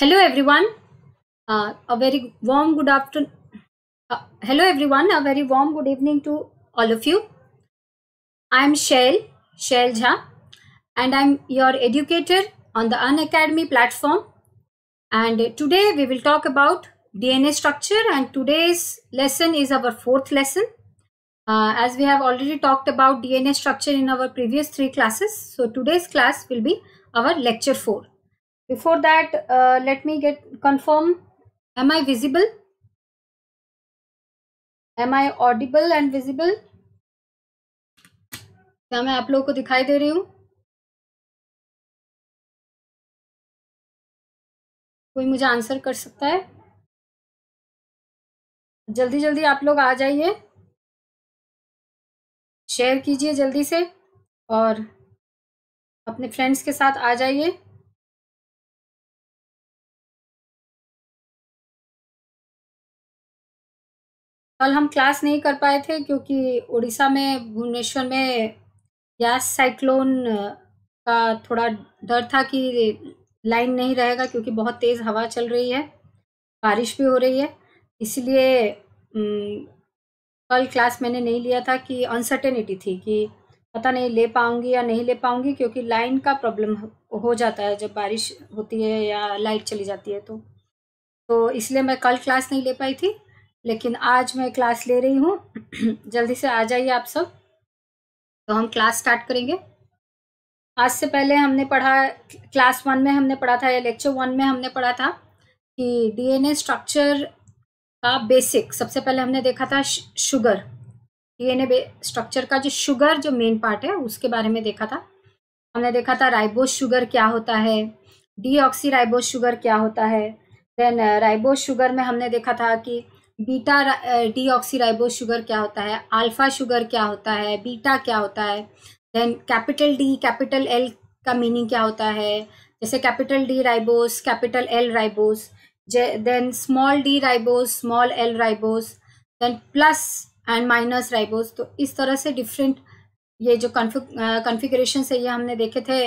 Hello everyone. Uh, a very warm good afternoon. Uh, hello everyone. A very warm good evening to all of you. I'm Shail Shell Jha, and I'm your educator on the Unacademy platform. And today we will talk about DNA structure and today's lesson is our fourth lesson. Uh, as we have already talked about DNA structure in our previous three classes. So today's class will be our lecture 4. before that uh, let me get confirm am i visible am i audible and visible क्या मैं आप लोगों को दिखाई दे रही हूँ कोई मुझे आंसर कर सकता है जल्दी जल्दी आप लोग आ जाइए शेयर कीजिए जल्दी से और अपने फ्रेंड्स के साथ आ जाइए कल हम क्लास नहीं कर पाए थे क्योंकि उड़ीसा में भुवनेश्वर में गैस साइक्लोन का थोड़ा डर था कि लाइन नहीं रहेगा क्योंकि बहुत तेज़ हवा चल रही है बारिश भी हो रही है इसलिए कल क्लास मैंने नहीं लिया था कि अनसर्टेनिटी थी कि पता नहीं ले पाऊंगी या नहीं ले पाऊंगी क्योंकि लाइन का प्रॉब्लम हो जाता है जब बारिश होती है या लाइट चली जाती है तो तो इसलिए मैं कल क्लास नहीं ले पाई थी लेकिन आज मैं क्लास ले रही हूँ जल्दी से आ जाइए आप सब तो हम क्लास स्टार्ट करेंगे आज से पहले हमने पढ़ा क्लास वन में हमने पढ़ा था या लेक्चर वन में हमने पढ़ा था कि डीएनए स्ट्रक्चर का बेसिक सबसे पहले हमने देखा था शुगर डीएनए स्ट्रक्चर का जो शुगर जो मेन पार्ट है उसके बारे में देखा था हमने देखा था राइबोस शुगर क्या होता है डी ऑक्सी राइबोस शुगर क्या होता है देन राइबो शुगर में हमने देखा था कि बीटा डीऑक्सीराइबो शुगर क्या होता है अल्फा शुगर क्या होता है बीटा क्या होता है then capital D capital L का मीनिंग क्या होता है जैसे capital D ribose capital L ribose then small D ribose small L ribose then plus and minus ribose तो इस तरह से डिफरेंट ये जो कन्फिग्रेशन है ये हमने देखे थे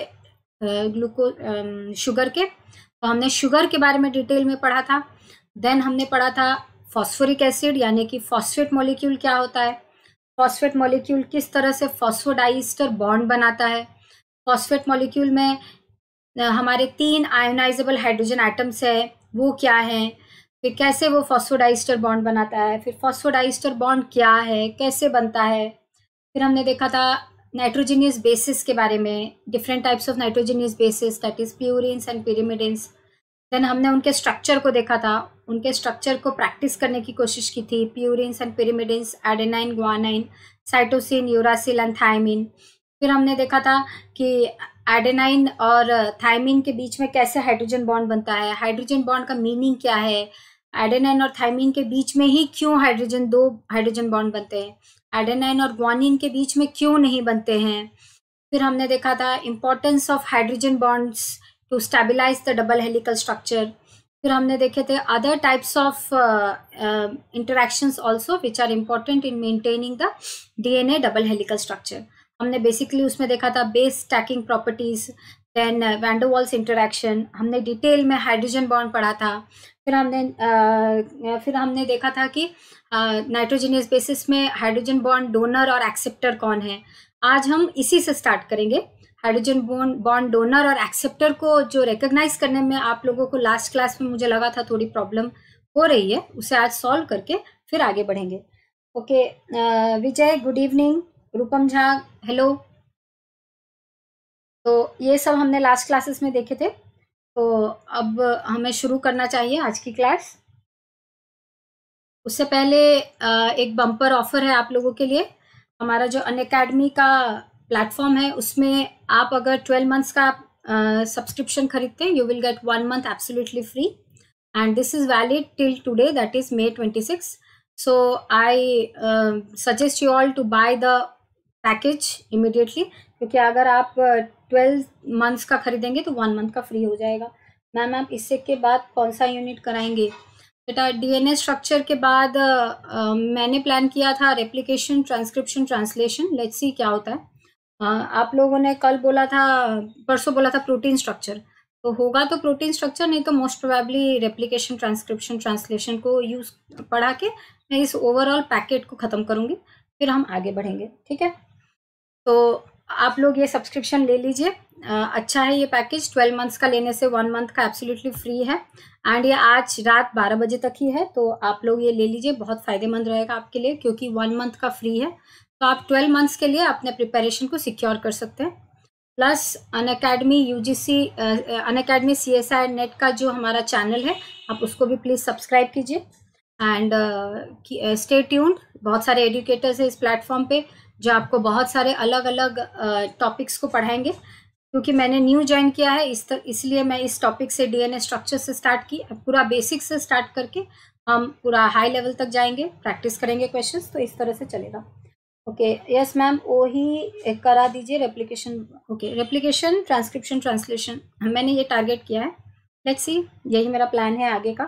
ग्लूको शुगर के तो हमने शुगर के बारे में डिटेल में पढ़ा था देन हमने पढ़ा था फॉस्फोरिक एसिड यानी कि फॉस्फेट मॉलिक्यूल क्या होता है फॉस्फेट मॉलिक्यूल किस तरह से फॉस्फोडाइस्टर बॉन्ड बनाता है फॉस्फेट मॉलिक्यूल में हमारे तीन आयोनाइजेबल हाइड्रोजन आइटम्स है वो क्या है फिर कैसे वो फॉस्फोडाइस्टर बॉन्ड बनाता है फिर फॉस्फोडाइस्टर बॉन्ड क्या है कैसे बनता है फिर हमने देखा था नाइट्रोजीनियस बेसिस के बारे में different types of nitrogenous bases that is purines and pyrimidines then हमने उनके स्ट्रक्चर को देखा था उनके स्ट्रक्चर को प्रैक्टिस करने की कोशिश की थी purines and pyrimidines adenine guanine cytosine uracil and thymine फिर हमने देखा था कि एडेनाइन और थायमिन के बीच में कैसे हाइड्रोजन बॉन्ड बनता है हाइड्रोजन बॉन्ड का मीनिंग क्या है एडेनाइन और थायमिन के बीच में ही क्यों हाइड्रोजन दो हाइड्रोजन बॉन्ड बनते हैं एडेनाइन और ग्वानिन के बीच में क्यों नहीं बनते हैं फिर हमने देखा था importance of hydrogen bonds to stabilize the double helical structure फिर हमने देखे थे other types of interactions also which are important in maintaining the DNA double helical structure हमने बेसिकली उसमें देखा था base stacking properties then van der Waals interaction हमने detail में हाइड्रोजन बॉन्ड पढ़ा था फिर हमने uh, फिर हमने देखा था कि नाइट्रोजनियस uh, बेसिस में हाइड्रोजन बॉन्ड डोनर और एक्सेप्टर कौन है आज हम इसी से स्टार्ट करेंगे हाइड्रोजन बॉन्ड बॉन्ड डोनर और एक्सेप्टर को जो रिकग्नाइज करने में आप लोगों को लास्ट क्लास में मुझे लगा था थोड़ी प्रॉब्लम हो रही है उसे आज सॉल्व करके फिर आगे बढ़ेंगे okay Vijay good evening Rupam Jha hello तो ये सब हमने लास्ट क्लासेस में देखे थे तो अब हमें शुरू करना चाहिए आज की क्लास उससे पहले एक बम्पर ऑफर है आप लोगों के लिए हमारा जो अन अकेडमी का प्लेटफॉर्म है उसमें आप अगर ट्वेल्व मंथ्स का सब्सक्रिप्शन खरीदते हैं you will get one month absolutely free and this is valid till today that is May twenty six so I suggest you all to buy the package immediately क्योंकि अगर आप twelve uh, months का खरीदेंगे तो one month का free हो जाएगा ma'am आप इससे के बाद कौन सा यूनिट कराएंगे बेटा डीएनए स्ट्रक्चर के बाद uh, मैंने प्लान किया था replication transcription translation let's see क्या होता है हाँ, आप लोगों ने कल बोला था परसों बोला था प्रोटीन स्ट्रक्चर तो होगा तो प्रोटीन स्ट्रक्चर नहीं तो most probably replication transcription translation को यूज पढ़ा के मैं इस ओवरऑल पैकेट को ख़त्म करूँगी फिर हम आगे बढ़ेंगे ठीक है तो आप लोग ये सब्सक्रिप्शन ले लीजिए अच्छा है ये पैकेज ट्वेल्व मंथ्स का लेने से वन मंथ का एब्सोल्युटली फ्री है एंड ये आज रात बारह बजे तक ही है तो आप लोग ये ले लीजिए बहुत फ़ायदेमंद रहेगा आपके लिए क्योंकि वन मंथ का फ्री है तो आप ट्वेल्व मंथ्स के लिए अपने प्रिपरेशन को सिक्योर कर सकते हैं plus Unacademy U G C Unacademy C S I NET का जो हमारा चैनल है आप उसको भी प्लीज़ सब्सक्राइब कीजिए एंड स्टे ट्यून्ड बहुत सारे एडुकेटर्स हैं इस प्लेटफॉर्म पे जो आपको बहुत सारे अलग अलग टॉपिक्स uh, को पढ़ाएंगे क्योंकि मैंने न्यू ज्वाइन किया है इस तर, इसलिए मैं इस टॉपिक से डीएनए स्ट्रक्चर से स्टार्ट की पूरा बेसिक से स्टार्ट करके हम पूरा हाई लेवल तक जाएंगे प्रैक्टिस करेंगे क्वेश्चंस तो इस तरह से चलेगा ओके यस मैम वो ही करा दीजिए replication okay replication transcription translation मैंने ये टारगेट किया है लेट्स सी यही मेरा प्लान है आगे का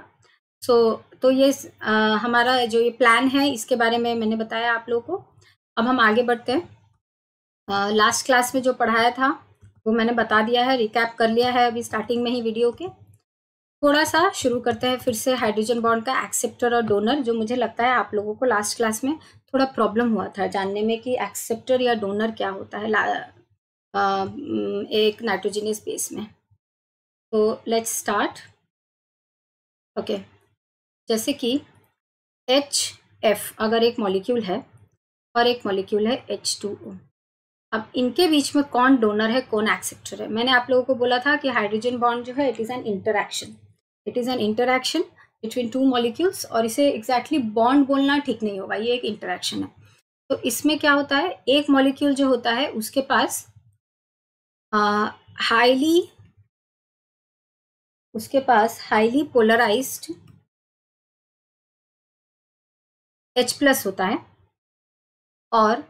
सो so, तो ये आ, हमारा जो ये प्लान है इसके बारे में मैंने बताया आप लोगों को अब हम आगे बढ़ते हैं लास्ट क्लास में जो पढ़ाया था वो मैंने बता दिया है रिकैप कर लिया है अभी स्टार्टिंग में ही वीडियो के थोड़ा सा शुरू करते हैं फिर से हाइड्रोजन बॉन्ड का एक्सेप्टर और डोनर जो मुझे लगता है आप लोगों को लास्ट क्लास में थोड़ा प्रॉब्लम हुआ था जानने में कि एक्सेप्टर या डोनर क्या होता है आ, एक नाइट्रोजीनियस बेस में तो लेट्स स्टार्ट ओके जैसे कि एच एफ अगर एक मॉलिक्यूल है और एक मॉलिक्यूल है एच टू ओ अब इनके बीच में कौन डोनर है कौन एक्सेप्टर है मैंने आप लोगों को बोला था कि हाइड्रोजन बॉन्ड जो है it is an interaction it is an interaction between two molecules और इसे एग्जैक्टली exactly बॉन्ड बोलना ठीक नहीं होगा ये एक इंटरेक्शन है तो इसमें क्या होता है एक मॉलिक्यूल जो होता है उसके पास हाईली उसके पास हाईली पोलराइज्ड एच प्लस होता है और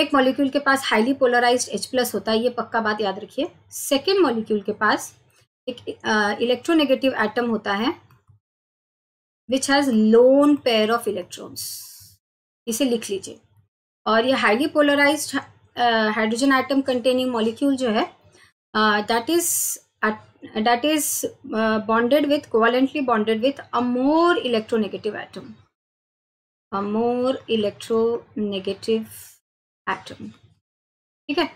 एक मॉलिक्यूल के पास हाईली पोलराइज्ड एच प्लस होता है ये पक्का बात याद रखिए सेकेंड मॉलिक्यूल के पास एक इलेक्ट्रोनेगेटिव एटम होता है which has lone pair of electrons इसे लिख लीजिए और ये highly polarize hydrogen atom containing molecule जो है that is that is bonded with covalently bonded with a more electronegative atom a more electronegative atom ठीक है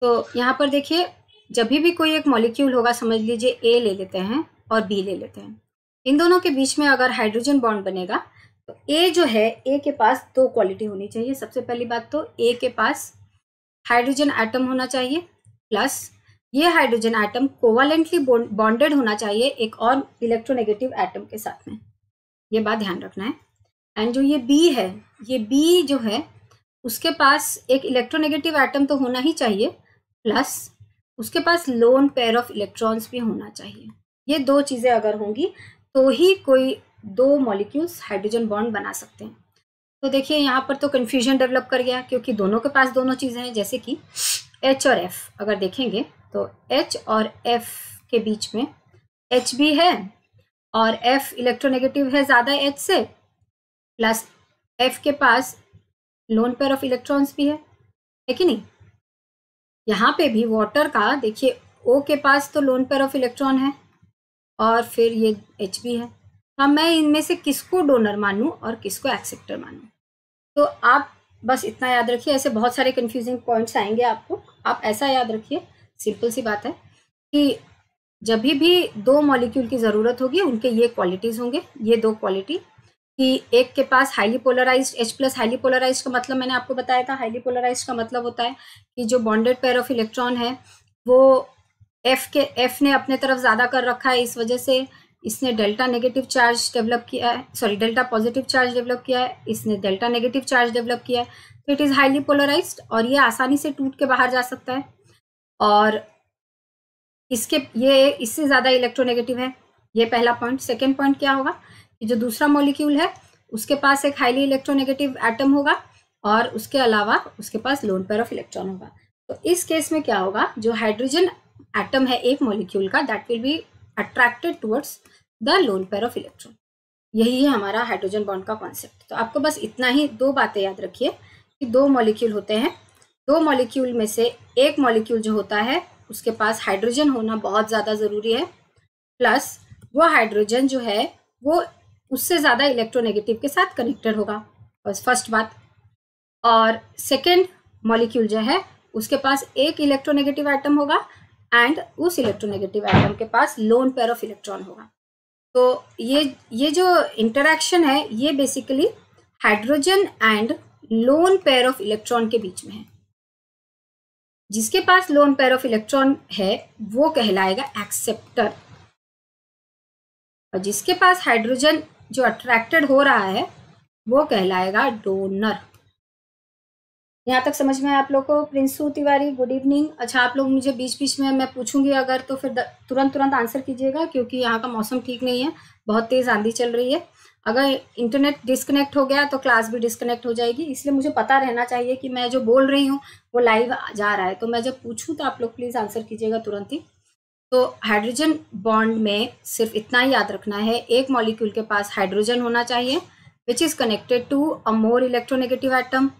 तो यहाँ पर देखिए जब भी कोई एक मॉलिक्यूल होगा समझ लीजिए ए ले लेते हैं और बी ले लेते हैं इन दोनों के बीच में अगर हाइड्रोजन बॉन्ड बनेगा तो ए जो है ए के पास दो क्वालिटी होनी चाहिए सबसे पहली बात तो ए के पास हाइड्रोजन आइटम होना चाहिए प्लस ये हाइड्रोजन आइटम कोवालेंटली बॉन्डेड होना चाहिए एक और इलेक्ट्रोनेगेटिव आइटम के साथ में ये बात ध्यान रखना है एंड जो ये बी है ये बी जो है उसके पास एक इलेक्ट्रोनेगेटिव आइटम तो होना ही चाहिए प्लस उसके पास लोन पेयर ऑफ इलेक्ट्रॉन्स भी होना चाहिए ये दो चीज़ें अगर होंगी तो ही कोई दो मॉलिक्यूल्स हाइड्रोजन बॉन्ड बना सकते हैं तो देखिए यहाँ पर तो कन्फ्यूजन डेवलप कर गया क्योंकि दोनों के पास दोनों चीज़ें हैं जैसे कि एच और एफ़ अगर देखेंगे तो एच और एफ़ के बीच में एच भी है और एफ इलेक्ट्रोनेगेटिव है ज़्यादा एच से प्लस एफ के पास लोन पेयर ऑफ इलेक्ट्रॉन्स भी है है कि नहीं यहाँ पे भी वाटर का देखिए ओ के पास तो लोन पेयर ऑफ इलेक्ट्रॉन है और फिर ये एच बी है अब हाँ, मैं इनमें से किसको डोनर मानूँ और किसको एक्सेप्टर मानूँ तो आप बस इतना याद रखिए ऐसे बहुत सारे कन्फ्यूजिंग पॉइंट्स आएंगे आपको आप ऐसा याद रखिए सिंपल सी बात है कि जब भी दो मॉलिक्यूल की ज़रूरत होगी उनके ये क्वालिटीज़ होंगे ये दो क्वालिटी कि एक के पास highly polarize H plus highly polarize का मतलब मैंने आपको बताया था हाईली पोलराइज का मतलब होता है कि जो बॉन्डेड पेयर ऑफ इलेक्ट्रॉन है वो एफ के एफ ने अपने तरफ ज़्यादा कर रखा है इस वजह से इसने डेल्टा नेगेटिव चार्ज डेवलप किया है sorry delta positive charge develop किया है इसने डेल्टा नेगेटिव चार्ज डेवलप किया है तो इट इज़ हाईली पोलराइज और ये आसानी से टूट के बाहर जा सकता है और इसके ये इससे ज़्यादा इलेक्ट्रोनेगेटिव है ये पहला पॉइंट सेकेंड पॉइंट क्या होगा कि जो दूसरा मॉलिक्यूल है उसके पास एक हाईली इलेक्ट्रोनेगेटिव एटम होगा और उसके अलावा उसके पास लोन पेयर ऑफ इलेक्ट्रॉन होगा तो इस केस में क्या होगा जो हाइड्रोजन एटम है एक मॉलिक्यूल का that will be attracted towards the lone pair of electron यही है हमारा हाइड्रोजन बॉन्ड का कॉन्सेप्ट तो आपको बस इतना ही दो बातें याद रखिए कि दो मॉलिक्यूल होते हैं दो मॉलिक्यूल में से एक मॉलिक्यूल जो होता है उसके पास हाइड्रोजन होना बहुत ज़्यादा ज़रूरी है प्लस वो हाइड्रोजन जो है वो उससे ज़्यादा इलेक्ट्रोनेगेटिव के साथ कनेक्टेड होगा बस फर्स्ट बात और सेकेंड मॉलिक्यूल जो है उसके पास एक इलेक्ट्रोनेगेटिव आइटम होगा एंड उस इलेक्ट्रोनेगेटिव एटम के पास लोन पेयर ऑफ इलेक्ट्रॉन होगा तो ये ये जो इंटरेक्शन है ये basically hydrogen and lone pair of electron के बीच में है जिसके पास लोन पेयर ऑफ इलेक्ट्रॉन है वो कहलाएगा एक्सेप्टर और जिसके पास हाइड्रोजन जो अट्रैक्टेड हो रहा है वो कहलाएगा डोनर यहाँ तक समझ में आप लोग को प्रिंसू तिवारी गुड इवनिंग अच्छा आप लोग मुझे बीच बीच में मैं पूछूंगी अगर तो फिर तुरंत तुरंत आंसर कीजिएगा क्योंकि यहाँ का मौसम ठीक नहीं है बहुत तेज़ आंधी चल रही है अगर इंटरनेट डिस्कनेक्ट हो गया तो क्लास भी डिस्कनेक्ट हो जाएगी इसलिए मुझे पता रहना चाहिए कि मैं जो बोल रही हूँ वो लाइव जा रहा है तो मैं जब पूछूँ तो आप लोग प्लीज़ आंसर कीजिएगा तुरंत ही तो हाइड्रोजन बॉन्ड में सिर्फ इतना ही याद रखना है एक मॉलिक्यूल के पास हाइड्रोजन होना चाहिए which is connected to a more electronegative atom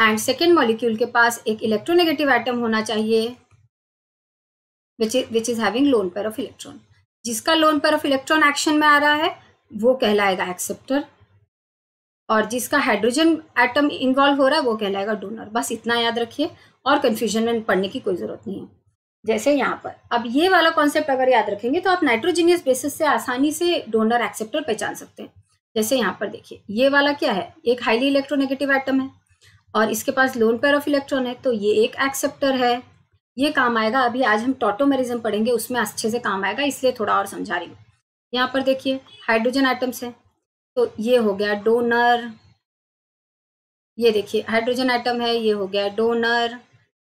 and second molecule के पास एक इलेक्ट्रोनेगेटिव आइटम होना चाहिए which is having lone pair of electron जिसका lone pair of electron action में आ रहा है वो कहलाएगा एक्सेप्टर और जिसका हाइड्रोजन एटम इन्वॉल्व हो रहा है वो कहलाएगा डोनर बस इतना याद रखिए और कन्फ्यूजन में पढ़ने की कोई ज़रूरत नहीं है जैसे यहाँ पर अब ये वाला कॉन्सेप्ट अगर याद रखेंगे तो आप नाइट्रोजीनियस बेसिस से आसानी से डोनर एक्सेप्टर पहचान सकते हैं जैसे यहाँ पर देखिए ये वाला क्या है एक हाईली इलेक्ट्रोनेगेटिव आइटम है और इसके पास लोन पेयर ऑफ इलेक्ट्रॉन है तो ये एक एक्सेप्टर है ये काम आएगा अभी आज हम टोटोमेरिज्म पढ़ेंगे उसमें अच्छे से काम आएगा इसलिए थोड़ा और समझा रही हूँ यहाँ पर देखिए हाइड्रोजन आइटम्स है तो ये हो गया डोनर ये देखिए हाइड्रोजन आइटम है ये हो गया डोनर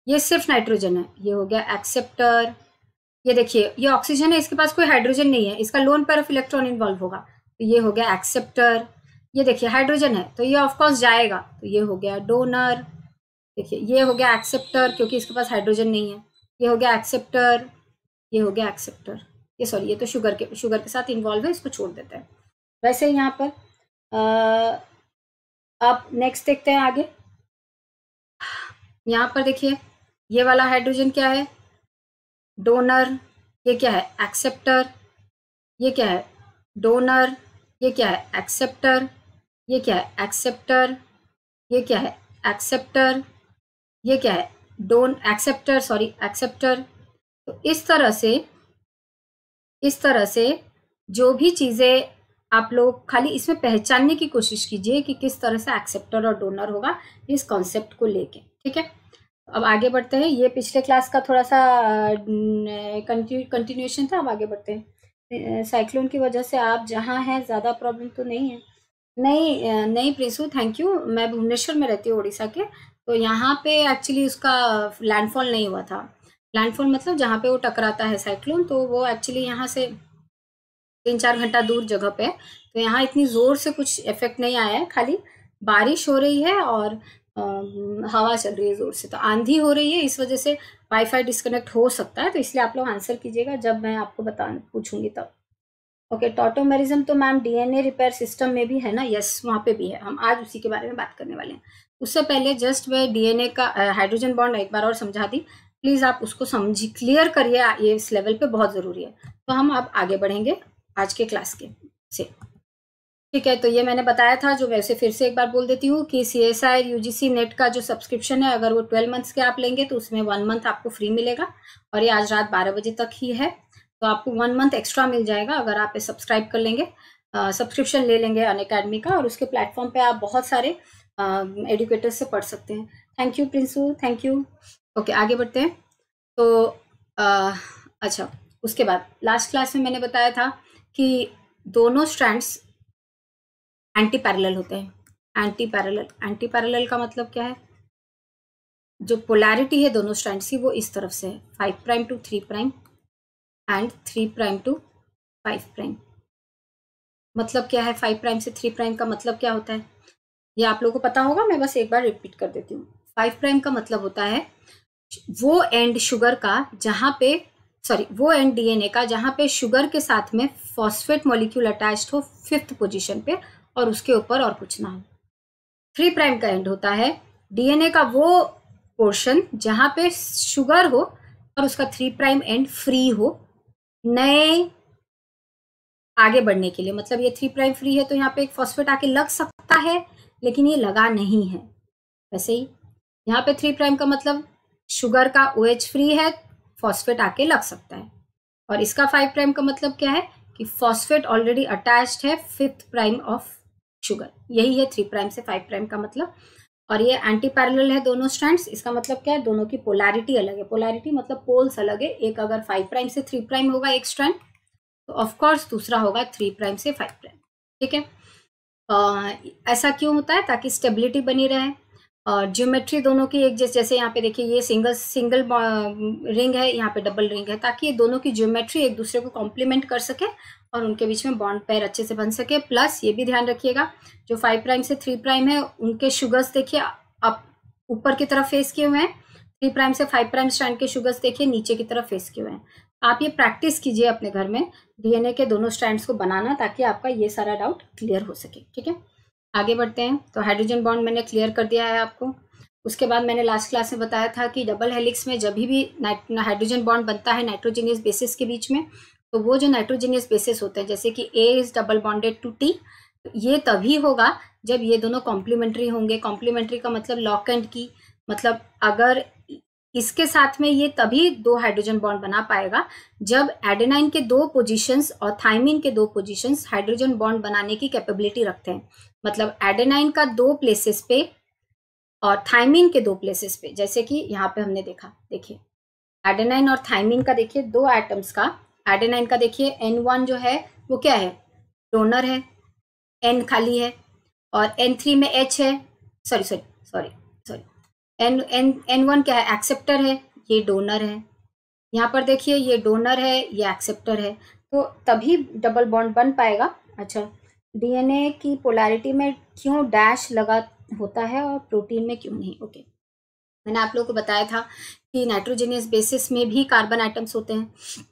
ये सिर्फ नाइट्रोजन है ये हो गया एक्सेप्टर ये देखिए ये ऑक्सीजन है इसके पास कोई हाइड्रोजन नहीं है इसका lone pair of electron involve होगा तो ये हो गया एक्सेप्टर ये देखिए हाइड्रोजन है तो ये ऑफकोर्स जाएगा तो ये हो गया डोनर देखिए ये हो गया एक्सेप्टर क्योंकि इसके पास हाइड्रोजन नहीं है ये हो गया एक्सेप्टर ये हो गया एक्सेप्टर ये सॉरी ये तो शुगर के शुगर के साथ इन्वॉल्व है इसको छोड़ देते हैं वैसे यहाँ पर आप नेक्स्ट देखते हैं आगे यहाँ पर देखिए ये वाला हाइड्रोजन क्या है डोनर ये क्या है एक्सेप्टर ये क्या है डोनर ये क्या है एक्सेप्टर ये क्या है एक्सेप्टर ये क्या है एक्सेप्टर ये क्या है डोन एक्सेप्टर सॉरी एक्सेप्टर तो इस तरह से इस तरह से जो भी चीज़ें आप लोग खाली इसमें पहचानने की कोशिश कीजिए कि किस तरह से एक्सेप्टर और डोनर होगा इस कॉन्सेप्ट को लेके ठीक है अब आगे बढ़ते हैं ये पिछले क्लास का थोड़ा सा कंटिन्यूएशन अं, था अब आगे बढ़ते हैं साइक्लोन अं, की वजह से आप जहाँ हैं ज़्यादा प्रॉब्लम तो नहीं है नहीं नहीं प्रिंसू थैंक यू मैं भुवनेश्वर में रहती हूँ उड़ीसा के तो यहाँ पे एक्चुअली उसका लैंडफॉल नहीं हुआ था लैंडफॉल मतलब जहाँ पे वो टकराता है साइक्लोन तो वो एक्चुअली यहाँ से तीन चार घंटा दूर जगह पे तो यहाँ इतनी ज़ोर से कुछ इफेक्ट नहीं आया है खाली बारिश हो रही है और आ, हवा चल रही है ज़ोर से तो आंधी हो रही है इस वजह से वाईफाई डिस्कनेक्ट हो सकता है तो इसलिए आप लोग आंसर कीजिएगा जब मैं आपको बता पूछूंगी तब ओके टॉटोमेरिज्म तो मैम डीएनए रिपेयर सिस्टम में भी है ना यस वहाँ पे भी है हम आज उसी के बारे में बात करने वाले हैं उससे पहले जस्ट मैं डीएनए का हाइड्रोजन बॉन्ड एक बार और समझा दी प्लीज़ आप उसको समझी क्लियर करिए ये इस लेवल पे बहुत ज़रूरी है तो हम आप आगे बढ़ेंगे आज के क्लास के से ठीक है तो ये मैंने बताया था जो वैसे फिर से एक बार बोल देती हूँ कि C S I U G C NET का जो सब्सक्रिप्शन है अगर वो ट्वेल्व मंथ्स के आप लेंगे तो उसमें वन मंथ आपको फ्री मिलेगा और ये आज रात बारह बजे तक ही है तो आपको वन मंथ एक्स्ट्रा मिल जाएगा अगर आप सब्सक्राइब कर लेंगे सब्सक्रिप्शन ले लेंगे अन अकेडमी का और उसके प्लेटफॉर्म पे आप बहुत सारे एडुकेटर्स से पढ़ सकते हैं thank you Prinsu thank you okay आगे बढ़ते हैं तो आ, अच्छा उसके बाद लास्ट क्लास में मैंने बताया था कि दोनों स्ट्रैंड्स एंटी पैरेलल होते हैं एंटी पैरेलल एंटी पैरेलल का मतलब क्या है जो पोलैरिटी है दोनों स्ट्रैंड की वो इस तरफ से है five prime to three prime and three prime to five prime मतलब क्या है फाइव प्राइम से थ्री प्राइम का मतलब क्या होता है ये आप लोगों को पता होगा मैं बस एक बार रिपीट कर देती हूँ फाइव प्राइम का मतलब होता है वो एंड शुगर का जहाँ पे सॉरी वो एंड डीएनए का जहाँ पे शुगर के साथ में फॉस्फेट मॉलिक्यूल अटैच्ड हो फिफ्थ पोजीशन पे और उसके ऊपर और कुछ ना हो थ्री प्राइम का एंड होता है डीएनए का वो पोर्शन जहाँ पे शुगर हो और उसका थ्री प्राइम एंड फ्री हो नए आगे बढ़ने के लिए मतलब ये थ्री प्राइम फ्री है तो यहाँ पे एक फॉस्फेट आके लग सकता है लेकिन ये लगा नहीं है वैसे ही यहाँ पे थ्री प्राइम का मतलब शुगर का ओ OH फ्री है फॉस्फेट आके लग सकता है और इसका फाइव प्राइम का मतलब क्या है कि फॉस्फेट ऑलरेडी अटैच्ड है फिफ्थ प्राइम ऑफ शुगर यही है थ्री प्राइम से फाइव प्राइम का मतलब और ये एंटी पैरेलल है दोनों स्ट्रैंड्स इसका मतलब क्या है दोनों की पोलैरिटी अलग है पोलैरिटी मतलब पोल्स अलग है एक अगर फाइव प्राइम से थ्री प्राइम होगा एक स्टैंड तो ऑफकोर्स दूसरा होगा थ्री प्राइम से फाइव प्राइम ठीक है आ, ऐसा क्यों होता है ताकि स्टेबिलिटी बनी रहे और ज्योमेट्री दोनों की एक जैसे जैसे यहाँ पे देखिए ये सिंगल सिंगल रिंग है यहाँ पे डबल रिंग है ताकि ये दोनों की ज्योमेट्री एक दूसरे को कॉम्प्लीमेंट कर सके और उनके बीच में बॉन्ड पैर अच्छे से बन सके प्लस ये भी ध्यान रखिएगा जो फाइव प्राइम से थ्री प्राइम है उनके शुगर्स देखिए आप ऊपर की तरफ फेस किए हुए हैं थ्री प्राइम से फाइव प्राइम स्ट्रैंड के शुगर्स देखिए नीचे की तरफ फेस किए हुए हैं आप ये प्रैक्टिस कीजिए अपने घर में डीएनए के दोनों स्ट्रैंड्स को बनाना ताकि आपका ये सारा डाउट क्लियर हो सके ठीक है आगे बढ़ते हैं तो हाइड्रोजन बॉन्ड मैंने क्लियर कर दिया है आपको उसके बाद मैंने लास्ट क्लास में बताया था कि डबल हेलिक्स में जब भी हाइड्रोजन बॉन्ड बनता है नाइट्रोजनियस बेसिस के बीच में तो वो जो नाइट्रोजीनियस बेसिस होते हैं जैसे कि A is double bonded to T ये तभी होगा जब ये दोनों कॉम्प्लीमेंट्री होंगे कॉम्प्लीमेंट्री का मतलब लॉक एंड की मतलब अगर इसके साथ में ये तभी दो हाइड्रोजन बॉन्ड बना पाएगा जब एडेनाइन के दो पोजीशंस और थाइमिन के दो पोजीशंस हाइड्रोजन बॉन्ड बनाने की कैपेबिलिटी रखते हैं मतलब एडेनाइन का दो प्लेसेस पे और थाइमिन के दो प्लेसेस पे जैसे कि यहाँ पे हमने देखा देखिए एडेनाइन और थाइमिन का देखिए दो एटम्स का एडेनाइन का देखिए एन वन जो है वो क्या है डोनर है एन खाली है और एन थ्री में एच है sorry sorry sorry sorry N N N one क्या है एक्सेप्टर है ये डोनर है यहाँ पर देखिए ये डोनर है ये एक्सेप्टर है तो तभी डबल बॉन्ड बन पाएगा अच्छा डीएनए की पोलैरिटी में क्यों डैश लगा होता है और प्रोटीन में क्यों नहीं ओके मैंने आप लोगों को बताया था कि नाइट्रोजेनियस बेसिस में भी कार्बन आइटम्स होते हैं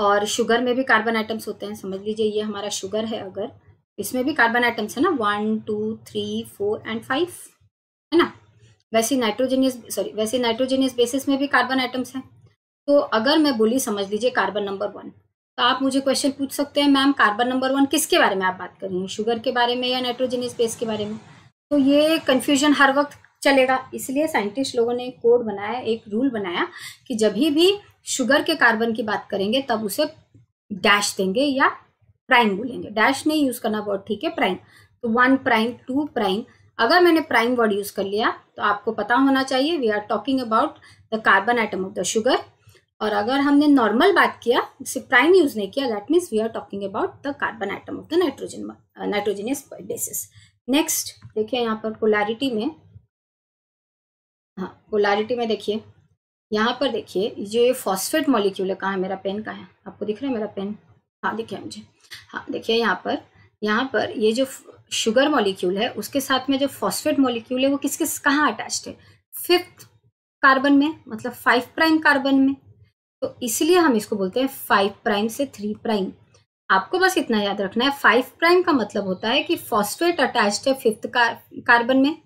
और शुगर में भी कार्बन आइटम्स होते हैं समझ लीजिए ये हमारा शुगर है अगर इसमें भी कार्बन आइटम्स है ना one two three four and five है ना वैसे नाइट्रोजेनियस सॉरी वैसे नाइट्रोजेनियस बेसिस में भी कार्बन आइटम्स हैं तो अगर मैं बोली समझ लीजिए कार्बन नंबर वन तो आप मुझे क्वेश्चन पूछ सकते हैं मैम कार्बन नंबर वन किसके बारे में आप बात कर रही हैं शुगर के बारे में या नाइट्रोजेनियस बेस के बारे में तो ये कन्फ्यूजन हर वक्त चलेगा इसलिए साइंटिस्ट लोगों ने कोड बनाया एक रूल बनाया कि जब भी शुगर के कार्बन की बात करेंगे तब उसे डैश देंगे या प्राइम बोलेंगे डैश नहीं यूज करना बहुत ठीक है प्राइम तो वन प्राइम टू प्राइम अगर मैंने प्राइम वर्ड यूज कर लिया तो आपको पता होना चाहिए we are talking about the carbon atom of the sugar और अगर हमने नॉर्मल बात किया इसे प्राइम यूज नहीं किया that means we are talking about the carbon atom of the nitrogen nitrogenous bases next देखिए यहाँ पर पोलैरिटी में हाँ पोलैरिटी में देखिए यहाँ पर देखिए जो ये फॉस्फेट मॉलिक्यूल है कहाँ है मेरा पेन कहाँ है आपको दिख रहा है मेरा पेन हाँ दिख मुझे हाँ देखिए यहाँ पर यहाँ पर ये जो शुगर मॉलिक्यूल है उसके साथ में जो फॉस्फेट मॉलिक्यूल है वो किस किस कहाँ अटैच्ड है फिफ्थ कार्बन में मतलब फाइव प्राइम कार्बन में तो इसलिए हम इसको बोलते हैं फाइव प्राइम से थ्री प्राइम आपको बस इतना याद रखना है फाइव प्राइम का मतलब होता है कि फॉस्फेट अटैच्ड है फिफ्थ कार्बन में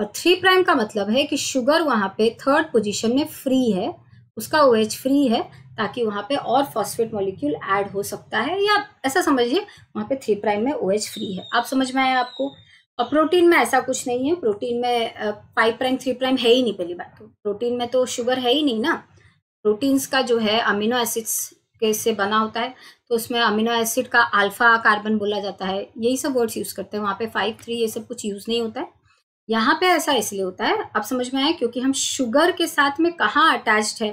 और थ्री प्राइम का मतलब है कि शुगर वहाँ पे थर्ड पोजीशन में फ्री है उसका ओ OH फ्री है ताकि वहाँ पे और फॉस्फेट मॉलिक्यूल ऐड हो सकता है या ऐसा समझिए वहाँ पे थ्री प्राइम में ओ OH फ्री है आप समझ में आया आपको और प्रोटीन में ऐसा कुछ नहीं है प्रोटीन में फाइव प्राइम थ्री प्राइम है ही नहीं पहली बात तो प्रोटीन में तो शुगर है ही नहीं ना प्रोटीन्स का जो है अमीनो एसिड्स के से बना होता है तो उसमें अमीनो एसिड का अल्फा कार्बन बोला जाता है यही सब वर्ड्स यूज़ करते हैं वहाँ पे फाइव थ्री ये सब कुछ यूज़ नहीं होता है यहाँ पे ऐसा इसलिए होता है अब समझ में आए क्योंकि हम शुगर के साथ में कहाँ अटैच्ड है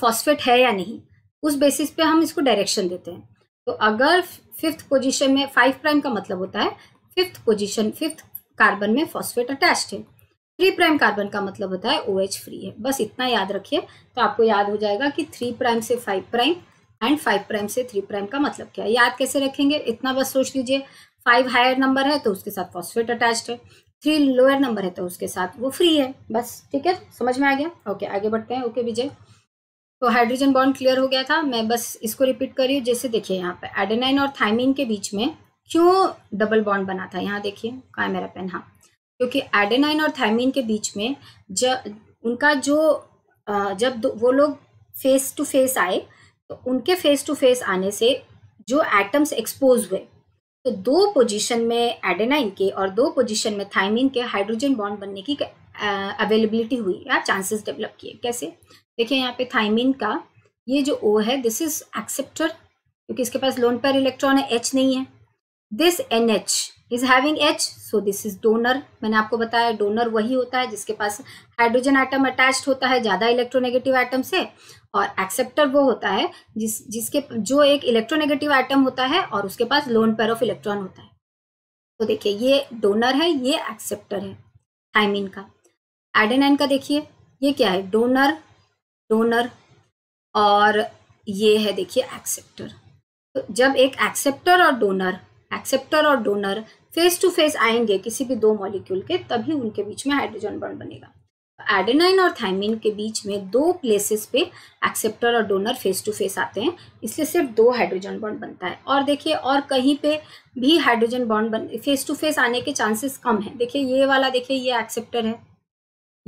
फॉस्फेट है या नहीं उस बेसिस पे हम इसको डायरेक्शन देते हैं तो अगर फिफ्थ पोजीशन में फाइव प्राइम का मतलब होता है फिफ्थ पोजीशन फिफ्थ कार्बन में फॉस्फेट अटैच्ड है थ्री प्राइम कार्बन का मतलब होता है ओ OH फ्री है बस इतना याद रखिए तो आपको याद हो जाएगा कि थ्री प्राइम से five prime and five prime से थ्री प्राइम का मतलब क्या है याद कैसे रखेंगे इतना बस सोच लीजिए फाइव हायर नंबर है तो उसके साथ फॉस्फेट अटैच्ड है थ्री लोअर नंबर है तो उसके साथ वो फ्री है बस ठीक है समझ में आ गया ओके आगे बढ़ते हैं ओके विजय तो हाइड्रोजन बॉन्ड क्लियर हो गया था मैं बस इसको रिपीट कर रही हूँ जैसे देखिए यहाँ पर एडेनाइन और थाइमिन के बीच में क्यों डबल बॉन्ड बना था यहाँ देखिए कहा मेरा पेन हाँ क्योंकि एडेनाइन और थाइमिन के बीच में जब उनका जो जब वो लोग फेस टू फेस आए तो उनके फेस टू फेस आने से जो एटम्स एक्सपोज हुए तो दो पोजीशन में एडेनाइन के और दो पोजीशन में थाइमिन के हाइड्रोजन बॉन्ड बनने की अवेलेबिलिटी हुई या चांसेस डेवलप किए कैसे देखिए यहाँ पे थाइमिन का ये जो ओ है दिस इज एक्सेप्टर क्योंकि इसके पास लोन पर इलेक्ट्रॉन है एच नहीं है this N H is having H so this is donor मैंने आपको बताया डोनर वही होता है जिसके पास हाइड्रोजन आइटम अटैच्ड होता है ज़्यादा इलेक्ट्रोनेगेटिव आइटम से और एक्सेप्टर वो होता है जिस जिसके जो एक इलेक्ट्रोनेगेटिव आइटम होता है और उसके पास लोन पेर ऑफ इलेक्ट्रॉन होता है तो देखिए ये डोनर है ये एक्सेप्टर है थाइमिन का एडेनाइन का देखिए ये क्या है डोनर डोनर और ये है देखिए एक्सेप्टर तो जब एक एक्सेप्टर और डोनर एक्सेप्टर और डोनर फेस टू फेस आएंगे किसी भी दो मॉलिक्यूल के तभी उनके बीच में हाइड्रोजन बॉन्ड बनेगा एडेनाइन और थाइमिन के बीच में दो प्लेसेस पे एक्सेप्टर और डोनर फेस टू फेस आते हैं इसलिए सिर्फ दो हाइड्रोजन बॉन्ड बनता है और देखिए और कहीं पे भी हाइड्रोजन बॉन्ड बन फेस टू फेस आने के चांसेस कम है देखिए ये वाला देखिए ये एक्सेप्टर है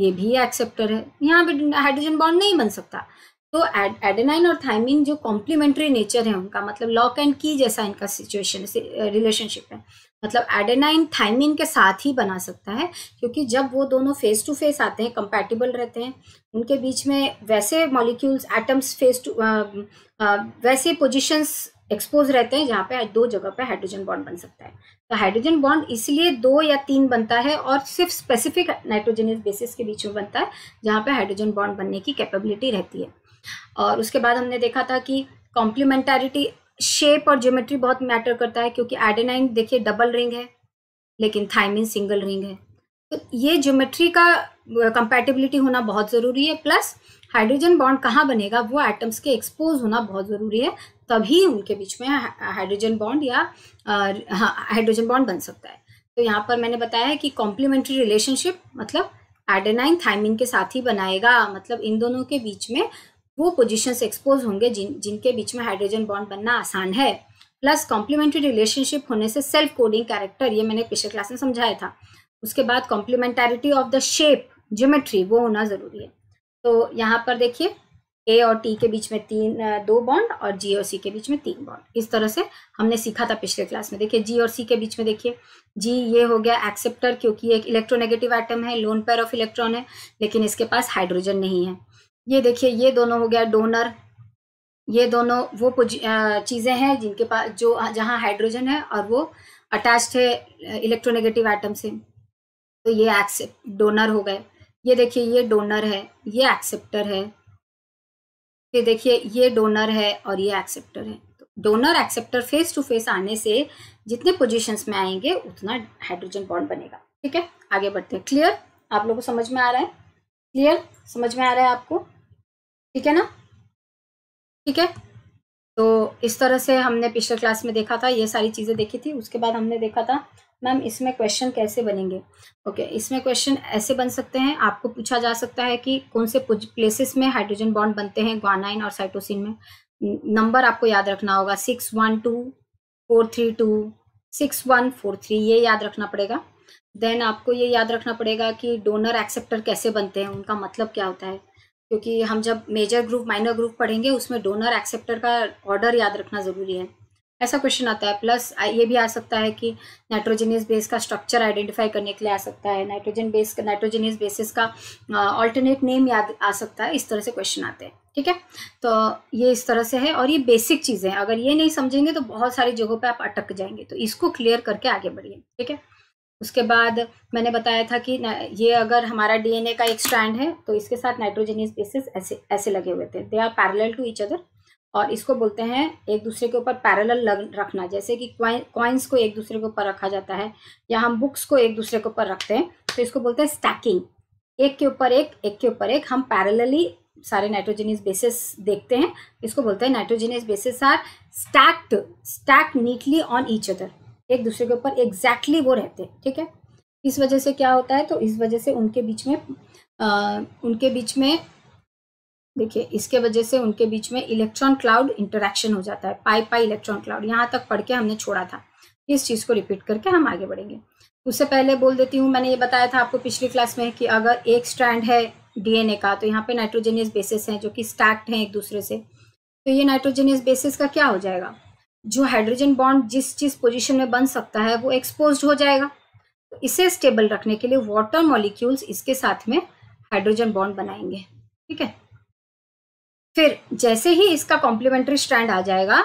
ये भी एक्सेप्टर है यहाँ पे हाइड्रोजन बॉन्ड नहीं बन सकता तो एडेनाइन और थाइमिन जो कॉम्प्लीमेंट्री नेचर है उनका मतलब लॉक एंड की जैसा इनका सिचुएशन रिलेशनशिप है मतलब एडेनाइन थाइमिन के साथ ही बना सकता है क्योंकि जब वो दोनों फेस टू फेस आते हैं कंपैटिबल रहते हैं उनके बीच में वैसे मॉलिक्यूल्स एटम्स फेस टू वैसे पोजीशंस एक्सपोज रहते हैं जहाँ पे दो जगह पे हाइड्रोजन बॉन्ड बन सकता है तो हाइड्रोजन बॉन्ड इसलिए दो या तीन बनता है और सिर्फ स्पेसिफिक नाइट्रोजनस बेसिस के बीच में बनता है जहाँ पे हाइड्रोजन बॉन्ड बनने की कैपेबिलिटी रहती है और उसके बाद हमने देखा था कि कॉम्प्लीमेंटारिटी शेप और ज्योमेट्री बहुत मैटर करता है क्योंकि एडेनाइन देखिए डबल रिंग है लेकिन थाइमिन सिंगल रिंग है तो ये ज्योमेट्री का कंपैटिबिलिटी होना बहुत ज़रूरी है प्लस हाइड्रोजन बॉन्ड कहाँ बनेगा वो एटम्स के एक्सपोज होना बहुत ज़रूरी है तभी उनके बीच में हाइड्रोजन बॉन्ड या हाइड्रोजन बॉन्ड बन सकता है तो यहाँ पर मैंने बताया है कि कॉम्प्लीमेंट्री रिलेशनशिप मतलब एडेनाइन थाइमिन के साथ ही बनाएगा मतलब इन दोनों के बीच में वो पोजिशन एक्सपोज होंगे जिन जिनके बीच में हाइड्रोजन बॉन्ड बनना आसान है प्लस कॉम्प्लीमेंट्री रिलेशनशिप होने से सेल्फ कोडिंग कैरेक्टर ये मैंने पिछले क्लास में समझाया था उसके बाद complementarity of the shape geometry वो होना ज़रूरी है तो यहाँ पर देखिए ए और टी के बीच में तीन दो बॉन्ड और जी और सी के बीच में तीन बॉन्ड इस तरह से हमने सीखा था पिछले क्लास में देखिए जी और सी के बीच में देखिए जी ये हो गया एक्सेप्टर क्योंकि एक इलेक्ट्रोनेगेटिव आइटम है लोन पेयर ऑफ इलेक्ट्रॉन है लेकिन इसके पास हाइड्रोजन नहीं है ये देखिए ये दोनों हो गया डोनर ये दोनों वो चीज़ें हैं जिनके पास जो जहां हाइड्रोजन है और वो अटैच्ड है इलेक्ट्रोनेगेटिव आइटम से तो ये एक्सेप्ट डोनर हो गए ये देखिए ये डोनर है ये एक्सेप्टर है ये देखिए ये डोनर है और ये एक्सेप्टर है तो donor acceptor face to face आने से जितने पोजीशंस में आएंगे उतना हाइड्रोजन बॉन्ड बनेगा ठीक है आगे बढ़ते हैं क्लियर आप लोगों को समझ में आ रहा है क्लियर समझ में आ रहा है आपको ठीक है ना ठीक है तो इस तरह से हमने पिछले क्लास में देखा था ये सारी चीज़ें देखी थी उसके बाद हमने देखा था मैम इसमें क्वेश्चन कैसे बनेंगे ओके okay, इसमें क्वेश्चन ऐसे बन सकते हैं आपको पूछा जा सकता है कि कौन से प्लेसेस में हाइड्रोजन बॉन्ड बनते हैं ग्वानाइन और साइटोसिन में नंबर आपको याद रखना होगा six one two four three two six one four three ये याद रखना पड़ेगा देन आपको ये याद रखना पड़ेगा कि डोनर एक्सेप्टर कैसे बनते हैं उनका मतलब क्या होता है क्योंकि हम जब मेजर ग्रुप माइनर ग्रुप पढ़ेंगे उसमें डोनर एक्सेप्टर का ऑर्डर याद रखना ज़रूरी है ऐसा क्वेश्चन आता है प्लस ये भी आ सकता है कि नाइट्रोजनियस बेस का स्ट्रक्चर आइडेंटिफाई करने के लिए आ सकता है नाइट्रोजन बेस का नाइट्रोजनियस बेसिस का ऑल्टरनेट नेम याद आ सकता है इस तरह से क्वेश्चन आते हैं ठीक है तो ये इस तरह से है और ये बेसिक चीज़ें हैं अगर ये नहीं समझेंगे तो बहुत सारी जगहों पर आप अटक जाएंगे तो इसको क्लियर करके आगे बढ़िए ठीक है उसके बाद मैंने बताया था कि ये अगर हमारा डीएनए का एक स्ट्रैंड है तो इसके साथ नाइट्रोजेनियस बेसिस ऐसे ऐसे लगे हुए थे they are parallel to each other और इसको बोलते हैं एक दूसरे के ऊपर पैरेलल लग रखना जैसे कि कॉइन्स को एक दूसरे के ऊपर रखा जाता है या हम बुक्स को एक दूसरे के ऊपर रखते हैं तो इसको बोलते हैं स्टैकिंग एक के ऊपर एक एक के ऊपर एक हम पैरेलली सारे नाइट्रोजेनियस बेसिस देखते हैं इसको बोलते हैं nitrogenous bases are stacked stack neatly on each other एक दूसरे के ऊपर एग्जैक्टली वो रहते हैं ठीक है इस वजह से क्या होता है तो इस वजह से उनके बीच में आ, उनके बीच में देखिए इसके वजह से उनके बीच में इलेक्ट्रॉन क्लाउड इंटरेक्शन हो जाता है पाई पाई इलेक्ट्रॉन क्लाउड यहाँ तक पढ़ के हमने छोड़ा था इस चीज़ को रिपीट करके हम आगे बढ़ेंगे उससे पहले बोल देती हूँ मैंने ये बताया था आपको पिछली क्लास में कि अगर एक स्ट्रैंड है डीएनए का तो यहाँ पे नाइट्रोजेनियस बेसिस हैं जो कि स्टैक्ट हैं एक दूसरे से तो ये नाइट्रोजेनियस बेसिस का क्या हो जाएगा जो हाइड्रोजन बॉन्ड जिस जिस पोजीशन में बन सकता है वो एक्सपोज हो जाएगा तो इसे स्टेबल रखने के लिए वाटर मॉलिक्यूल्स इसके साथ में हाइड्रोजन बॉन्ड बनाएंगे ठीक है फिर जैसे ही इसका कॉम्प्लीमेंट्री स्टैंड आ जाएगा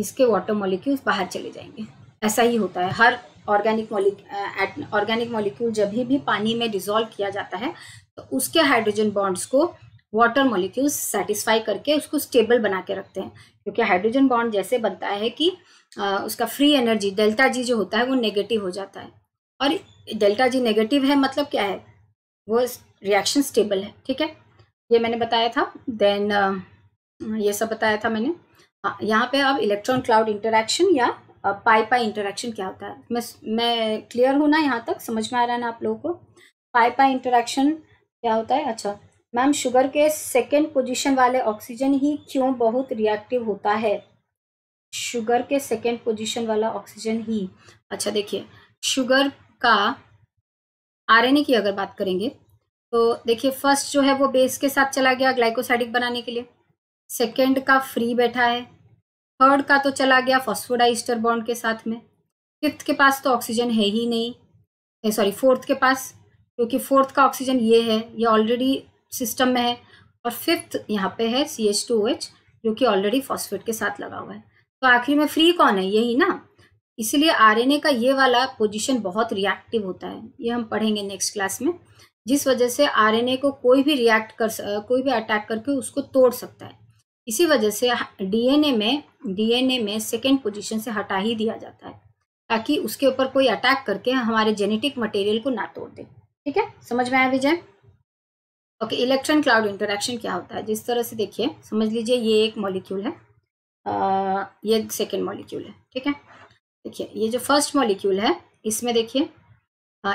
इसके वाटर मॉलिक्यूल्स बाहर चले जाएंगे ऐसा ही होता है हर ऑर्गेनिक मॉलिक ऑर्गेनिक मॉलिक्यूल जब भी पानी में डिजोल्व किया जाता है तो उसके हाइड्रोजन बॉन्ड्स को वाटर मॉलिक्यूल्स सेटिस्फाई करके उसको स्टेबल बना के रखते हैं क्योंकि हाइड्रोजन बॉन्ड जैसे बनता है कि आ, उसका फ्री एनर्जी डेल्टा जी जो होता है वो नेगेटिव हो जाता है और डेल्टा जी नेगेटिव है मतलब क्या है वो रिएक्शन स्टेबल है ठीक है ये मैंने बताया था देन ये सब बताया था मैंने यहाँ पे अब इलेक्ट्रॉन क्लाउड इंटरेक्शन या पाई पाई इंटरेक्शन क्या होता है मैं मैं क्लियर हूँ ना यहाँ तक समझ में आ रहा है ना आप लोगों को पाई पाई इंटरेक्शन क्या होता है अच्छा मैम शुगर के सेकेंड पोजिशन वाले ऑक्सीजन ही क्यों बहुत रिएक्टिव होता है शुगर के सेकेंड पोजिशन वाला ऑक्सीजन ही अच्छा देखिए शुगर का आरएनए की अगर बात करेंगे तो देखिए फर्स्ट जो है वो बेस के साथ चला गया ग्लाइकोसाइडिक बनाने के लिए सेकेंड का फ्री बैठा है थर्ड का तो चला गया फॉस्फोडाइस्टर बॉन्ड के साथ में फिफ्थ के पास तो ऑक्सीजन है ही नहीं सॉरी eh, फोर्थ के पास क्योंकि फोर्थ का ऑक्सीजन ये है ये ऑलरेडी सिस्टम में है और फिफ्थ यहाँ पे है सी एच टू एच जो कि ऑलरेडी फॉस्फेट के साथ लगा हुआ है तो आखिर में फ्री कौन है यही ना इसलिए आरएनए का ये वाला पोजीशन बहुत रिएक्टिव होता है ये हम पढ़ेंगे नेक्स्ट क्लास में जिस वजह से आरएनए को कोई भी रिएक्ट कर कोई भी अटैक करके उसको तोड़ सकता है इसी वजह से डीएनए में डीएनए में सेकेंड पोजिशन से हटा ही दिया जाता है ताकि उसके ऊपर कोई अटैक करके हमारे जेनेटिक मटेरियल को ना तोड़ दे ठीक है समझ में आया Vijay okay electron cloud interaction क्या होता है जिस तरह से देखिए समझ लीजिए ये एक मॉलिक्यूल है आ, ये सेकेंड मॉलिक्यूल है ठीक है देखिए ये जो फर्स्ट मॉलिक्यूल है इसमें देखिए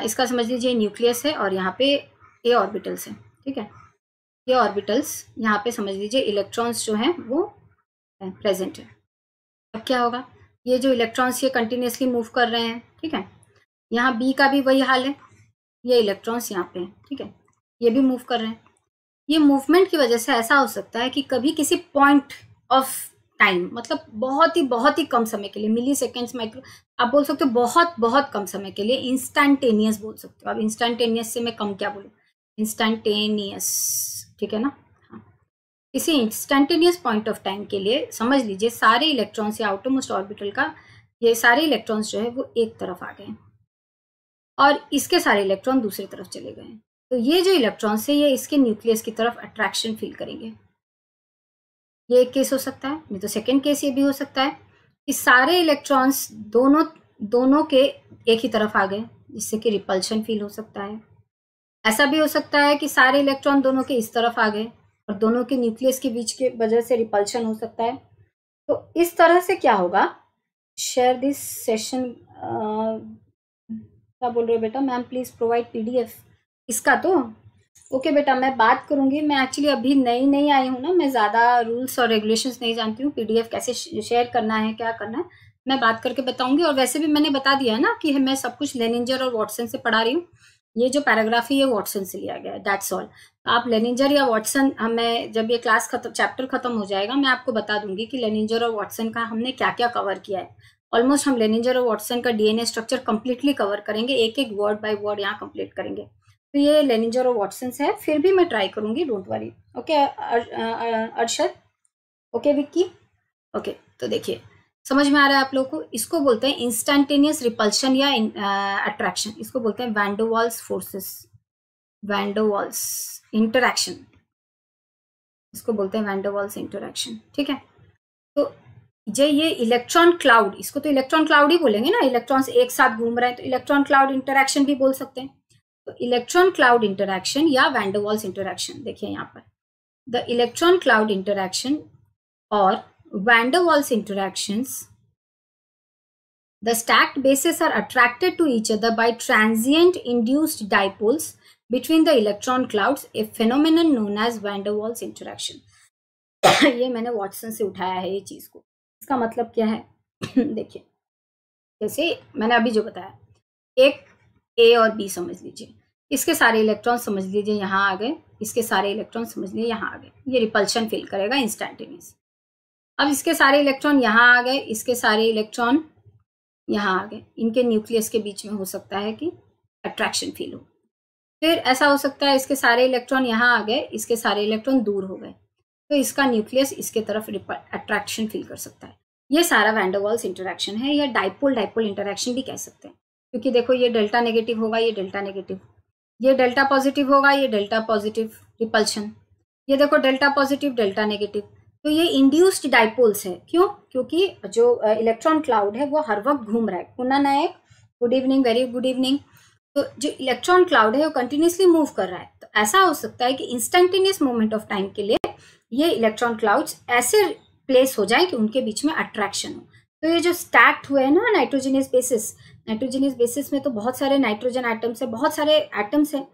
इसका समझ लीजिए न्यूक्लियस है और यहाँ पे ए ऑर्बिटल्स है ठीक है ये ऑर्बिटल्स यहाँ पे समझ लीजिए इलेक्ट्रॉन्स जो हैं वो प्रेजेंट है अब क्या होगा ये जो इलेक्ट्रॉन्स ये कंटिन्यूसली मूव कर रहे हैं ठीक है यहाँ बी का भी वही हाल है ये इलेक्ट्रॉन्स यहाँ पे हैं ठीक है ये भी मूव कर रहे हैं ये मूवमेंट की वजह से ऐसा हो सकता है कि कभी किसी पॉइंट ऑफ टाइम मतलब बहुत ही बहुत ही कम समय के लिए मिली सेकेंड्स माइक्रो आप बोल सकते हो बहुत बहुत कम समय के लिए इंस्टेंटेनियस बोल सकते हो आप इंस्टेंटेनियस से मैं कम क्या बोलूँ इंस्टेंटेनियस ठीक है ना हाँ। इसी इंस्टेंटेनियस पॉइंट ऑफ टाइम के लिए समझ लीजिए सारे इलेक्ट्रॉन्स या आउटोमोस्ट ऑर्बिटल का ये सारे इलेक्ट्रॉन्स जो है वो एक तरफ आ गए और इसके सारे इलेक्ट्रॉन दूसरी तरफ चले गए हैं तो ये जो इलेक्ट्रॉन्स है ये इसके न्यूक्लियस की तरफ अट्रैक्शन फील करेंगे ये एक केस हो सकता है नहीं तो सेकेंड केस ये भी हो सकता है कि सारे इलेक्ट्रॉन्स दोनों दोनों के एक ही तरफ आ गए जिससे कि रिपल्शन फील हो सकता है ऐसा भी हो सकता है कि सारे इलेक्ट्रॉन दोनों के इस तरफ आ गए और दोनों के न्यूक्लियस के बीच के वजह से रिपल्शन हो सकता है तो इस तरह से क्या होगा शेयर दिस सेशन क्या बोल रहे हो बेटा मैम प्लीज़ प्रोवाइड पीडीएफ इसका तो ओके बेटा मैं बात करूंगी मैं एक्चुअली अभी नई नई आई हूँ ना मैं ज़्यादा रूल्स और रेगुलेशंस नहीं जानती हूँ पीडीएफ कैसे शेयर करना है क्या करना है मैं बात करके बताऊंगी और वैसे भी मैंने बता दिया है ना कि मैं सब कुछ लेनिंजर और वॉटसन से पढ़ा रही हूँ ये जो पैराग्राफ है ये वॉटसन से लिया गया है दैट्स ऑल आप लेनिंजर या वॉटसन हमें हाँ, जब ये क्लास खत्म चैप्टर खत्म हो जाएगा मैं आपको बता दूंगी कि लेनिंजर और वॉटसन का हमने क्या क्या कवर किया है ऑलमोस्ट हम लेनिंजर और वॉटसन का डीएनए स्ट्रक्चर कंप्लीटली कवर करेंगे एक एक वर्ड बाय वर्ड यहाँ कंप्लीट करेंगे तो ये लेनिंजर और वॉटसन है फिर भी मैं ट्राई करूंगी don't worry okay Arshad okay Vicky okay तो देखिए समझ में आ रहा है आप लोगों को इसको बोलते हैं इंस्टेंटेनियस रिपल्शन या अट्रैक्शन इसको बोलते हैं वैंडोवॉल्स फोर्सेस वैंडोवॉल्स इंटरैक्शन इसको बोलते हैं वैंडोवॉल्स इंटरैक्शन ठीक है तो ये ये इलेक्ट्रॉन क्लाउड इसको तो इलेक्ट्रॉन क्लाउड ही बोलेंगे ना इलेक्ट्रॉन्स एक साथ घूम रहे हैं तो इलेक्ट्रॉन क्लाउड इंटरैक्शन भी बोल सकते हैं इलेक्ट्रॉन क्लाउड इंटरैक्शन या वैंडोवॉल्स इंटरेक्शन देखिए यहाँ पर द इलेक्ट्रॉन क्लाउड इंटरैक्शन और van der Waals interaction the stack bases are attracted to each other by transient induced dipoles between the electron cloud a phenomenon known as van der Waals interaction ये मैंने Watson से उठाया है ये चीज को इसका मतलब क्या है देखिए जैसे मैंने अभी जो बताया एक ए और बी समझ लीजिए इसके सारे इलेक्ट्रॉन समझ लीजिए यहाँ आ गए इसके सारे इलेक्ट्रॉन समझ लीजिए यहाँ आ गए ये रिपल्शन फील करेगा इंस्टेंटेनियस अब इसके सारे इलेक्ट्रॉन यहाँ आ गए इसके सारे इलेक्ट्रॉन यहाँ आ गए इनके न्यूक्लियस के बीच में हो सकता है कि अट्रैक्शन फील हो फिर ऐसा हो सकता है इसके सारे इलेक्ट्रॉन यहाँ आ गए इसके सारे इलेक्ट्रॉन दूर हो गए तो इसका न्यूक्लियस इसके तरफ अट्रैक्शन फील कर सकता है ये सारा वैंडोवॉल्स इंटरेक्शन है या डाइपोल डाइपोल इंटरेक्शन भी कह सकते हैं क्योंकि देखो ये डेल्टा नेगेटिव होगा ये डेल्टा नेगेटिव ये डेल्टा पॉजिटिव होगा ये डेल्टा पॉजिटिव रिपल्शन ये देखो डेल्टा पॉजिटिव डेल्टा नेगेटिव तो ये इंड्यूस्ड डाइपोल्स है क्यों क्योंकि जो इलेक्ट्रॉन क्लाउड है वो हर वक्त घूम रहा है Puna Nayak good evening very good evening तो जो इलेक्ट्रॉन क्लाउड है वो कंटिन्यूसली मूव कर रहा है तो ऐसा हो सकता है कि इंस्टेंटेनियस मोमेंट ऑफ टाइम के लिए ये इलेक्ट्रॉन क्लाउड्स ऐसे प्लेस हो जाए कि उनके बीच में अट्रैक्शन हो तो ये जो स्टैक्ट हुए हैं ना नाइट्रोजनियस बेसिस नाइट्रोजनियस बेसिस में तो बहुत सारे नाइट्रोजन एटम्स है बहुत सारे एटम्स हैं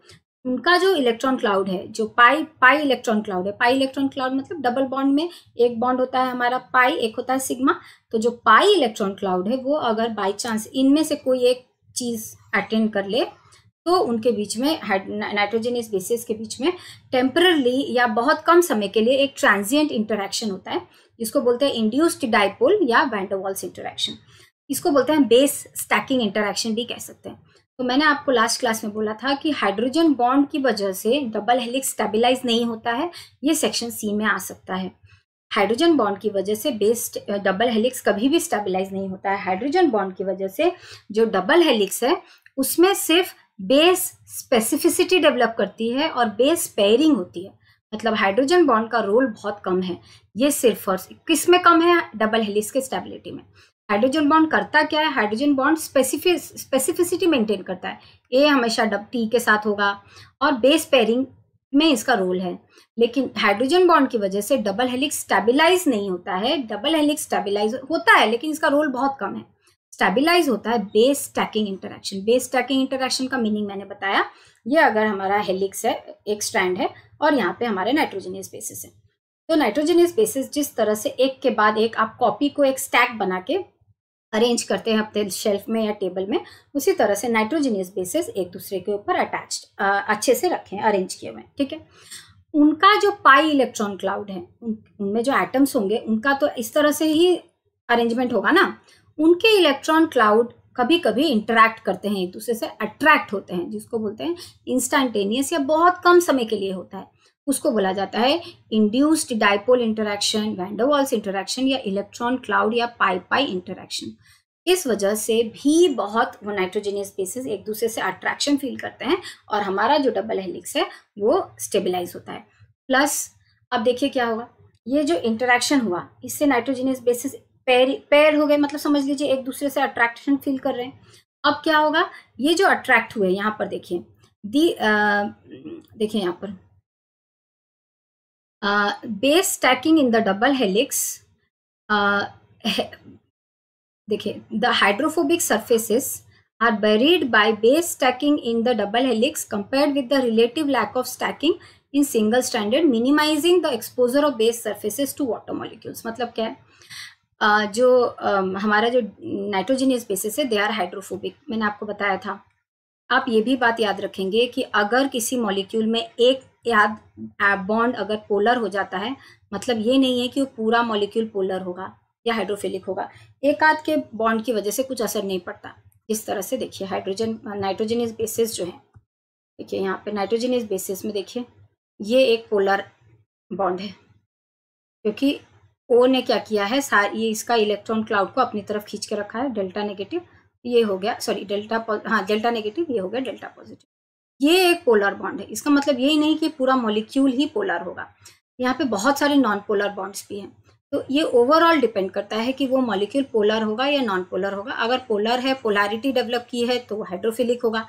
उनका जो इलेक्ट्रॉन क्लाउड है जो पाई पाई इलेक्ट्रॉन क्लाउड है पाई इलेक्ट्रॉन क्लाउड मतलब डबल बॉन्ड में एक बॉन्ड होता है हमारा पाई एक होता है सिग्मा तो जो पाई इलेक्ट्रॉन क्लाउड है वो अगर बाई चांस इनमें से कोई एक चीज अटेंड कर ले तो उनके बीच में नाइट्रोजनियस बेसिस के बीच में टेम्परली या बहुत कम समय के लिए एक ट्रांजियंट इंटरेक्शन होता है जिसको बोलते हैं इंड्यूस्ड डाइपोल या वैंडोवॉल्स इंटरेक्शन इसको बोलते हैं बेस स्टैकिंग इंटरेक्शन भी कह सकते हैं तो मैंने आपको लास्ट क्लास में बोला था कि हाइड्रोजन बॉन्ड की वजह से डबल हेलिक्स स्टेबिलाइज नहीं होता है ये सेक्शन सी में आ सकता है हाइड्रोजन बॉन्ड की वजह से बेस डबल हेलिक्स कभी भी स्टेबिलाइज नहीं होता है हाइड्रोजन बॉन्ड की वजह से जो डबल हेलिक्स है उसमें सिर्फ बेस स्पेसिफिसिटी डेवलप करती है और बेस पेयरिंग होती है मतलब हाइड्रोजन बॉन्ड का रोल बहुत कम है ये सिर्फ और किस में कम है डबल हेलिक्स के स्टेबिलिटी में हाइड्रोजन बॉन्ड करता क्या है hydrogen bond specific specificity maintain करता है ए हमेशा डब टी के साथ होगा और बेस पेयरिंग में इसका रोल है लेकिन हाइड्रोजन बॉन्ड की वजह से डबल हेलिक्स स्टेबिलाइज नहीं होता है डबल हेलिक्स स्टेबिलाइज होता है लेकिन इसका रोल बहुत कम है स्टेबिलाइज होता है base stacking interaction base stacking interaction का मीनिंग मैंने बताया ये अगर हमारा हेलिक्स है एक स्ट्रैंड है और यहाँ पे हमारे नाइट्रोजनियस बेसिस है तो नाइट्रोजनियस बेसिस जिस तरह से एक के बाद एक आप कॉपी को एक स्टैक बना के अरेंज करते हैं अपने शेल्फ में या टेबल में उसी तरह से नाइट्रोजीनियस बेसिस एक दूसरे के ऊपर अटैच अच्छे से रखें अरेंज किए हुए ठीक है उनका जो पाई इलेक्ट्रॉन क्लाउड है उनमें जो एटम्स होंगे उनका तो इस तरह से ही अरेंजमेंट होगा ना उनके इलेक्ट्रॉन क्लाउड कभी कभी इंटरैक्ट करते हैं एक दूसरे से अट्रैक्ट होते हैं जिसको बोलते हैं इंस्टांटेनियस या बहुत कम समय के लिए होता है उसको बोला जाता है induced dipole interaction van der Waals interaction या इलेक्ट्रॉन क्लाउड या पाई पाई इंटरेक्शन इस वजह से भी बहुत वो नाइट्रोजेनियस बेसिस एक दूसरे से अट्रैक्शन फील करते हैं और हमारा जो डबल हेलिक्स है वो स्टेबिलाईज होता है प्लस अब देखिए क्या होगा ये जो इंटरेक्शन हुआ इससे नाइट्रोजेनियस बेसिस पैर पैर हो गए मतलब समझ लीजिए एक दूसरे से अट्रैक्शन फील कर रहे हैं अब क्या होगा ये जो अट्रैक्ट हुए यहाँ पर देखिए दी देखिए यहाँ पर base stacking in the double helix देखिए the hydrophobic surfaces are buried by base stacking in the double helix compared with the relative lack of stacking in single stranded minimizing the exposure of base surfaces to water molecules मतलब क्या है Uh, जो uh, हमारा जो nitrogenous basis है they are hydrophobic मैंने आपको बताया था आप ये भी बात याद रखेंगे कि अगर किसी मॉलिक्यूल में एक याद बॉन्ड अगर पोलर हो जाता है मतलब ये नहीं है कि वो पूरा मॉलिक्यूल पोलर होगा या हाइड्रोफिलिक होगा एक आध के बॉन्ड की वजह से कुछ असर नहीं पड़ता इस तरह से देखिए हाइड्रोजन नाइट्रोजन इज बेसिस जो है देखिए यहाँ पे नाइट्रोजन इज बेसिस में देखिए ये एक पोलर बॉन्ड है क्योंकि ओ ने क्या किया है सार ये इसका इलेक्ट्रॉन क्लाउड को अपनी तरफ खींच के रखा है डेल्टा नेगेटिव ये हो गया सॉरी डेल्टा हाँ डेल्टा नेगेटिव ये हो गया डेल्टा पॉजिटिव ये एक पोलर बॉन्ड है इसका मतलब यही नहीं कि पूरा मॉलिक्यूल ही पोलर होगा यहाँ पे बहुत सारे नॉन पोलर बॉन्ड्स भी हैं तो ये ओवरऑल डिपेंड करता है कि वो मॉलिक्यूल पोलर होगा या नॉन पोलर होगा अगर पोलर है पोलैरिटी डेवलप की है तो हाइड्रोफिलिक होगा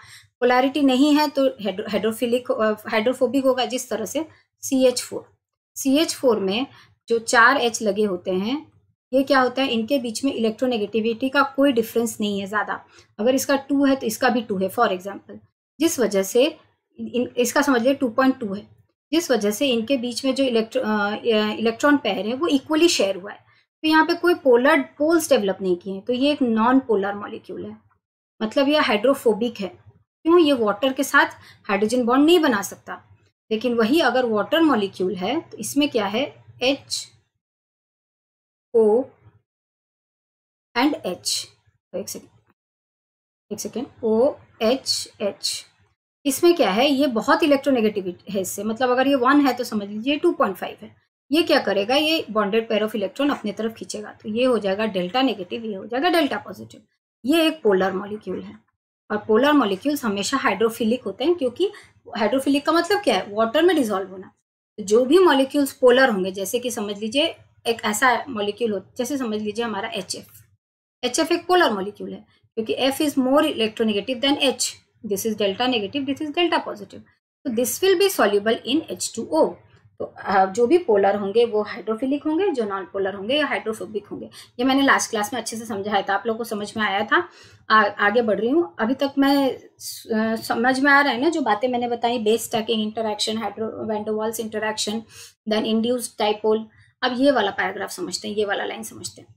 पोलैरिटी नहीं है तो हाइड्रोफिलिक हाइड्रोफोबिक होगा जिस तरह से C H four C H four में जो चार एच लगे होते हैं ये क्या होता है इनके बीच में इलेक्ट्रोनेगेटिविटी का कोई डिफरेंस नहीं है ज़्यादा अगर इसका टू है तो इसका भी टू है फॉर एग्जाम्पल जिस वजह से इन, इसका समझिए टू है जिस वजह से इनके बीच में जो इलेक्ट्र इलेक्ट्रॉन पैर है वो इक्वली शेयर हुआ है तो यहाँ पे कोई पोलर पोल्स डेवलप नहीं किए हैं तो ये एक नॉन पोलर मॉलिक्यूल है मतलब यह हाइड्रोफोबिक है क्यों ये वाटर के साथ हाइड्रोजन बॉन्ड नहीं बना सकता लेकिन वही अगर वाटर मॉलिक्यूल है तो इसमें क्या है एच ओ एंड एच एक सेकेंड एक सेकेंड ओ एच एच इसमें क्या है ये बहुत इलेक्ट्रोनेगेटिविटी है इससे मतलब अगर ये वन है तो समझ लीजिए टू पॉइंट फाइव है ये क्या करेगा ये बॉन्डेड पेयर ऑफ इलेक्ट्रॉन अपने तरफ खींचेगा तो ये हो जाएगा डेल्टा नेगेटिव ये हो जाएगा डेल्टा पॉजिटिव ये एक पोलर मॉलिक्यूल है और पोलर मॉलिक्यूल्स हमेशा हाइड्रोफिलिक होते हैं क्योंकि हाइड्रोफिलिक का मतलब क्या है वाटर में डिजोल्व होना जो भी मॉलिक्यूल्स पोलर होंगे जैसे कि समझ लीजिए एक ऐसा मॉलिक्यूल हो जैसे समझ लीजिए हमारा एच एफ एच एफ एक पोलर मॉलिक्यूल है क्योंकि F is more electronegative than H this is delta negative this is delta positive तो this will be soluble in H two O तो जो भी पोलर होंगे वो हाइड्रोफिलिक होंगे जो नॉन पोलर होंगे या हाइड्रोफोबिक होंगे ये मैंने लास्ट क्लास में अच्छे से समझाया था आप लोगों को समझ में आया था आ, आगे बढ़ रही हूँ अभी तक मैं समझ में आ रहा है ना जो बातें मैंने बताई base stacking interaction hydro van der Waals interaction then induce dipole अब ये वाला पैराग्राफ समझते हैं ये वाला लाइन समझते हैं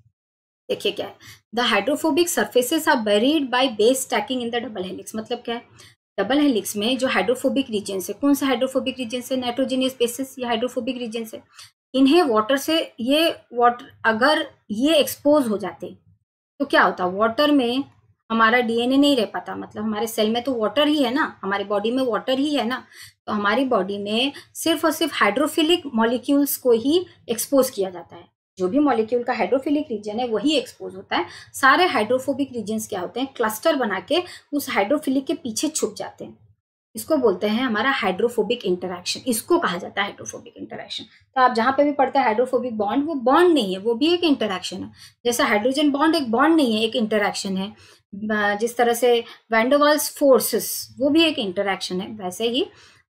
देखिए क्या है the hydrophobic surfaces are buried by base stacking in the double helix मतलब क्या है डबल हेलिक्स में जो हाइड्रोफोबिक रीजन है कौन सा हाइड्रोफोबिक रीजन है नाइट्रोजीनियस बेसिस या हाइड्रोफोबिक रीजन है इन्हें वाटर से ये वाटर अगर ये एक्सपोज हो जाते तो क्या होता वाटर में हमारा डीएनए नहीं रह पाता मतलब हमारे सेल में तो वाटर ही है ना हमारे बॉडी में वाटर ही है ना तो हमारी बॉडी में सिर्फ और सिर्फ हाइड्रोफिलिक मॉलिक्यूल्स को ही एक्सपोज किया जाता है जो भी मॉलिक्यूल का हाइड्रोफिलिक रीजन है वही एक्सपोज होता है सारे हाइड्रोफोबिक रीजन क्या होते हैं क्लस्टर बना के उस हाइड्रोफिलिक के पीछे छुप जाते हैं इसको बोलते हैं हमारा हाइड्रोफोबिक इंटरेक्शन इसको कहा जाता है हाइड्रोफोबिक इंटरेक्शन तो आप जहां पे भी पढ़ते हैं हाइड्रोफोबिक बॉन्ड वो बॉन्ड नहीं है वो भी एक इंटरेक्शन है जैसे हाइड्रोजन बॉन्ड एक बॉन्ड नहीं है एक इंटरेक्शन है जिस तरह से वैंडोवाल्स फोर्सेस वो भी एक इंटरेक्शन है वैसे ही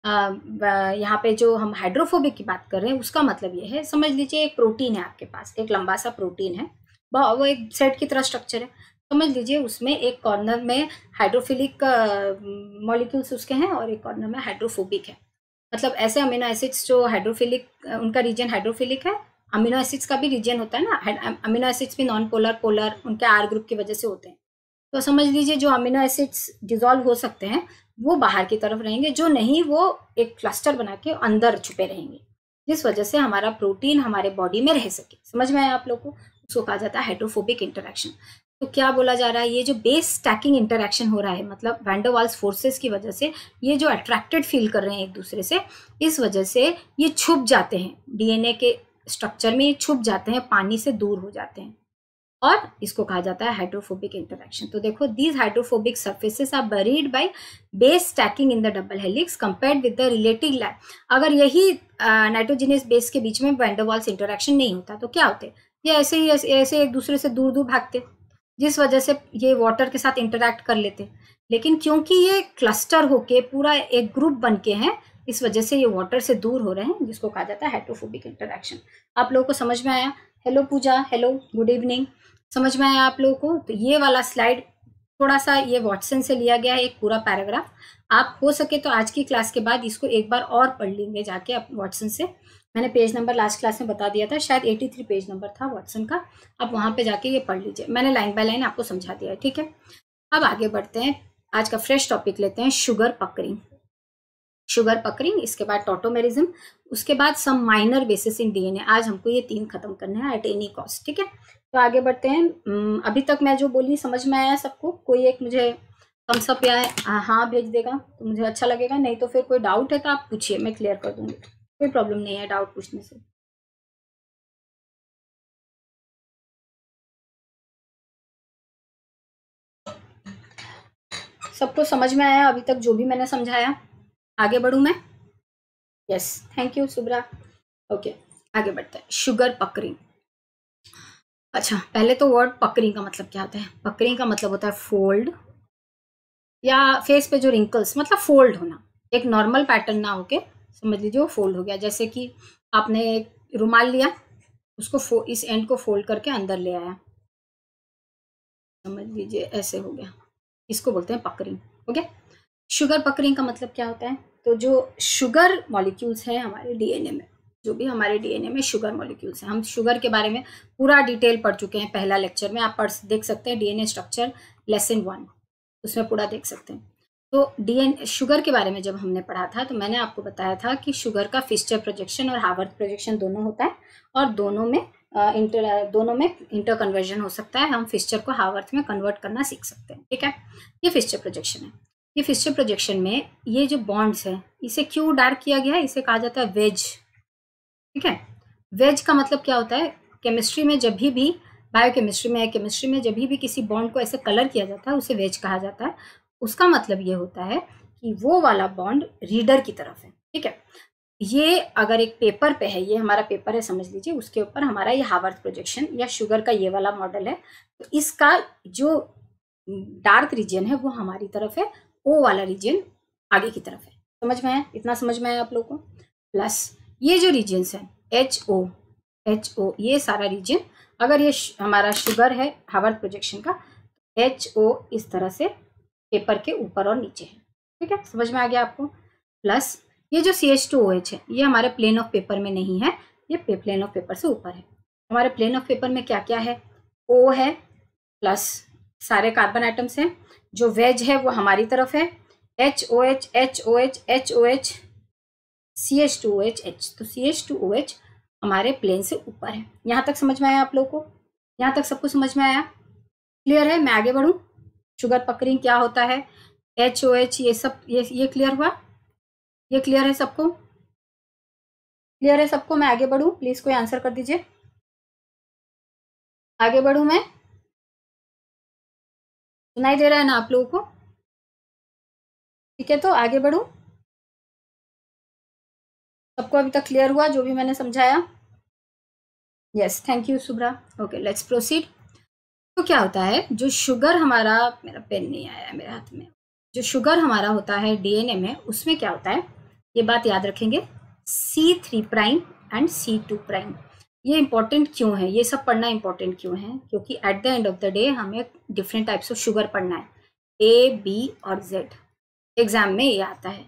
यहाँ पे जो हम हाइड्रोफोबिक की बात कर रहे हैं उसका मतलब ये है समझ लीजिए एक प्रोटीन है आपके पास एक लंबा सा प्रोटीन है वो एक सेट की तरह स्ट्रक्चर है समझ लीजिए उसमें एक कॉर्नर में हाइड्रोफिलिक मॉलिक्यूल्स उसके हैं और एक कॉर्नर में हाइड्रोफोबिक है मतलब ऐसे अमीनो एसिड्स जो हाइड्रोफिलिक उनका रीजन हाइड्रोफिलिक है अमीनो एसिड्स का भी रीजन होता है ना अमीनो एसिड्स भी नॉन पोलर पोलर उनके आर ग्रुप की वजह से होते हैं तो समझ लीजिए जो अमीनो एसिड्स डिजोल्व हो सकते हैं वो बाहर की तरफ रहेंगे जो नहीं वो एक क्लस्टर बना के अंदर छुपे रहेंगे जिस वजह से हमारा प्रोटीन हमारे बॉडी में रह सके समझ में आया आप लोग को उसको कहा जाता है हाइड्रोफोबिक इंटरेक्शन तो क्या बोला जा रहा है ये जो बेस स्टैकिंग इंटरेक्शन हो रहा है मतलब वैंडोवाल्स फोर्सेस की वजह से ये जो अट्रैक्टेड फील कर रहे हैं एक दूसरे से इस वजह से ये छुप जाते हैं डीएनए के स्ट्रक्चर में ये छुप जाते हैं पानी से दूर हो जाते हैं और इसको कहा जाता है हाइड्रोफोबिक इंटरेक्शन तो देखो these hydrophobic surfaces are buried by base stacking in the double helix compared with the relative lab अगर यही नाइट्रोजीनियस बेस के बीच में वेंडोवॉल्स इंटरेक्शन नहीं होता तो क्या होते ये ऐसे ही ऐसे एक दूसरे से दूर दूर भागते जिस वजह से ये वाटर के साथ इंटरेक्ट कर लेते लेकिन क्योंकि ये क्लस्टर होके पूरा एक ग्रुप बन के हैं इस वजह से ये वाटर से दूर हो रहे हैं जिसको कहा जाता है हाइड्रोफोबिक इंटरेक्शन आप लोगों को समझ में आया hello Pooja hello good evening समझ में आया आप लोगों को तो ये वाला स्लाइड थोड़ा सा ये वॉटसन से लिया गया है एक पूरा पैराग्राफ आप हो सके तो आज की क्लास के बाद इसको एक बार और पढ़ लेंगे जाके आप वॉटसन से मैंने पेज नंबर लास्ट क्लास में बता दिया था शायद 83 पेज नंबर था वॉटसन का आप वहाँ पे जाके ये पढ़ लीजिए मैंने लाइन बाय लाइन आपको समझा दिया है ठीक है अब आगे बढ़ते हैं आज का फ्रेश टॉपिक लेते हैं शुगर पकरिंग शुगर पकरिंग इसके बाद टोटोमेरिज्म उसके बाद some minor bases in D आज हमको ये तीन खत्म करने हैं एट एनी कॉस्ट ठीक है तो आगे बढ़ते हैं अभी तक मैं जो बोली समझ में आया सबको कोई एक मुझे सब या हाँ भेज देगा तो मुझे अच्छा लगेगा नहीं तो फिर कोई डाउट है तो आप पूछिए मैं क्लियर कर दूंगी कोई प्रॉब्लम नहीं है डाउट पूछने से सबको समझ में आया अभी तक जो भी मैंने समझाया आगे बढ़ू मैं yes thank you Subra okay आगे बढ़ते हैं शुगर पकरिंग अच्छा पहले तो वर्ड पकरिंग का मतलब क्या होता है पकरिंग का मतलब होता है फोल्ड या फेस पे जो रिंकल्स मतलब फोल्ड होना एक नॉर्मल पैटर्न ना होके समझ लीजिए वो फोल्ड हो गया जैसे कि आपने एक रुमाल लिया उसको इस एंड को फोल्ड करके अंदर ले आया समझ लीजिए ऐसे हो गया इसको बोलते हैं पकरिंग ओके शुगर पकरिंग का मतलब क्या होता है तो जो शुगर मॉलिक्यूल्स हैं हमारे डीएनए में जो भी हमारे डीएनए में शुगर मॉलिक्यूल्स हैं हम शुगर के बारे में पूरा डिटेल पढ़ चुके हैं पहला लेक्चर में आप पढ़ देख सकते हैं डीएनए स्ट्रक्चर लेसन वन उसमें पूरा देख सकते हैं तो डीएन शुगर के बारे में जब हमने पढ़ा था तो मैंने आपको बताया था कि शुगर का फिस्टर प्रोजेक्शन और हावर्थ प्रोजेक्शन दोनों होता है और दोनों में इंटर दोनों में इंटर कन्वर्जन हो सकता है हम फिस्चर को हावर्थ में कन्वर्ट करना सीख सकते हैं ठीक है ये फिस्चर प्रोजेक्शन है ये फिस्चर प्रोजेक्शन में ये जो बॉन्ड्स हैं इसे क्यों डार्क किया गया है इसे कहा जाता है वेज ठीक है वेज का मतलब क्या होता है केमिस्ट्री में जब भी भी बायोकेमिस्ट्री में केमिस्ट्री में जब भी भी किसी बॉन्ड को ऐसे कलर किया जाता है उसे वेज कहा जाता है उसका मतलब ये होता है कि वो वाला बॉन्ड रीडर की तरफ है ठीक है ये अगर एक पेपर पे है ये हमारा पेपर है समझ लीजिए उसके ऊपर हमारा ये हावर्थ प्रोजेक्शन या शुगर का ये वाला मॉडल है तो इसका जो डार्क रीजन है वो हमारी तरफ है ओ वाला रीजन आगे की तरफ है समझ में आया इतना समझ में आया आप लोग को प्लस ये जो रीजन्स हैं एच ओ एच ओ ये सारा रीजन अगर ये हमारा शुगर है हावर्ड प्रोजेक्शन का एच ओ इस तरह से पेपर के ऊपर और नीचे है ठीक है समझ में आ गया आपको प्लस ये जो C H two O H है ये हमारे प्लेन ऑफ पेपर में नहीं है ये प्लेन ऑफ पेपर से ऊपर है हमारे प्लेन ऑफ पेपर में क्या क्या है ओ है प्लस सारे कार्बन आइटम्स हैं जो वेज है वो हमारी तरफ है H O H H O H H O H C H two O H H तो C H two O H हमारे प्लेन से ऊपर है यहाँ तक समझ में आया आप लोगों को यहाँ तक सबको समझ में आया क्लियर है मैं आगे बढ़ूँ शुगर पकरिंग क्या होता है एच ओ एच ये सब ये ये क्लियर हुआ ये क्लियर है सबको क्लियर है सबको मैं आगे बढ़ूँ प्लीज़ कोई आंसर कर दीजिए आगे बढ़ूँ मैं सुनाई दे रहा है ना आप लोगों को ठीक है तो आगे बढ़ूँ सबको अभी तक क्लियर हुआ जो भी मैंने समझाया yes thank you Subra okay let's proceed तो क्या होता है जो शुगर हमारा मेरा पेन नहीं आया मेरे हाथ में जो शुगर हमारा होता है डीएनए में उसमें क्या होता है ये बात याद रखेंगे C three prime and C two prime ये इंपॉर्टेंट क्यों है ये सब पढ़ना इंपॉर्टेंट क्यों है क्योंकि at the end of the day हमें डिफरेंट टाइप्स ऑफ शुगर पढ़ना है ए बी और जेड एग्जाम में ये आता है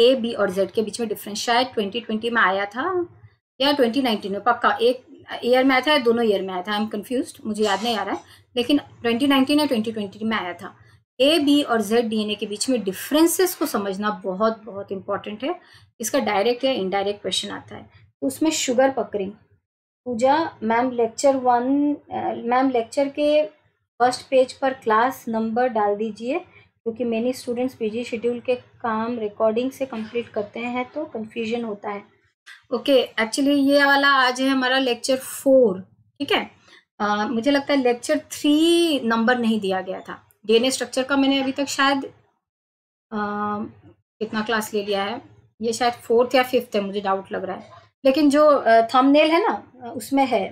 ए बी और जेड के बीच में डिफरेंस शायद ट्वेंटी ट्वेंटी में आया था या ट्वेंटी नाइनटीन में पक्का एक ईयर में आया था या दोनों ईयर में आया था आई एम कन्फ्यूज मुझे याद नहीं आ रहा है लेकिन ट्वेंटी नाइनटीन या ट्वेंटी ट्वेंटी में आया था ए बी और जेड ए के बीच में डिफरेंसेस को समझना बहुत बहुत इंपॉर्टेंट है इसका डायरेक्ट या इनडायरेक्ट क्वेश्चन आता है उसमें sugar puckering Pooja ma'am lecture one ma'am lecture के फर्स्ट पेज पर क्लास नंबर डाल दीजिए क्योंकि मैनी स्टूडेंट्स बिजी शेड्यूल के काम रिकॉर्डिंग से कंप्लीट करते हैं तो कन्फ्यूजन होता है ओके okay, एक्चुअली ये वाला आज है हमारा लेक्चर फोर ठीक है uh, मुझे लगता है लेक्चर थ्री नंबर नहीं दिया गया था डीएनए स्ट्रक्चर का मैंने अभी तक शायद uh, कितना क्लास ले लिया है ये शायद फोर्थ या फिफ्थ है मुझे डाउट लग रहा है लेकिन जो थमनेल uh, है ना उसमें है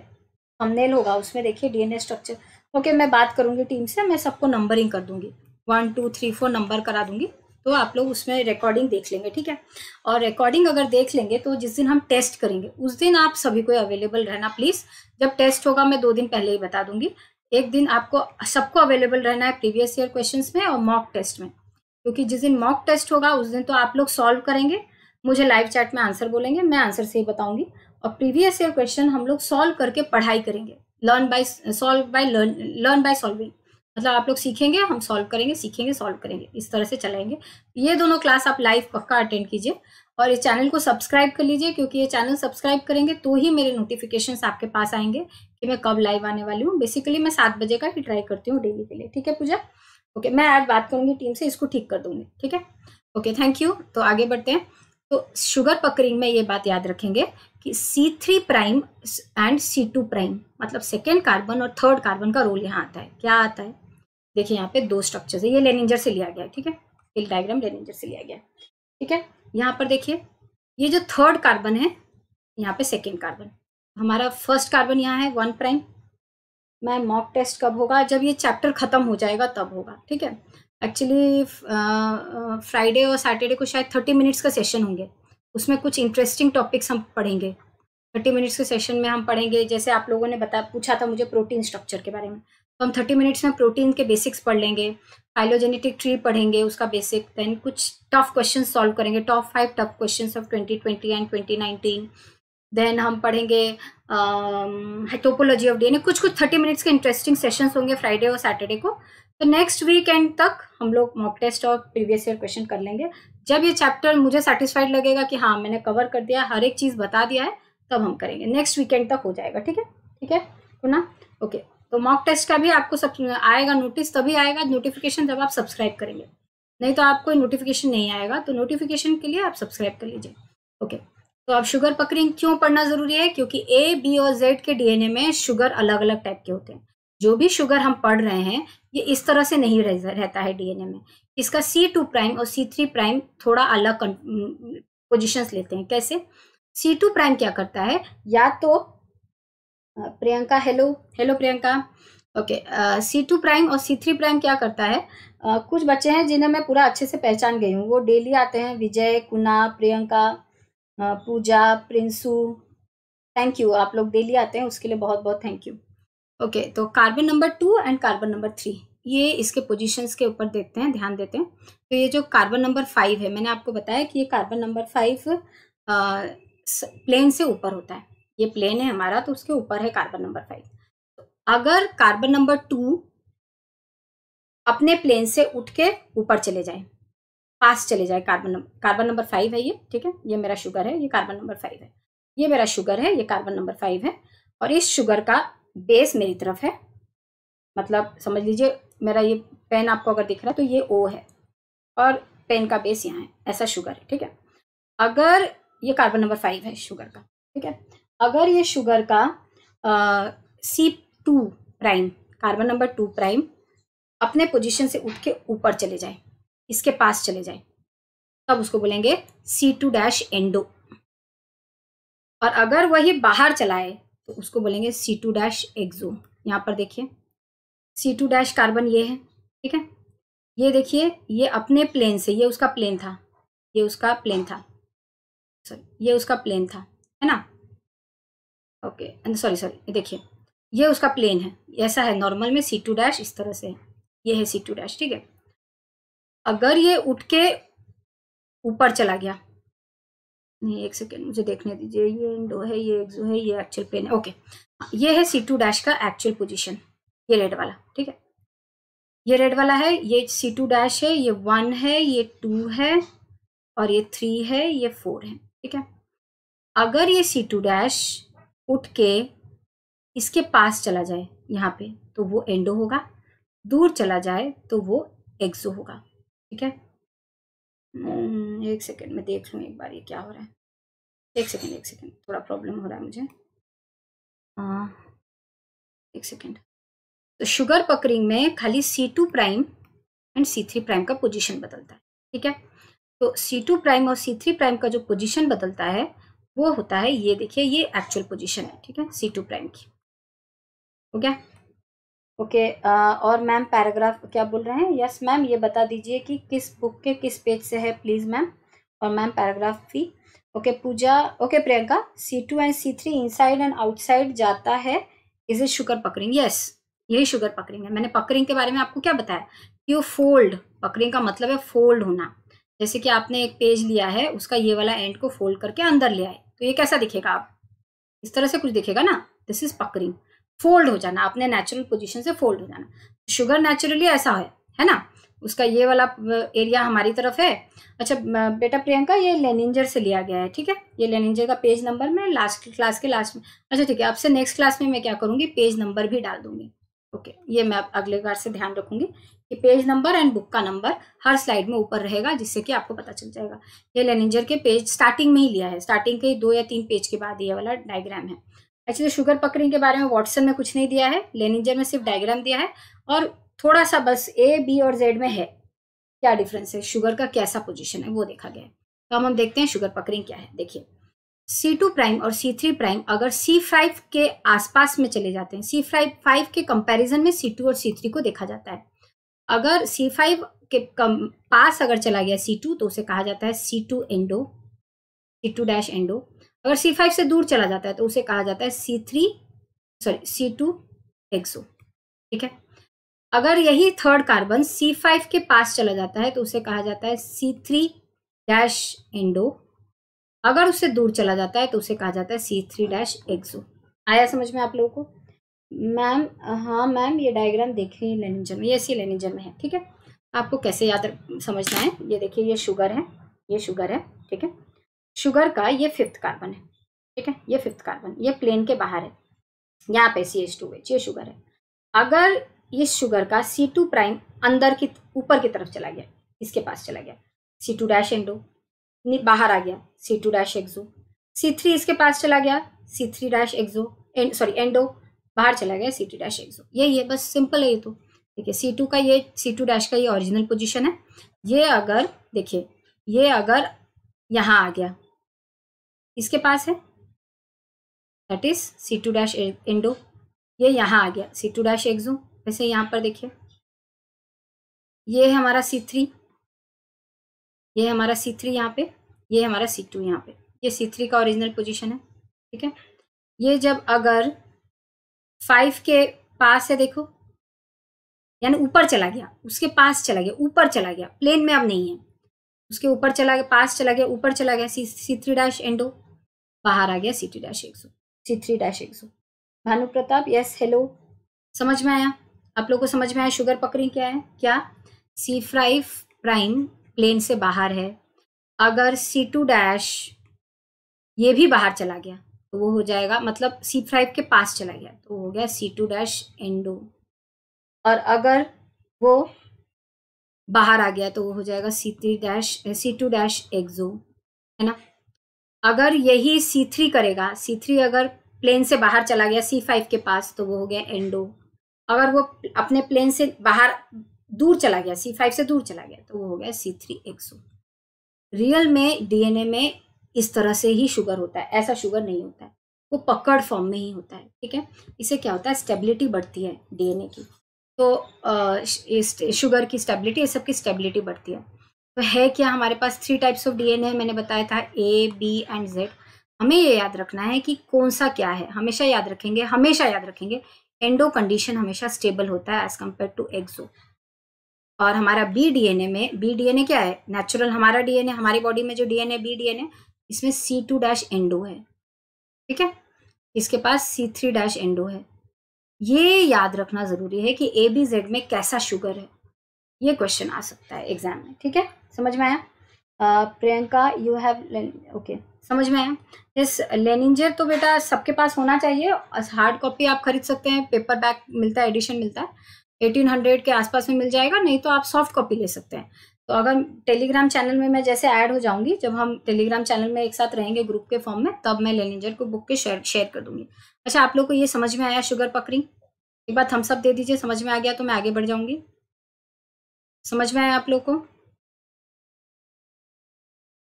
थमनेल होगा उसमें देखिए डीएनए स्ट्रक्चर ओके मैं बात करूंगी टीम से मैं सबको नंबरिंग कर दूंगी one two three four number करा दूंगी तो आप लोग उसमें रिकॉर्डिंग देख लेंगे ठीक है और रिकॉर्डिंग अगर देख लेंगे तो जिस दिन हम टेस्ट करेंगे उस दिन आप सभी को अवेलेबल रहना प्लीज़ जब टेस्ट होगा मैं दो दिन पहले ही बता दूंगी एक दिन आपको सबको अवेलेबल रहना है प्रीवियस ईयर क्वेश्चंस में और मॉक टेस्ट में क्योंकि जिस दिन मॉक टेस्ट होगा उस दिन तो आप लोग सॉल्व करेंगे मुझे लाइव चैट में आंसर बोलेंगे मैं आंसर से ही बताऊंगी और प्रीवियस ईयर क्वेश्चन हम लोग सॉल्व करके पढ़ाई करेंगे learn by solve by learn by solving मतलब आप लोग सीखेंगे हम सॉल्व करेंगे सीखेंगे सॉल्व करेंगे इस तरह से चलाएंगे ये दोनों क्लास आप लाइव पक्का अटेंड कीजिए और इस चैनल को सब्सक्राइब कर लीजिए क्योंकि ये चैनल सब्सक्राइब करेंगे तो ही मेरे नोटिफिकेशन आपके पास आएंगे कि मैं कब लाइव आने वाली हूँ बेसिकली मैं सात बजे का ही ट्राई करती हूँ डेली के लिए ठीक है पूजा ओके मैं आज बात करूंगी टीम से इसको ठीक कर दूंगी ठीक है ओके थैंक यू तो आगे बढ़ते हैं तो शुगर पकरिंग में ये बात याद रखेंगे कि C3 prime and C2 prime मतलब सेकेंड कार्बन और थर्ड कार्बन का रोल यहाँ आता है क्या आता है देखिए यहाँ पे दो स्ट्रक्चर्स है ये लेनिंजर से लिया गया है ठीक है एक डायग्राम लेनिंजर से लिया गया ठीक है यहाँ पर देखिए ये जो थर्ड कार्बन है यहाँ पे सेकेंड कार्बन हमारा फर्स्ट कार्बन यहाँ है वन प्राइम मैं मॉक टेस्ट कब होगा जब ये चैप्टर खत्म हो जाएगा तब होगा ठीक है एक्चुअली फ्राइडे और सैटरडे को शायद थर्टी मिनट्स का सेशन होंगे उसमें कुछ इंटरेस्टिंग टॉपिक्स हम पढ़ेंगे थर्टी मिनट्स के सेशन में हम पढ़ेंगे जैसे आप लोगों ने बता पूछा था मुझे प्रोटीन स्ट्रक्चर के बारे में तो हम थर्टी मिनट्स में प्रोटीन के बेसिक्स पढ़ लेंगे फाइलोजेनेटिक ट्री पढ़ेंगे उसका बेसिक देन कुछ टफ क्वेश्चन सॉल्व करेंगे top five tough question of twenty twenty and twenty nineteen then हम पढ़ेंगे हेटोपोलॉजी ऑफ डीएनए कुछ कुछ थर्टी मिनट्स के इंटरेस्टिंग सेशंस होंगे फ्राइडे और सैटरडे को तो नेक्स्ट वीकेंड तक हम लोग मॉक टेस्ट और प्रीवियस ईयर क्वेश्चन कर लेंगे जब ये चैप्टर मुझे सेटिस्फाइड लगेगा कि हाँ मैंने कवर कर दिया हर एक चीज़ बता दिया है तब हम करेंगे नेक्स्ट वीकेंड तक हो जाएगा ठीक है ठीक है ना ओके तो मॉक टेस्ट का भी आपको सब आएगा नोटिस तभी आएगा नोटिफिकेशन जब आप सब्सक्राइब करेंगे नहीं तो आपको नोटिफिकेशन नहीं आएगा तो नोटिफिकेशन के लिए आप सब्सक्राइब कर लीजिए ओके तो आप शुगर पकड़िंग क्यों पढ़ना ज़रूरी है क्योंकि ए बी और जेड के डीएनए में शुगर अलग अलग टाइप के होते हैं जो भी शुगर हम पढ़ रहे हैं ये इस तरह से नहीं रह, रहता है डीएनए में इसका सी टू प्राइम और सी थ्री प्राइम थोड़ा अलग पोजिशंस लेते हैं कैसे सी टू प्राइम क्या करता है या तो Priyanka hello hello Priyanka okay C two prime और सी थ्री प्राइम क्या करता है uh, कुछ बच्चे हैं जिन्हें मैं पूरा अच्छे से पहचान गई हूँ वो डेली आते हैं विजय कुना प्रियंका पूजा प्रिंसू थैंक यू आप लोग डेली आते हैं उसके लिए बहुत बहुत थैंक यू ओके तो carbon number two and carbon number three ये इसके पोजीशंस के ऊपर देते हैं ध्यान देते हैं तो ये जो कार्बन नंबर फाइव है मैंने आपको बताया कि ये कार्बन नंबर फाइव प्लेन से ऊपर होता है ये प्लेन है हमारा तो उसके ऊपर है कार्बन नंबर फाइव अगर कार्बन नंबर टू अपने प्लेन से उठ के ऊपर चले जाए पास चले जाए carbon number carbon number five है ये ठीक है ये मेरा शुगर है ये कार्बन नंबर फाइव है ये मेरा शुगर है ये कार्बन नंबर फाइव है और इस शुगर का बेस मेरी तरफ है मतलब समझ लीजिए मेरा ये पेन आपको अगर दिख रहा है तो ये ओ है और पेन का बेस यहाँ है ऐसा शुगर है ठीक है अगर ये कार्बन नंबर फाइव है शुगर का ठीक है अगर ये शुगर का C two prime carbon number two prime अपने पोजीशन से उठ के ऊपर चले जाए इसके पास चले जाए तब उसको बोलेंगे सी टू डैश एंडो और अगर वही बाहर चलाए तो उसको बोलेंगे सी टू डैश एग्जो यहाँ पर देखिए सी टू डैश कार्बन ये है ठीक है ये देखिए ये अपने प्लेन से ये उसका प्लेन था ये उसका प्लेन था सॉरी ये उसका प्लेन था है ना ओके सॉरी सॉरी देखिए ये उसका प्लेन है ऐसा है नॉर्मल में सी टू डैश इस तरह से है ये है सी टू डैश ठीक है अगर ये उठ के ऊपर चला गया नहीं एक सेकेंड मुझे देखने दीजिए ये इंडो है ये एक्सो है ये एक्चुअल पेन है ओके ये है सी टू डैश का एक्चुअल पोजिशन ये रेड वाला ठीक है ये रेड वाला है ये सी टू डैश है ये वन है ये टू है और ये थ्री है ये फोर है ठीक है अगर ये सी टू डैश उठ के इसके पास चला जाए यहाँ पे तो वो एंडो होगा दूर चला जाए तो वो एक्सो होगा ठीक है हम्म, एक सेकेंड मैं देख लूँ एक बार ये क्या हो रहा है एक सेकेंड एक सेकेंड थोड़ा प्रॉब्लम हो रहा है मुझे हाँ एक सेकेंड तो शुगर पकरिंग में खाली C two prime and C three prime का पोजीशन बदलता है ठीक है तो सी टू प्राइम और सी थ्री प्राइम का जो पोजीशन बदलता है वो होता है ये देखिए ये एक्चुअल पोजिशन है ठीक है सी टू प्राइम की हो गया ओके okay, और मैम पैराग्राफ क्या बोल रहे हैं यस मैम ये बता दीजिए कि किस बुक के किस पेज से है प्लीज़ मैम और मैम पैराग्राफ भी okay Pooja okay Priyanka C two and C three inside and outside जाता है is is sugar puckering yes यही शुगर पकड़िंग है मैंने पकड़िंग के बारे में आपको क्या बताया कि वो फोल्ड पकड़िंग का मतलब है फोल्ड होना जैसे कि आपने एक पेज लिया है उसका ये वाला एंड को फोल्ड करके अंदर ले आए तो ये कैसा दिखेगा आप इस तरह से कुछ दिखेगा ना दिस इज पकड़िंग फोल्ड हो जाना अपने नेचुरल पोजिशन से फोल्ड हो जाना शुगर नेचुरली ऐसा है है ना उसका ये वाला एरिया हमारी तरफ है अच्छा बेटा प्रियंका ये लेनिंजर से लिया गया है ठीक है ये लेनिंजर का पेज नंबर मैं लास्ट क्लास के लास्ट में अच्छा ठीक है आपसे नेक्स्ट क्लास में मैं क्या करूँगी पेज नंबर भी डाल दूंगी ओके ये मैं अगले बार से ध्यान रखूंगी कि पेज नंबर एंड बुक का नंबर हर स्लाइड में ऊपर रहेगा जिससे कि आपको पता चल जाएगा ये लेनिंजर के पेज स्टार्टिंग में ही लिया है स्टार्टिंग के दो या तीन पेज के बाद ये वाला डायग्राम है एक्चुअली शुगर पकड़िंग के बारे में वॉटसन में कुछ नहीं दिया है लेनिंजर में सिर्फ डायग्राम दिया है और थोड़ा सा बस ए बी और जेड में है क्या डिफरेंस है शुगर का कैसा पोजिशन है वो देखा गया है तो हम हम देखते हैं शुगर पकड़िंग क्या है देखिए C2 प्राइम और C3 प्राइम अगर C5 के आसपास में चले जाते हैं C5 फाइव के कंपैरिजन में C2 और C3 को देखा जाता है अगर C5 के कम पास अगर चला गया C2 तो उसे कहा जाता है C2 endo C2 to dash endo अगर सी फाइव से दूर चला जाता है तो उसे कहा जाता है C three sorry C two exo ठीक है अगर यही थर्ड कार्बन सी फाइव के पास चला जाता है तो उसे कहा जाता है सी थ्री डैश एंडो अगर उसे दूर चला जाता है तो उसे कहा जाता है सी थ्री डैश एक्सो आया समझ में आप लोगों को मैम हाँ मैम ये डायग्राम देखिए लेनिजन में ये सी लेनिजन में है ठीक है आपको कैसे याद समझना है ये देखिए ये शुगर है ये शुगर है ठीक है शुगर का ये फिफ्थ कार्बन है ठीक है ये फिफ्थ कार्बन ये प्लेन के बाहर है यहाँ पे सी एच टू एच ये शुगर है अगर ये शुगर का सी टू प्राइम अंदर की ऊपर की तरफ चला गया इसके पास चला गया सी टू डैश एंडो बाहर आ गया C two dash exo C three इसके पास चला गया C three dash exo and sorry endo बाहर चला गया सी टू डैश एक्जो ये ये बस सिंपल है ये तो ठीक है सी टू का ये सी टू डैश का ये ओरिजिनल पोजिशन है ये अगर देखिए ये अगर यहाँ आ गया किसके पास है that is C two dash endo ये यहाँ आ गया सी टू डैश एक्जो वैसे यहाँ पर देखिए ये है हमारा सी थ्री ये हमारा सी थ्री यहाँ पे ये हमारा सी टू यहाँ पे ये सी थ्री का ओरिजिनल पोजीशन है ठीक है ये जब अगर फाइव के पास है देखो यानी ऊपर चला गया उसके पास चला गया ऊपर चला गया प्लेन में अब नहीं है उसके ऊपर चला गया पास चला गया ऊपर चला गया C C three dash endo बाहर आ गया C three dash exo C three dash exo Bhanu Pratap yes hello समझ में आया आप लोग को समझ में आया शुगर पकड़ी क्या है क्या सी फाइव प्राइम प्लेन से बाहर है अगर सी टू डैश ये भी बाहर चला गया तो वो हो जाएगा मतलब सी फाइव के पास चला गया तो हो गया सी टू डैश एंडो और अगर वो बाहर आ गया तो वो हो जाएगा C three dash C two dash exo है ना अगर यही सी थ्री करेगा सी थ्री अगर प्लेन से बाहर चला गया सी फाइव के पास तो वो हो गया एंडो अगर वो अपने प्लेन से बाहर दूर चला गया सी फाइव से दूर चला गया तो वो हो गया सी थ्री एक्सो रियल में डीएनए में इस तरह से ही शुगर होता है ऐसा शुगर नहीं होता है वो पकड़ फॉर्म में ही होता है ठीक है इसे क्या होता है स्टेबिलिटी बढ़ती है डीएनए की तो शुगर की स्टेबिलिटी ये सब की स्टेबिलिटी बढ़ती है तो है क्या हमारे पास थ्री टाइप्स ऑफ डीएनए मैंने बताया था ए बी एंड जेड हमें ये याद रखना है कि कौन सा क्या है हमेशा याद रखेंगे हमेशा याद रखेंगे एंडो कंडीशन हमेशा स्टेबल होता है एज कम्पेयर टू एक्सो और हमारा बी डीएनए में बी डीएनए क्या है नेचुरल हमारा डीएनए हमारी बॉडी में जो डीएनए बी डीएनए इसमें सी टू डैश एंडो है ठीक है इसके पास सी थ्री डैश एंडो है ये याद रखना ज़रूरी है कि ए बी जेड में कैसा शुगर है ये क्वेश्चन आ सकता है एग्जाम में ठीक है समझ में आया प्रियंका यू हैव ओके समझ में आया यस लेनिंजर तो बेटा सबके पास होना चाहिए हार्ड कॉपी आप खरीद सकते हैं पेपर बैक मिलता है एडिशन मिलता है एटीन हंड्रेड के आसपास में मिल जाएगा नहीं तो आप सॉफ्ट कॉपी ले सकते हैं तो अगर टेलीग्राम चैनल में मैं जैसे ऐड हो जाऊंगी जब हम टेलीग्राम चैनल में एक साथ रहेंगे ग्रुप के फॉर्म में तब मैं लेनिंजर को बुक के शेयर शेयर कर दूंगी अच्छा आप लोग को ये समझ में आया शुगर पकड़ी एक बार थम्स अप दे दीजिए समझ में आ गया तो मैं आगे बढ़ जाऊंगी समझ में आया आप लोग को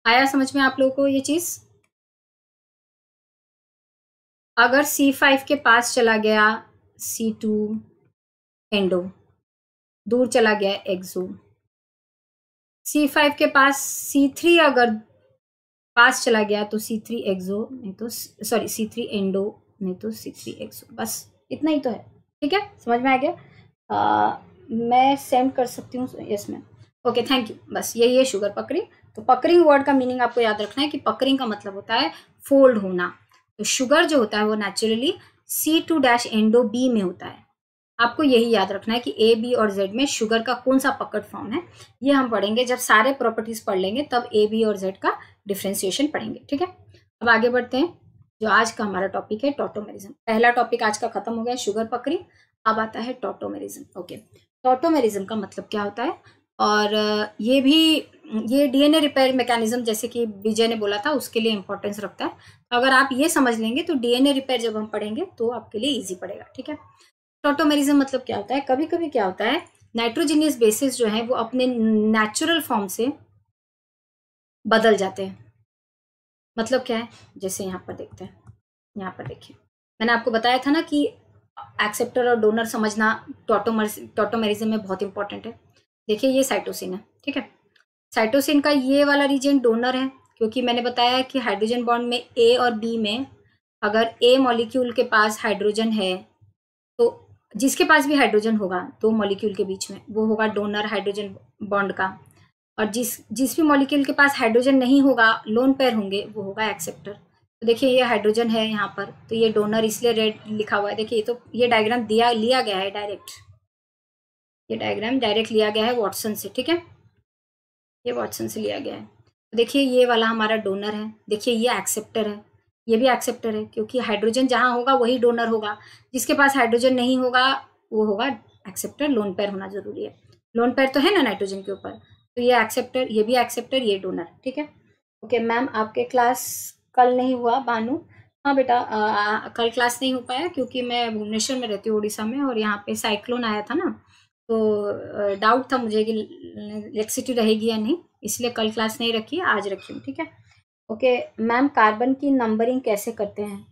आया समझ में आप लोग को ये चीज़ अगर सी फाइव के पास चला गया सी टू एंडो दूर चला गया एक्सो सी फाइव के पास सी थ्री अगर पास चला गया तो सी थ्री एक्सो नहीं तो सॉरी सी थ्री एंडो नहीं तो सिक्स थ्री एक्स बस इतना ही तो है ठीक है समझ में आ गया आ, मैं सेंड कर सकती हूँ yes ma'am okay thank you बस यही है शुगर पकड़ी तो पकड़िंग वर्ड का मीनिंग आपको याद रखना है कि पकड़िंग का मतलब होता है फोल्ड होना तो शुगर जो होता है वो naturally C two dash endo B में होता है आपको यही याद रखना है कि ए बी और जेड में शुगर का कौन सा पकड़ फॉर्म है ये हम पढ़ेंगे जब सारे प्रॉपर्टीज पढ़ लेंगे तब ए बी और जेड का डिफ्रेंसिएशन पढ़ेंगे ठीक है अब आगे बढ़ते हैं जो आज का हमारा टॉपिक है टोटोमेरिज्म पहला टॉपिक आज का खत्म हो गया शुगर पकड़ी अब आता है टोटोमेरिज्म ओके टोटोमेरिज्म का मतलब क्या होता है और ये भी ये डीएनए रिपेयर मैकेनिज्म जैसे कि विजय ने बोला था उसके लिए इंपॉर्टेंस रखता है तो अगर आप ये समझ लेंगे तो डीएनए रिपेयर जब हम पढ़ेंगे तो आपके लिए इजी पड़ेगा ठीक है टोटोमेरिज्म मतलब क्या होता है कभी कभी क्या होता है नाइट्रोजीनियस बेसिस जो है वो अपने नेचुरल फॉर्म से बदल जाते हैं मतलब क्या है जैसे यहाँ पर देखते हैं यहाँ पर देखिए मैंने आपको बताया था ना कि एक्सेप्टर और डोनर समझना टोटोमर टोटोमेरिज्म में बहुत इंपॉर्टेंट है देखिए ये साइटोसिन है ठीक है साइटोसिन का ये वाला रीजन डोनर है क्योंकि मैंने बताया है कि हाइड्रोजन बॉन्ड में ए और बी में अगर ए मॉलिक्यूल के पास हाइड्रोजन है तो जिसके पास भी हाइड्रोजन होगा दो मॉलिक्यूल के बीच में वो होगा डोनर हाइड्रोजन बॉन्ड का और जिस जिस भी मॉलिक्यूल के पास हाइड्रोजन नहीं होगा लोन पेयर होंगे वो होगा एक्सेप्टर तो देखिए ये हाइड्रोजन है यहाँ पर तो ये डोनर इसलिए रेड लिखा हुआ है देखिए ये तो ये डायग्राम दिया लिया गया है डायरेक्ट ये डायग्राम डायरेक्ट लिया गया है वॉटसन से ठीक है ये वॉटसन से लिया गया है तो देखिए ये वाला हमारा डोनर है देखिए ये एक्सेप्टर है ये भी एक्सेप्टर है क्योंकि हाइड्रोजन जहाँ होगा वही डोनर होगा जिसके पास हाइड्रोजन नहीं होगा वो होगा एक्सेप्टर लोन पेयर होना जरूरी है लोन पेयर तो है ना नाइट्रोजन के ऊपर तो ये एक्सेप्टर ये भी एक्सेप्टर ये डोनर ठीक है ओके मैम आपके क्लास कल नहीं हुआ बानू हाँ बेटा कल क्लास नहीं हो पाया क्योंकि मैं भुवनेश्वर में रहती हूँ उड़ीसा में और यहाँ पे साइक्लोन आया था ना तो डाउट था मुझे कि इलेक्ट्रिसिटी रहेगी या नहीं इसलिए कल क्लास नहीं रखी आज रखी हूँ ठीक है ओके मैम कार्बन की नंबरिंग कैसे करते हैं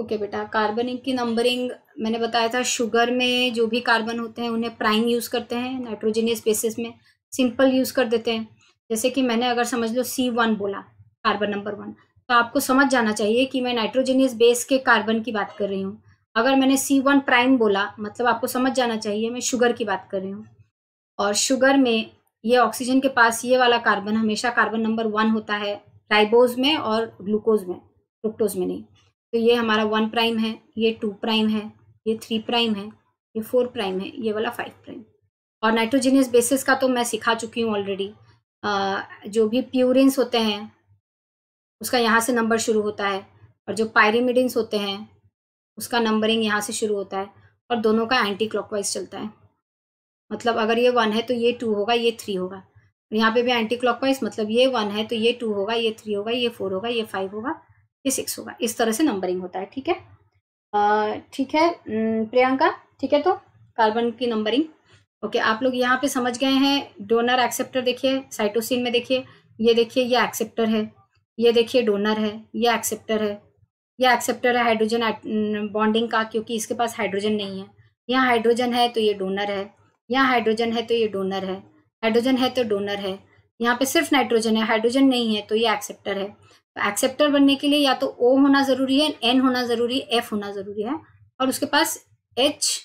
ओके बेटा कार्बन की नंबरिंग मैंने बताया था शुगर में जो भी कार्बन होते हैं उन्हें प्राइम यूज़ करते हैं नाइट्रोजीनियस बेसिस में सिंपल यूज़ कर देते हैं जैसे कि मैंने अगर समझ लो सी वन बोला कार्बन नंबर वन तो आपको समझ जाना चाहिए कि मैं नाइट्रोजेनियस बेस के कार्बन की बात कर रही हूँ अगर मैंने सी वन प्राइम बोला मतलब आपको समझ जाना चाहिए मैं शुगर की बात कर रही हूँ और शुगर में ये ऑक्सीजन के पास ये वाला कार्बन हमेशा कार्बन नंबर वन होता है राइबोज में और ग्लूकोज में फ्रुक्टोज में नहीं तो ये हमारा वन प्राइम है ये टू प्राइम है ये थ्री प्राइम है ये फोर प्राइम है ये वाला फाइव प्राइम और नाइट्रोजीनियस बेसिस का तो मैं सिखा चुकी हूँ ऑलरेडी जो भी प्यूरिन्स होते हैं उसका यहाँ से नंबर शुरू होता है और जो पायरीमिडिन्स होते हैं उसका नंबरिंग यहाँ से शुरू होता है और दोनों का एंटी क्लॉकवाइज चलता है मतलब अगर ये वन है तो ये टू होगा ये थ्री होगा यहाँ पे भी एंटी क्लॉकवाइज मतलब ये वन है तो ये टू होगा ये थ्री होगा ये फोर होगा ये फाइव होगा ये सिक्स होगा इस तरह से नंबरिंग होता है ठीक है ठीक है प्रियंका ठीक है तो कार्बन की नंबरिंग ओके आप लोग यहाँ पे समझ गए हैं डोनर एक्सेप्टर देखिए साइटोसिन में देखिए ये देखिए ये एक्सेप्टर है ये देखिए डोनर है ये एक्सेप्टर है ये एक्सेप्टर है हाइड्रोजन बॉन्डिंग का क्योंकि इसके पास हाइड्रोजन नहीं है यहाँ हाइड्रोजन है तो ये डोनर है यहाँ हाइड्रोजन है तो ये डोनर है हाइड्रोजन है तो डोनर है यहाँ पे सिर्फ नाइट्रोजन है हाइड्रोजन नहीं है तो ये एक्सेप्टर है तो एक्सेप्टर बनने के लिए या तो ओ होना ज़रूरी है एन होना ज़रूरी है एफ होना ज़रूरी है और उसके पास एच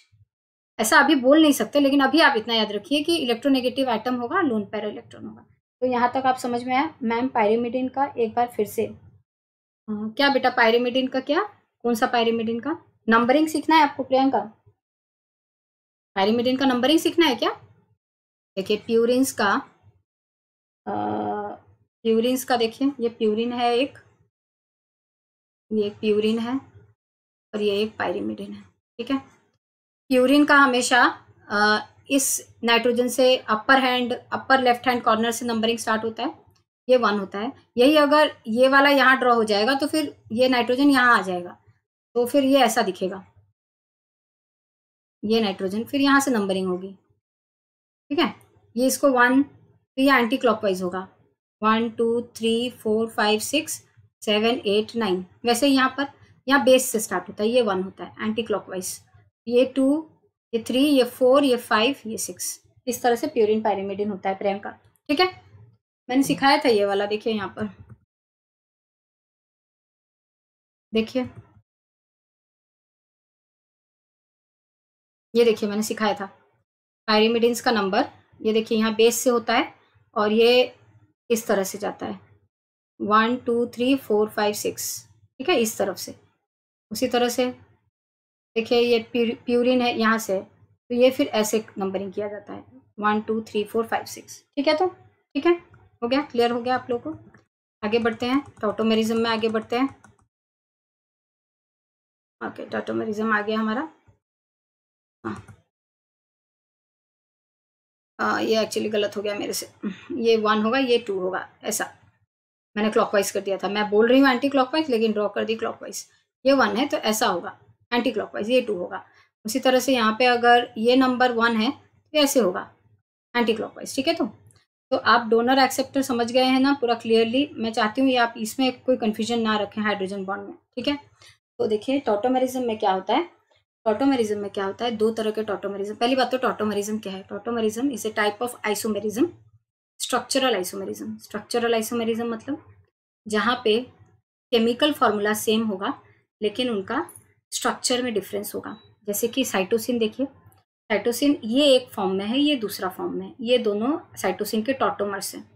ऐसा अभी बोल नहीं सकते लेकिन अभी आप इतना याद रखिए कि इलेक्ट्रोनेगेटिव आइटम होगा लोन पैरा इलेक्ट्रॉन होगा तो यहाँ तक आप समझ में आया मैम पायरेमिडिन का एक बार फिर से आ, क्या बेटा पायरेमिडिन का क्या कौन सा पायरेमिडिन का नंबरिंग सीखना है आपको प्रियंका पायरेमिडिन का नंबरिंग सीखना है क्या देखिए प्यूरिंस का प्यूरिंस का देखिए ये प्यूरिन है एक ये एक प्यूरिन है और ये एक पायरेमिडिन है ठीक है प्यूरिन का हमेशा आ, इस नाइट्रोजन से upper hand upper left hand corner से नंबरिंग स्टार्ट होता है ये वन होता है यही अगर ये वाला यहाँ ड्रॉ हो जाएगा तो फिर ये नाइट्रोजन यहाँ आ जाएगा तो फिर ये ऐसा दिखेगा ये नाइट्रोजन फिर यहाँ से नंबरिंग होगी ठीक है ये इसको वन तो ये एंटी क्लॉकवाइज होगा one two three four five six seven eight nine वैसे यहाँ पर यहाँ बेस से स्टार्ट होता है ये वन होता है एंटी क्लॉकवाइज ये टू ये थ्री ये फोर ये फाइव ये सिक्स इस तरह से प्योरिन पायरिमिडिन होता है प्रेम का ठीक है मैंने सिखाया था ये वाला देखिए यहाँ पर देखिए ये देखिए मैंने सिखाया था पायरिमिडिन्स का नंबर ये देखिए यहाँ बेस से होता है और ये इस तरह से जाता है one two three four five six ठीक है इस तरफ से उसी तरह से देखिए ये प्यूरिन है यहाँ से तो ये फिर ऐसे नंबरिंग किया जाता है one two three four five six ठीक है तो ठीक है हो गया क्लियर हो गया आप लोगों को आगे बढ़ते हैं टोटोमेरिज्म में आगे बढ़ते हैं ओके टोटोमेरिज्म आ गया हमारा हाँ, हाँ ये एक्चुअली गलत हो गया मेरे से ये वन होगा ये टू होगा ऐसा मैंने क्लॉकवाइज कर दिया था मैं बोल रही हूँ एंटी क्लॉकवाइज लेकिन ड्रॉ कर दी क्लॉकवाइज ये वन है तो ऐसा होगा एंटी क्लॉकवाइज ये टू होगा उसी तरह से यहाँ पे अगर ये नंबर वन है तो ऐसे होगा एंटी क्लॉकवाइज ठीक है तो तो आप डोनर एक्सेप्टर समझ गए हैं ना पूरा क्लियरली मैं चाहती हूँ ये आप इसमें कोई कन्फ्यूजन ना रखें हाइड्रोजन बॉन्ड में ठीक है तो देखिए टोटोमेरिज्म में क्या होता है टोटोमेरिज्म में क्या होता है दो तरह के टोटोमेरिज्म पहली बात तो टोटोमेरिज्म क्या है tautomerism is a type of isomerism structural isomerism structural isomerism मतलब जहाँ पे केमिकल फार्मूला सेम होगा लेकिन उनका स्ट्रक्चर में डिफरेंस होगा जैसे कि साइटोसिन देखिए साइटोसिन ये एक फॉर्म में है ये दूसरा फॉर्म में है ये दोनों साइटोसिन के टॉटोमर्स हैं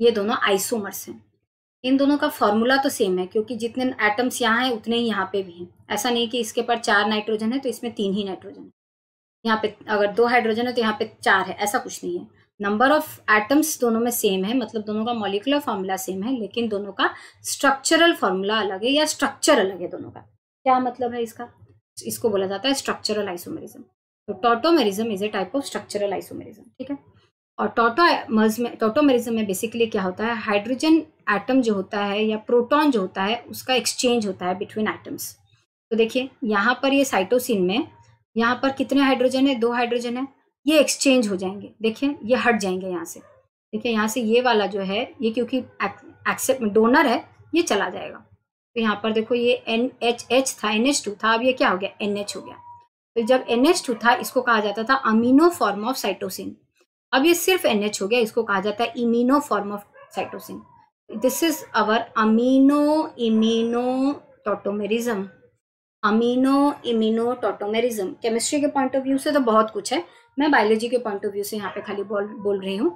ये दोनों आइसोमर्स हैं इन दोनों का फॉर्मूला तो सेम है क्योंकि जितने एटम्स यहाँ हैं उतने ही यहाँ पे भी हैं ऐसा नहीं कि इसके पर चार नाइट्रोजन है तो इसमें तीन ही नाइट्रोजन है यहाँ पे अगर दो हाइड्रोजन है तो यहाँ पे चार है ऐसा कुछ नहीं है नंबर ऑफ एटम्स दोनों में सेम है मतलब दोनों का मॉलिकुलर फॉर्मूला सेम है लेकिन दोनों का स्ट्रक्चरल फॉर्मूला अलग है या स्ट्रक्चर अलग है दोनों का क्या मतलब है इसका इसको बोला जाता है स्ट्रक्चरल आइसोमेरिज्म तो tautomerism is a type of structural isomerism ठीक है और टोटोमर्ज में टोटोमेरिज्म में बेसिकली क्या होता है हाइड्रोजन एटम जो होता है या प्रोटॉन जो होता है उसका एक्सचेंज होता है बिटवीन एटम्स तो देखिए यहाँ पर ये साइटोसिन में यहाँ पर कितने हाइड्रोजन है दो हाइड्रोजन है ये एक्सचेंज हो जाएंगे देखिए ये हट जाएंगे यहाँ से देखिए यहाँ से ये वाला जो है ये क्योंकि एक्सेप्ट डोनर है ये चला जाएगा तो यहाँ पर देखो ये एन एच एच था एन एच टू था अब ये क्या हो गया एन एच हो गया तो जब एन एच टू था इसको कहा जाता था अमीनो फॉर्म ऑफ साइटोसिन अब ये सिर्फ एन एच हो गया इसको कहा जाता है imino form of cytosine this is our amino imino tautomerism amino imino tautomerism chemistry के पॉइंट ऑफ व्यू से तो बहुत कुछ है मैं बायोलॉजी के पॉइंट ऑफ व्यू से यहाँ पे खाली बोल बोल रही हूँ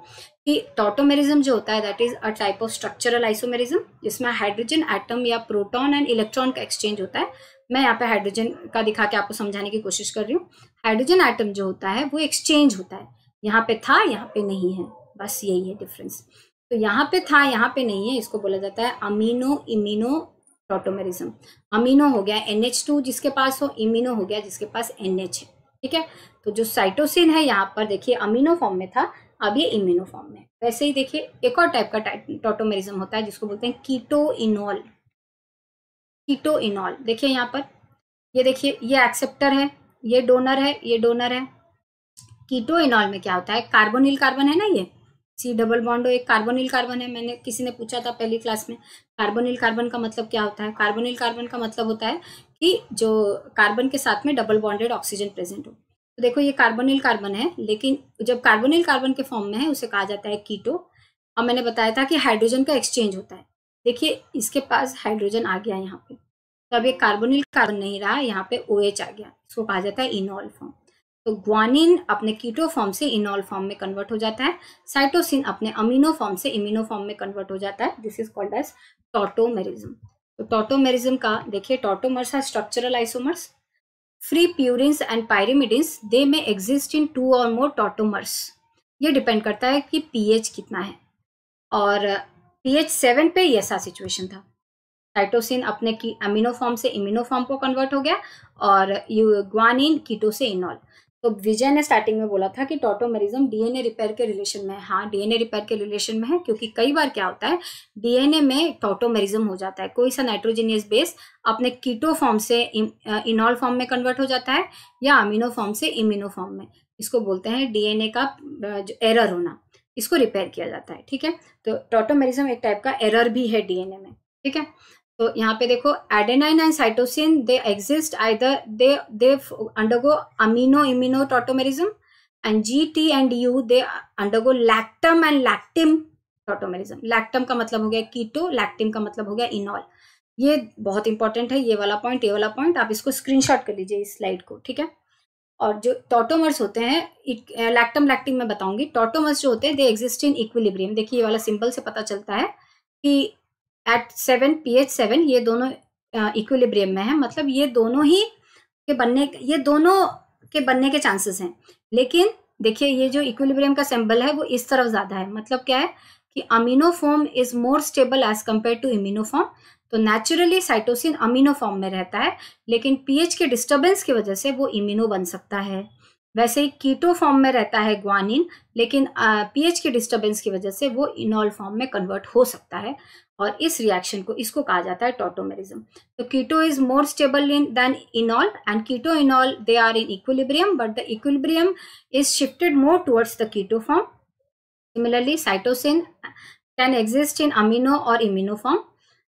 कि टोटोमेरिज्म जो होता है that is a type of structural isomerism जिसमें हाइड्रोजन एटम या प्रोटॉन एंड इलेक्ट्रॉन का एक्सचेंज होता है मैं यहाँ पे हाइड्रोजन का दिखा के आपको समझाने की कोशिश कर रही हूँ हाइड्रोजन आइटम जो होता है वो एक्सचेंज होता है यहाँ पे था यहाँ पे नहीं है बस यही है डिफरेंस तो यहाँ पे था यहाँ पे नहीं है इसको बोला जाता है अमीनो इमिनो टोटोमेरिज्म अमीनो हो गया एन जिसके पास हो इमिनो हो गया जिसके पास एन है ठीक है तो जो साइटोसिन है यहाँ पर देखिए अमीनो फॉर्म में था अब ये इम्यूनो फॉर्म में वैसे ही देखिए एक और टाइप का टोटोमेरिज्म होता है जिसको बोलते हैं कीटो इनॉल कीटो इनॉल देखिए यहाँ पर ये देखिए ये एक्सेप्टर है ये डोनर है ये डोनर है कीटो इनॉल में क्या होता है कार्बोनिल कार्बन है ना ये सी डबल बॉन्डो एक कार्बोनिल कार्बन है मैंने किसी ने पूछा था पहली क्लास में कार्बोनिल कार्बन का मतलब क्या होता है कार्बोनिल कार्बन का मतलब होता है कि जो कार्बन के साथ में डबल बॉन्डेड ऑक्सीजन प्रेजेंट हो तो देखो ये कार्बोनिल कार्बन है लेकिन जब कार्बोनिल कार्बन के फॉर्म में है उसे कहा जाता है कीटो और मैंने बताया था कि हाइड्रोजन का एक्सचेंज होता है देखिए इसके पास हाइड्रोजन आ गया यहाँ पे तो अब ये कार्बोनिल कार्बन नहीं रहा यहाँ पे ओ OH आ गया इसको कहा जाता है इनॉल फॉर्म तो ग्वानिन अपने कीटो फॉर्म से इनॉल फॉर्म में कन्वर्ट हो जाता है साइटोसिन अपने अमीनो फॉर्म से इमिनो फॉर्म में कन्वर्ट हो जाता है this is called as tautomerism तो टोटोमेरिज्म का देखिए टोटोमर्स है structural isomers free purines and pyrimidines they may exist in two और मोर टोटोमर्स ये डिपेंड करता है कि पीएच कितना है और पीएच सेवन पे ऐसा सिचुएशन था साइटोसिन अपने की अमीनो फॉर्म से इमिनो फॉर्म को कन्वर्ट हो गया और यू ग्वानिन कीटो से इनॉल तो विजय ने स्टार्टिंग में बोला था कि टोटोमेरिज्म डीएनए रिपेयर के रिलेशन में है हाँ डीएनए रिपेयर के रिलेशन में है क्योंकि कई बार क्या होता है डीएनए में टोटोमेरिज्म हो जाता है कोई सा नाइट्रोजीनियस बेस अपने कीटो फॉर्म से इनॉल फॉर्म में कन्वर्ट हो जाता है या अमीनो फॉर्म से इम्यूनो फॉर्म में इसको बोलते हैं डीएनए का जो एरर होना इसको रिपेयर किया जाता है ठीक है तो टोटोमेरिज्म एक टाइप का एरर भी है डीएनए में ठीक है तो यहाँ पे देखो adenine and cytosine they exist either they they undergo amino imino tautomerism and G T and U they undergo lactam and lactim tautomerism lactam का मतलब हो गया कीटो लैक्टिम का मतलब हो गया इनॉल ये बहुत इंपॉर्टेंट है ये वाला पॉइंट ये वाला पॉइंट आप इसको स्क्रीनशॉट कर लीजिए इस स्लाइड को ठीक है और जो टोटोमर्स होते हैं लैक्टम लैक्टिम मैं बताऊंगी टोटोमर्स जो होते हैं दे एग्जिस्ट इन इक्विलिब्रियम देखिए ये वाला सिंबल से पता चलता है कि at seven P H seven ये दोनों इक्विलिब्रियम में है मतलब ये दोनों ही के बनने ये दोनों के बनने के चांसेस हैं लेकिन देखिए ये जो इक्विलिब्रियम का सिंबल है वो इस तरफ ज़्यादा है मतलब क्या है कि amino form is more stable as compare to imino form तो नेचुरली साइटोसिन अमीनो फॉर्म में रहता है लेकिन पीएच के डिस्टर्बेंस की वजह से वो इम्यूनो बन सकता है वैसे ही कीटो फॉर्म में रहता है ग्वानिन लेकिन पीएच के डिस्टर्बेंस की वजह से वो इनॉल फॉर्म में कन्वर्ट हो सकता है और इस रिएक्शन को इसको कहा जाता है टोटोमेरिज्म तो keto is more stable in then enol and keto enol they are in equilibrium but the equilibrium is shifted more towards the keto form similarly cytosine can exist in amino और imino form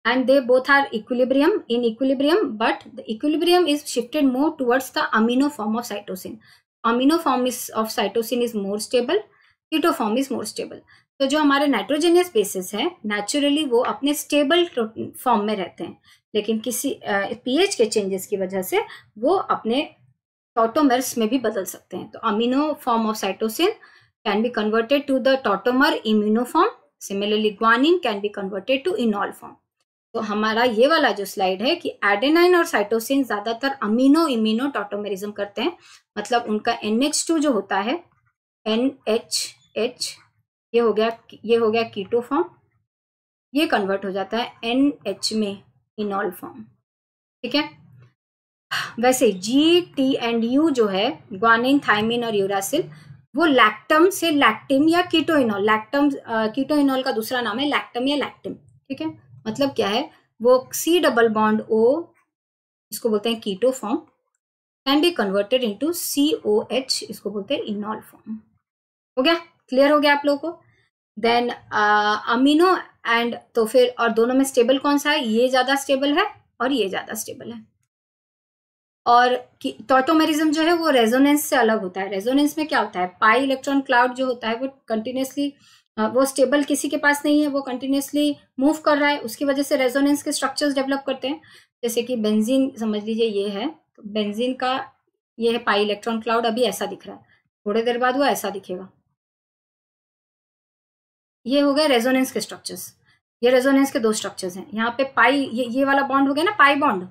and they both are equilibrium in equilibrium but the equilibrium is shifted more towards the amino form of cytosine amino form of cytosine is more stable keto form is more stable तो जो हमारे नाइट्रोजेनियस basis हैं naturally वो अपने stable form में रहते हैं लेकिन किसी पीएच के चेंजेस की वजह से वो अपने टोटोमर्स में भी बदल सकते हैं तो amino form of cytosine can be converted to the tautomer imino form similarly guanine can be converted to enol form तो हमारा ये वाला जो स्लाइड है कि एडेनाइन और साइटोसिन ज़्यादातर अमीनो इम्यूनो टॉटोमेरिज्म करते हैं मतलब उनका एन जो होता है एन एच एच ये हो गया ये हो गया कीटो फॉर्म ये कन्वर्ट हो जाता है एन एच में इनॉल फॉर्म ठीक है वैसे जी टी एंड यू जो है ग्वानिन थाइमिन और यूरासिल वो लैक्टम से लैक्टिम या कीटोइनॉल लैक्टम कीटोइनॉल का दूसरा नाम है लैक्टम या लैक्टिम ठीक है मतलब क्या है वो सी डबल बॉन्ड ओ इसको बोलते हैं keto form can be converted into C O H इसको बोलते हैं इनॉल फॉर्म हो गया क्लियर हो गया आप लोगों को देन अमीनो एंड तो फिर और दोनों में स्टेबल कौन सा है ये ज्यादा स्टेबल है और ये ज्यादा स्टेबल है और टॉटोमेरिज्म जो है वो रेजोनेंस से अलग होता है रेजोनेंस में क्या होता है पाई इलेक्ट्रॉन क्लाउड जो होता है वो कंटिन्यूसली uh, वो स्टेबल किसी के पास नहीं है वो कंटिन्यूसली मूव कर रहा है उसकी वजह से रेजोनेंस के स्ट्रक्चर्स डेवलप करते हैं जैसे कि बेंजीन समझ लीजिए ये है तो बेंजीन का ये है पाई इलेक्ट्रॉन क्लाउड अभी ऐसा दिख रहा है थोड़ी देर बाद वो ऐसा दिखेगा ये हो गए रेजोनेंस के स्ट्रक्चर्स ये रेजोनेंस के दो स्ट्रक्चर्स हैं यहाँ पे पाई ये ये वाला बॉन्ड हो गया ना पाई बॉन्ड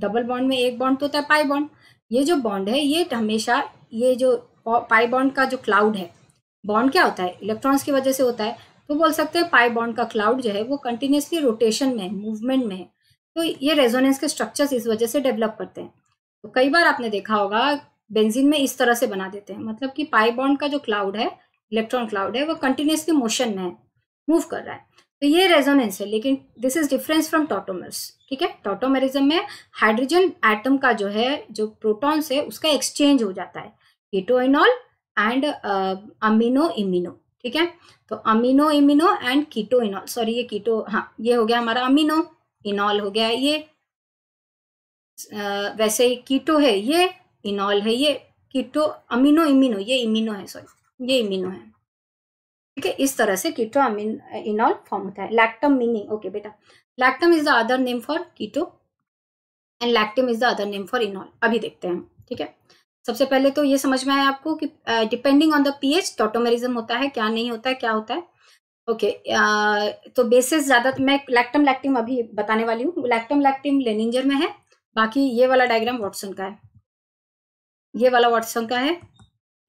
डबल बॉन्ड में एक बॉन्ड तो होता है पाई बॉन्ड ये जो बॉन्ड है ये हमेशा ये जो पाई बॉन्ड का जो क्लाउड है बॉन्ड क्या होता है इलेक्ट्रॉन्स की वजह से होता है तो बोल सकते हैं पाई बॉन्ड का क्लाउड जो है वो कंटिन्यूसली रोटेशन में है मूवमेंट में है तो ये रेजोनेंस के स्ट्रक्चर्स इस वजह से डेवलप करते हैं तो कई बार आपने देखा होगा बेंजीन में इस तरह से बना देते हैं मतलब कि पाई बॉन्ड का जो क्लाउड है इलेक्ट्रॉन क्लाउड है वो कंटिन्यूसली मोशन में मूव कर रहा है तो ये रेजोनेंस है लेकिन this is difference from tautomers ठीक है टोटोमरिज्म में हाइड्रोजन एटम का जो है जो प्रोटॉन्स है उसका एक्सचेंज हो जाता है कीटोइनॉल एंड अमीनो इमिनो ठीक है तो amino imino and keto enol sorry ये कीटो हाँ ये हो गया हमारा अमीनो इनॉल हो गया ये आ, uh, वैसे ही कीटो है ये इनॉल है ये कीटो अमीनो इमिनो ये इमिनो है सॉरी ये इमिनो है ठीक है इस तरह से कीटो अमीन इनॉल फॉर्म होता है लैक्टम मीनिंग ओके बेटा lactam is the other name for keto and lactam is the other name for enol अभी देखते हैं ठीक है सबसे पहले तो ये समझ में आया आपको कि depending on the pH tautomerism होता है क्या नहीं होता है क्या होता है ओके okay, uh, तो बेसिस ज्यादा मैं लैक्टम लैक्टिम अभी बताने वाली हूँ लैक्टम लैक्टिम लेनिंजर में है बाकी ये वाला डायग्राम वॉटसन का है ये वाला वॉटसन का है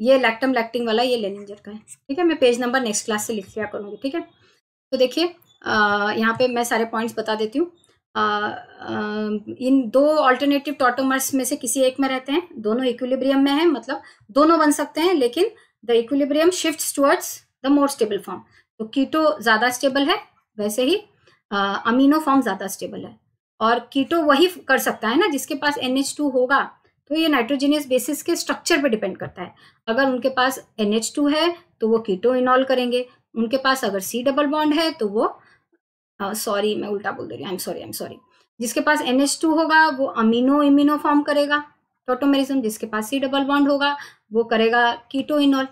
ये लैक्टम लैक्टिंग वाला ये लेनिंजर का है ठीक है मैं पेज नंबर नेक्स्ट क्लास से लिख लिया करूँगी ठीक है तो देखिए यहाँ पे मैं सारे पॉइंट्स बता देती हूँ इन दो ऑल्टरनेटिव टोटोमर्स में से किसी एक में रहते हैं दोनों इक्विलिब्रियम में है मतलब दोनों बन सकते हैं लेकिन the equilibrium shift towards the more stable form तो कीटो ज़्यादा स्टेबल है वैसे ही अमीनो फॉर्म ज़्यादा स्टेबल है और कीटो वही कर सकता है ना जिसके पास एन होगा तो ये नाइट्रोजीनियस बेसिस के स्ट्रक्चर पे डिपेंड करता है अगर उनके पास एन है तो वो कीटो इनॉल करेंगे उनके पास अगर सी डबल बॉन्ड है तो वो सॉरी मैं उल्टा बोल दे रही हूँ I am sorry I am sorry जिसके पास एन होगा वो अमीनो इमिनो फॉर्म करेगा टोटोमेरिज्म जिसके पास सी डबल बॉन्ड होगा वो करेगा कीटो इनॉल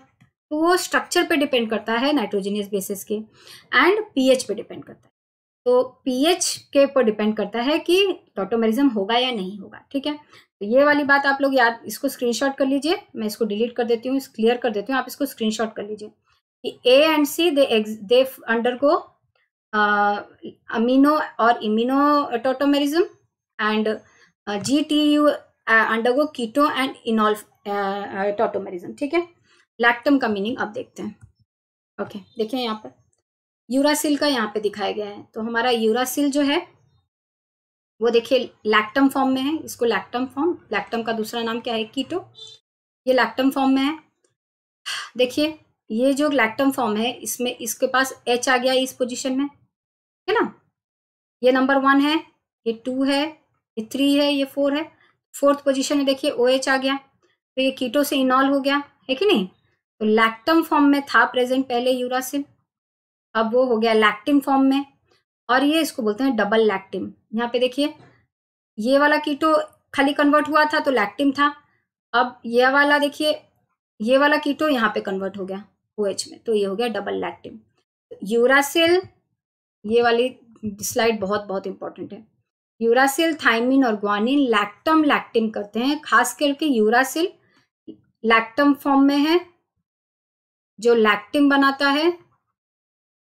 तो वो स्ट्रक्चर पे डिपेंड करता है नाइट्रोजीनियस बेसिस के एंड पीएच पे डिपेंड करता है तो पीएच के ऊपर डिपेंड करता है कि टोटोमेरिज्म होगा या नहीं होगा ठीक है तो ये वाली बात आप लोग याद इसको स्क्रीनशॉट कर लीजिए मैं इसको डिलीट कर देती हूँ क्लियर कर देती हूँ आप इसको स्क्रीनशॉट कर लीजिए कि A and C they they undergo amino और imino tautomerism and G T U undergo keto and enol tautomerism ठीक है लैक्टम का मीनिंग अब देखते हैं ओके okay, देखिए यहाँ पर यूरासिल का यहाँ पे दिखाया गया है तो हमारा यूरासिल जो है वो देखिए लैक्टम फॉर्म में है इसको लैक्टम फॉर्म लैक्टम का दूसरा नाम क्या है कीटो ये लैक्टम फॉर्म में है देखिए ये जो लैक्टम फॉर्म है इसमें इसके पास एच आ गया इस पोजिशन में है ना ये नंबर वन है ये टू है ये थ्री है ये फोर है फोर्थ पोजिशन में देखिए ओ एच आ गया तो ये कीटो से इनॉल हो गया है कि नहीं तो लैक्टम फॉर्म में था प्रेजेंट पहले यूरासिल अब वो हो गया लैक्टिन फॉर्म में और ये इसको बोलते हैं डबल लैक्टिम यहाँ पे देखिए ये वाला कीटो खाली कन्वर्ट हुआ था तो लैक्टिम था अब यह वाला देखिए ये वाला कीटो यहाँ पे कन्वर्ट हो गया ओ OH में तो ये हो गया डबल लैक्टिम यूरासिल ये वाली स्लाइड बहुत बहुत इंपॉर्टेंट है यूरासिल थाइमिन और ग्वानिन लैक्टम लैक्टिम करते हैं खास करके यूरासिल लैक्टम फॉर्म में है जो लैक्टिम बनाता है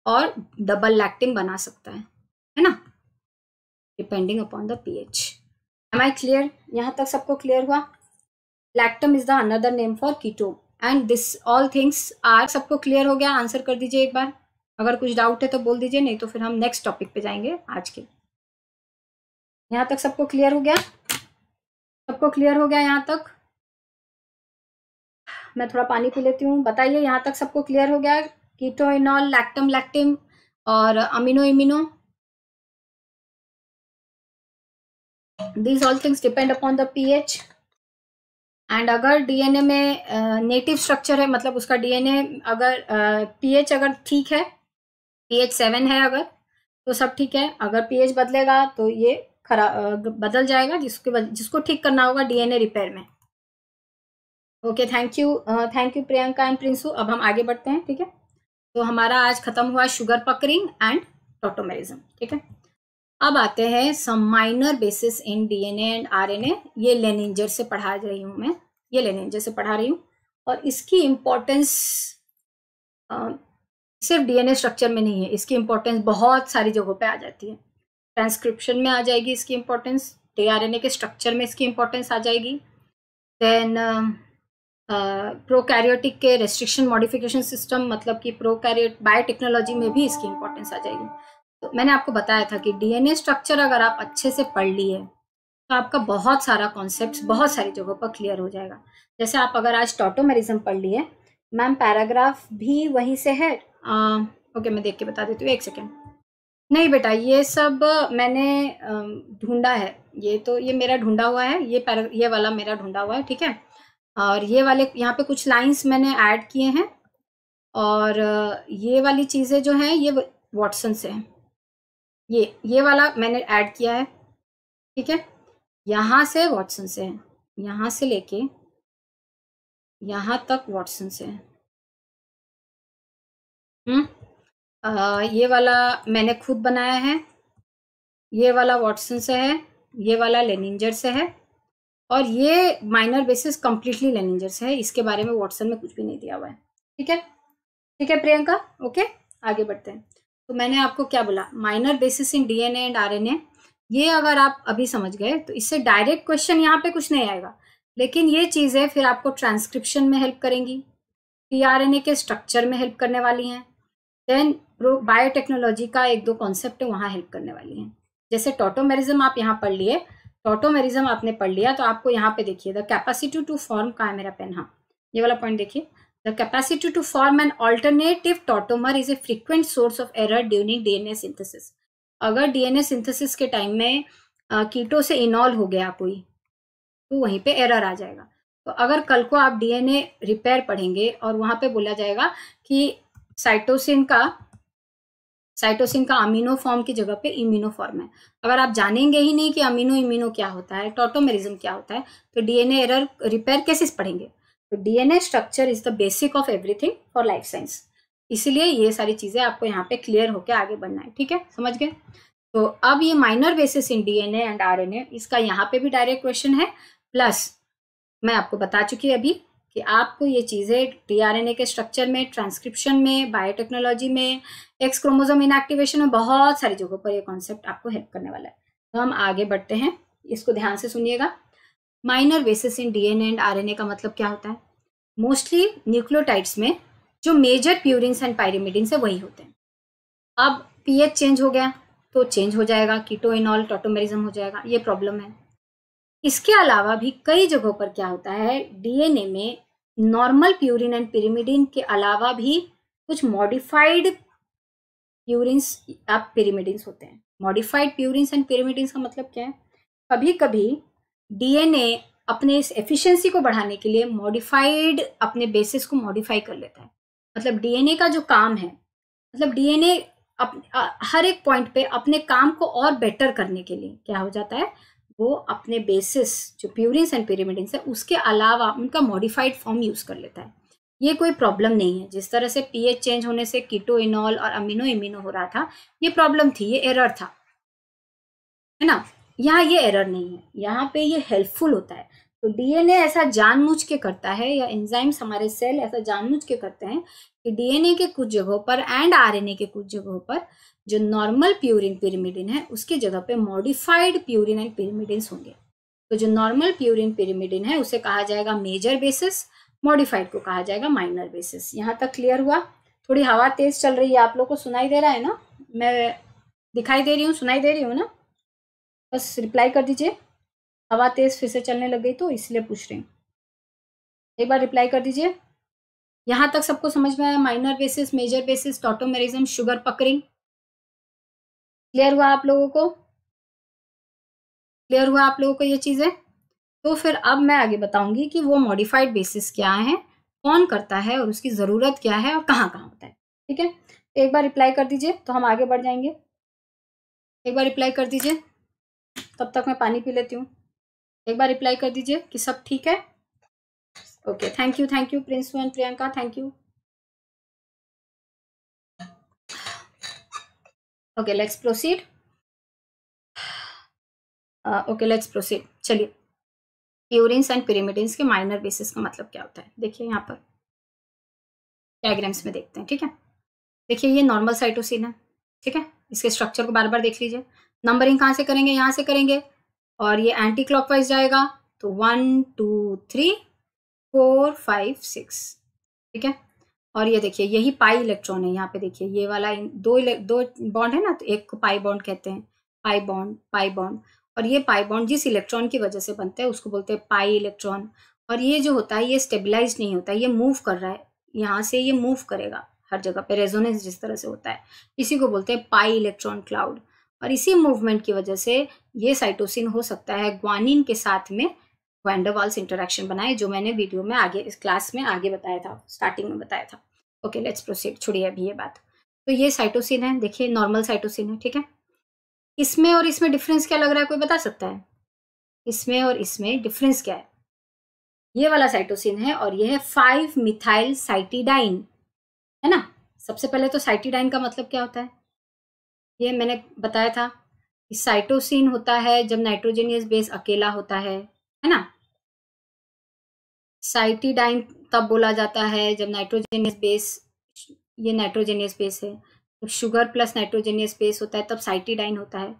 और डबल लैक्टिन बना सकता है है ना depending upon the pH am I clear यहाँ तक सबको क्लियर हुआ lactam is the another name for keto and this all things are सबको क्लियर हो गया आंसर कर दीजिए एक बार अगर कुछ डाउट है तो बोल दीजिए नहीं तो फिर हम नेक्स्ट टॉपिक पे जाएंगे आज के यहाँ तक सबको क्लियर हो गया सबको क्लियर हो गया यहाँ तक मैं थोड़ा पानी पी लेती हूँ बताइए यहाँ तक सबको क्लियर हो गया कीटोइनॉल लैक्टम लैक्टिम और amino imino these all things depend upon the pH and अगर डीएनए में नेटिव uh, स्ट्रक्चर है मतलब उसका डीएनए अगर पीएच uh, अगर ठीक है पीएच सेवन है अगर तो सब ठीक है अगर पीएच बदलेगा तो ये खराब uh, बदल जाएगा जिसके जिसको ठीक करना होगा डीएनए रिपेयर में okay thank you thank you Priyanka and Prinsu अब हम आगे बढ़ते हैं ठीक है तो हमारा आज खत्म हुआ शुगर पकरिंग एंड टोटोमेरिज्म ठीक है अब आते हैं some minor bases in DNA and RNA ये लेनिंजर से पढ़ा रही हूँ मैं ये लेनिंजर से पढ़ा रही हूँ और इसकी इम्पोर्टेंस सिर्फ डीएनए स्ट्रक्चर में नहीं है इसकी इम्पोर्टेंस बहुत सारी जगहों पे आ जाती है ट्रांसक्रिप्शन में आ जाएगी इसकी इम्पोर्टेंस डी के स्ट्रक्चर में इसकी इम्पोर्टेंस आ जाएगी देन प्रोकैरियोटिक के रेस्ट्रिक्शन मॉडिफिकेशन सिस्टम मतलब कि प्रोकैरियोट बायोटेक्नोलॉजी में भी इसकी इंपॉर्टेंस आ जाएगी तो मैंने आपको बताया था कि डीएनए स्ट्रक्चर अगर आप अच्छे से पढ़ लिए तो आपका बहुत सारा कॉन्सेप्ट बहुत सारी जगहों पर क्लियर हो जाएगा जैसे आप अगर आज टोटोमेरिज्म पढ़ लिए मैम पैराग्राफ भी वहीं से है आ, ओके मैं देख के बता देती हूँ एक सेकेंड नहीं बेटा ये सब मैंने ढूंढा है ये तो ये मेरा ढूंढा हुआ है ये पैरा ये वाला मेरा ढूंढा हुआ है ठीक है और ये वाले यहाँ पे कुछ लाइंस मैंने ऐड किए हैं और ये वाली चीज़ें जो हैं ये वॉटसन से हैं ये ये वाला मैंने ऐड किया है ठीक है यहाँ से वॉटसन से है यहाँ से लेके यहाँ तक वॉटसन से है हम्म ये वाला मैंने खुद बनाया है ये वाला वॉटसन से है ये वाला लेनिंजर से है और ये माइनर बेसिस कंप्लीटली लेनेजर्स है इसके बारे में वॉटसन में कुछ भी नहीं दिया हुआ है ठीक है ठीक है प्रियंका ओके आगे बढ़ते हैं तो मैंने आपको क्या बोला minor bases in DNA and RNA ये अगर आप अभी समझ गए तो इससे डायरेक्ट क्वेश्चन यहाँ पे कुछ नहीं आएगा लेकिन ये चीज़ें फिर आपको ट्रांसक्रिप्शन में हेल्प करेंगी ए के स्ट्रक्चर में हेल्प करने वाली हैं देन बायोटेक्नोलॉजी का एक दो कॉन्सेप्ट है वहाँ हेल्प करने वाली हैं जैसे टोटोमेरिज्म आप यहाँ पढ़ लिए टोटोमेरिज्म आपने पढ़ लिया तो आपको यहाँ पे देखिए द कैपेसिटी टू फॉर्म का है मेरा पेन हाँ ये वाला पॉइंट देखिए the capacity to form an alternative tautomer is a frequent source of error during DNA synthesis अगर डीएनए सिंथेसिस के टाइम में कीटो से इनॉल हो गया कोई तो वहीं पे एरर आ जाएगा तो अगर कल को आप डीएनए रिपेयर पढ़ेंगे और वहां पे बोला जाएगा कि साइटोसिन का साइटोसिन का अमीनो फॉर्म की जगह पे इमिनो फॉर्म है अगर आप जानेंगे ही नहीं कि अमीनो इमिनो क्या होता है टोटोमेरिज्म क्या होता है तो डीएनए एरर रिपेयर केसेस पढ़ेंगे तो DNA structure is the basic of everything for life science इसीलिए ये सारी चीज़ें आपको यहाँ पे क्लियर होकर आगे बढ़ना है ठीक है समझ गए तो अब ये minor bases in D and R इसका यहाँ पे भी डायरेक्ट क्वेश्चन है प्लस मैं आपको बता चुकी अभी कि आपको ये चीज़ें टीआरएनए के स्ट्रक्चर में ट्रांसक्रिप्शन में बायोटेक्नोलॉजी में एक्स क्रोमोजोम इनएक्टिवेशन में बहुत सारी जगहों पर ये कॉन्सेप्ट आपको हेल्प करने वाला है तो हम आगे बढ़ते हैं इसको ध्यान से सुनिएगा minor bases in DNA and RNA का मतलब क्या होता है मोस्टली न्यूक्लियोटाइड्स में जो मेजर प्यूरिन्स एंड पायरिमिडिन्स है वही होते हैं अब पी चेंज हो गया तो चेंज हो जाएगा कीटो इनॉल टोटोमेरिज्म हो जाएगा ये प्रॉब्लम है इसके अलावा भी कई जगहों पर क्या होता है डीएनए में नॉर्मल प्यूरिन एंड पिरिमिडिन के अलावा भी कुछ मॉडिफाइड प्यूरिन्स या पिरिमिडिन्स होते हैं मॉडिफाइड प्यूरिन्स एंड पिरिमिडिन्स का मतलब क्या है कभी कभी डीएनए अपने इस एफिशिएंसी को बढ़ाने के लिए मॉडिफाइड अपने बेसिस को मॉडिफाई कर लेता है मतलब डीएनए का जो काम है मतलब डीएनए हर एक पॉइंट पे अपने काम को और बेटर करने के लिए क्या हो जाता है वो अपने बेसिस जो प्यूरिंस एंड पिरीमिडिन्स है उसके अलावा उनका मॉडिफाइड फॉर्म यूज़ कर लेता है ये कोई प्रॉब्लम नहीं है जिस तरह से पीएच चेंज होने से कीटो इनॉल और अमीनो इमिनो हो रहा था ये प्रॉब्लम थी ये एरर था है ना यहाँ ये एरर नहीं है यहाँ पे ये हेल्पफुल होता है तो डीएनए ऐसा जानबूझ के करता है या एंजाइम्स हमारे सेल ऐसा जानबूझ के करते हैं कि डीएनए के कुछ जगहों पर एंड आरएनए के कुछ जगहों पर जो नॉर्मल प्यूरिन पिरिमिडिन है उसके जगह पे मॉडिफाइड प्यूरिन एंड पिरिमिडिन होंगे तो जो नॉर्मल प्यूरिन पिरिमिडिन है उसे कहा जाएगा मेजर बेसिस मॉडिफाइड को कहा जाएगा माइनर बेसिस यहाँ तक क्लियर हुआ थोड़ी हवा तेज चल रही है आप लोग को सुनाई दे रहा है ना मैं दिखाई दे रही हूँ सुनाई दे रही हूँ ना बस रिप्लाई कर दीजिए हवा तेज फिर से चलने लग गई तो इसलिए पूछ रही हूँ एक बार रिप्लाई कर दीजिए यहां तक सबको समझ में आया minor bases major bases tautomerism sugar puckering clear हुआ आप लोगों को क्लियर हुआ आप लोगों को ये चीज़ें तो फिर अब मैं आगे बताऊंगी कि वो मॉडिफाइड बेसिस क्या है कौन करता है और उसकी ज़रूरत क्या है और कहाँ कहाँ होता है ठीक है एक बार रिप्लाई कर दीजिए तो हम आगे बढ़ जाएंगे एक बार रिप्लाई कर दीजिए तब तक मैं पानी पी लेती हूँ एक बार रिप्लाई कर दीजिए कि सब ठीक है okay thank you thank you Prinsu and Priyanka thank you okay let's proceed okay let's proceed चलिए प्यूरिन्स एंड पिरामिडिन्स के माइनर बेसिस का मतलब क्या होता है देखिए यहाँ पर डायग्राम्स में देखते हैं ठीक है देखिए ये नॉर्मल साइटोसिन है ठीक है इसके स्ट्रक्चर को बार बार देख लीजिए नंबरिंग कहाँ से करेंगे यहाँ से करेंगे और ये एंटी क्लॉकवाइज जाएगा तो one two three four five six ठीक है और ये देखिए यही पाई इलेक्ट्रॉन है यहाँ पे देखिए ये वाला दो दो बॉन्ड है ना तो एक को पाई बॉन्ड कहते हैं पाई बॉन्ड पाई बॉन्ड और ये पाई बॉन्ड जिस इलेक्ट्रॉन की वजह से बनते हैं उसको बोलते हैं पाई इलेक्ट्रॉन और ये जो होता है ये स्टेबलाइज नहीं होता ये मूव कर रहा है यहाँ से ये मूव करेगा हर जगह पे रेजोनेंस जिस तरह से होता है इसी को बोलते हैं पाई इलेक्ट्रॉन क्लाउड और इसी मूवमेंट की वजह से ये साइटोसिन हो सकता है ग्वानिन के साथ में वैंडरवाल्स इंटरेक्शन बनाए जो मैंने वीडियो में आगे इस क्लास में आगे बताया था स्टार्टिंग में बताया था ओके लेट्स प्रोसीड छोड़िए अभी ये बात तो ये साइटोसिन है देखिए नॉर्मल साइटोसिन है ठीक है इसमें और इसमें डिफरेंस क्या लग रहा है कोई बता सकता है इसमें और इसमें डिफरेंस क्या है ये वाला साइटोसिन है और ये है फाइव मिथाइल साइटिडाइन है ना सबसे पहले तो साइटिडाइन का मतलब क्या होता है ये मैंने बताया था कि साइटोसिन होता है जब नाइट्रोजेनियस बेस अकेला होता है है ना साइटिडाइन तब बोला जाता है जब नाइट्रोजेनियस बेस ये नाइट्रोजेनियस बेस है शुगर प्लस नाइट्रोजेनियस बेस होता है तब साइटिडाइन होता है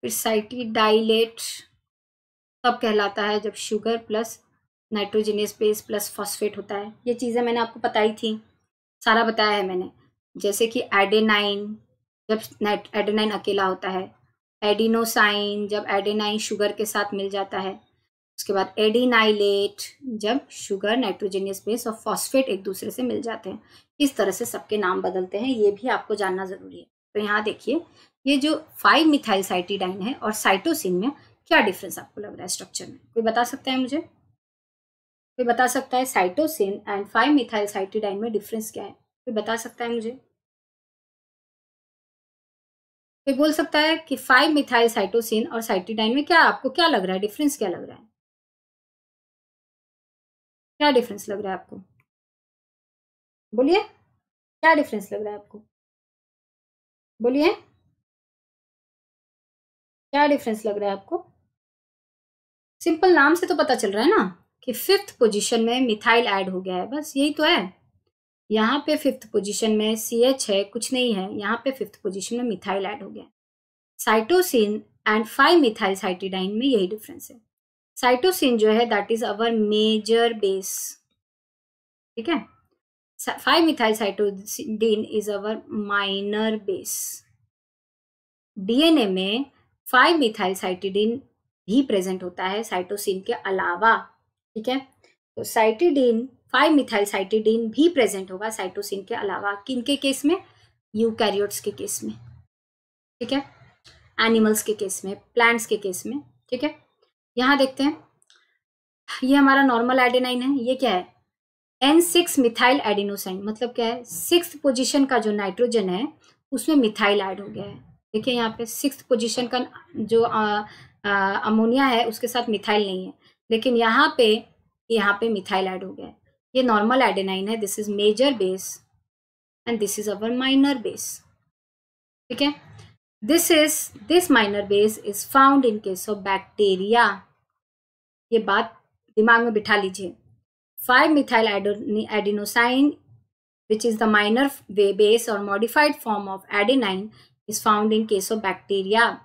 फिर साइटिडाइलेट तब कहलाता है जब sugar plus nitrogenous base plus phosphate होता है ये चीज़ें मैंने आपको बताई थी सारा बताया है मैंने जैसे कि एडेनाइन जब एडेनाइन अकेला होता है एडिनोसाइन जब एडेनाइन शुगर के साथ मिल जाता है उसके बाद एडिनाइलेट जब शुगर नाइट्रोजेनियस बेस और फॉस्फेट एक दूसरे से मिल जाते हैं इस तरह से सबके नाम बदलते हैं ये भी आपको जानना ज़रूरी है तो यहाँ देखिए ये जो फाइव मिथाइल साइटिडाइन है और साइटोसिन में क्या डिफरेंस आपको लग रहा है स्ट्रक्चर में कोई बता सकता है मुझे कोई बता सकता है cytosine and five methyl cytidine में डिफरेंस क्या है कोई बता सकता है मुझे कोई बोल सकता है कि फाइव मिथाइल साइटोसिन और साइटिडाइन में क्या आपको क्या लग रहा है डिफरेंस क्या लग रहा है क्या डिफरेंस लग रहा है आपको बोलिए क्या डिफरेंस लग रहा है आपको बोलिए क्या डिफरेंस लग रहा है आपको सिंपल नाम से तो पता चल रहा है ना कि फिफ्थ पोजीशन में मिथाइल ऐड हो गया है बस यही तो है यहाँ पे फिफ्थ पोजीशन में सी एच है कुछ नहीं है यहाँ पे फिफ्थ पोजीशन में मिथाइल ऐड हो गया cytosine and five methyl cytidine में यही डिफरेंस है साइटोसिन जो है that is our major base ठीक है five methyl cytosine is our minor base DNA में फाइव मिथाइल साइटिडिन भी प्रेजेंट होता है साइटोसिन के अलावा ठीक है तो साइटिडिन फाइव मिथाइल साइटिडिन भी प्रेजेंट होगा साइटोसिन के अलावा किन के केस में यूकैरियोट्स के केस में ठीक है एनिमल्स के केस में प्लांट्स के केस में ठीक है यहाँ देखते हैं ये हमारा नॉर्मल एडेनाइन है ये क्या है एन सिक्स मिथाइल एडिनोसाइन मतलब क्या है सिक्स पोजिशन का जो नाइट्रोजन है उसमें मिथाइल ऐड हो गया है देखिए यहाँ पे सिक्स पोजिशन का जो अमोनिया है उसके साथ मिथाइल नहीं है लेकिन यहाँ पे यहाँ पे मिथाइल ऐड हो गया है ये नॉर्मल एडेनाइन है this is major base and this is our minor base ठीक है This is this minor base is found in case of bacteria. ये बात दिमाग में बिठा लीजिए 5 methyl adenosine which is the minor base or modified form of adenine is found in case of bacteria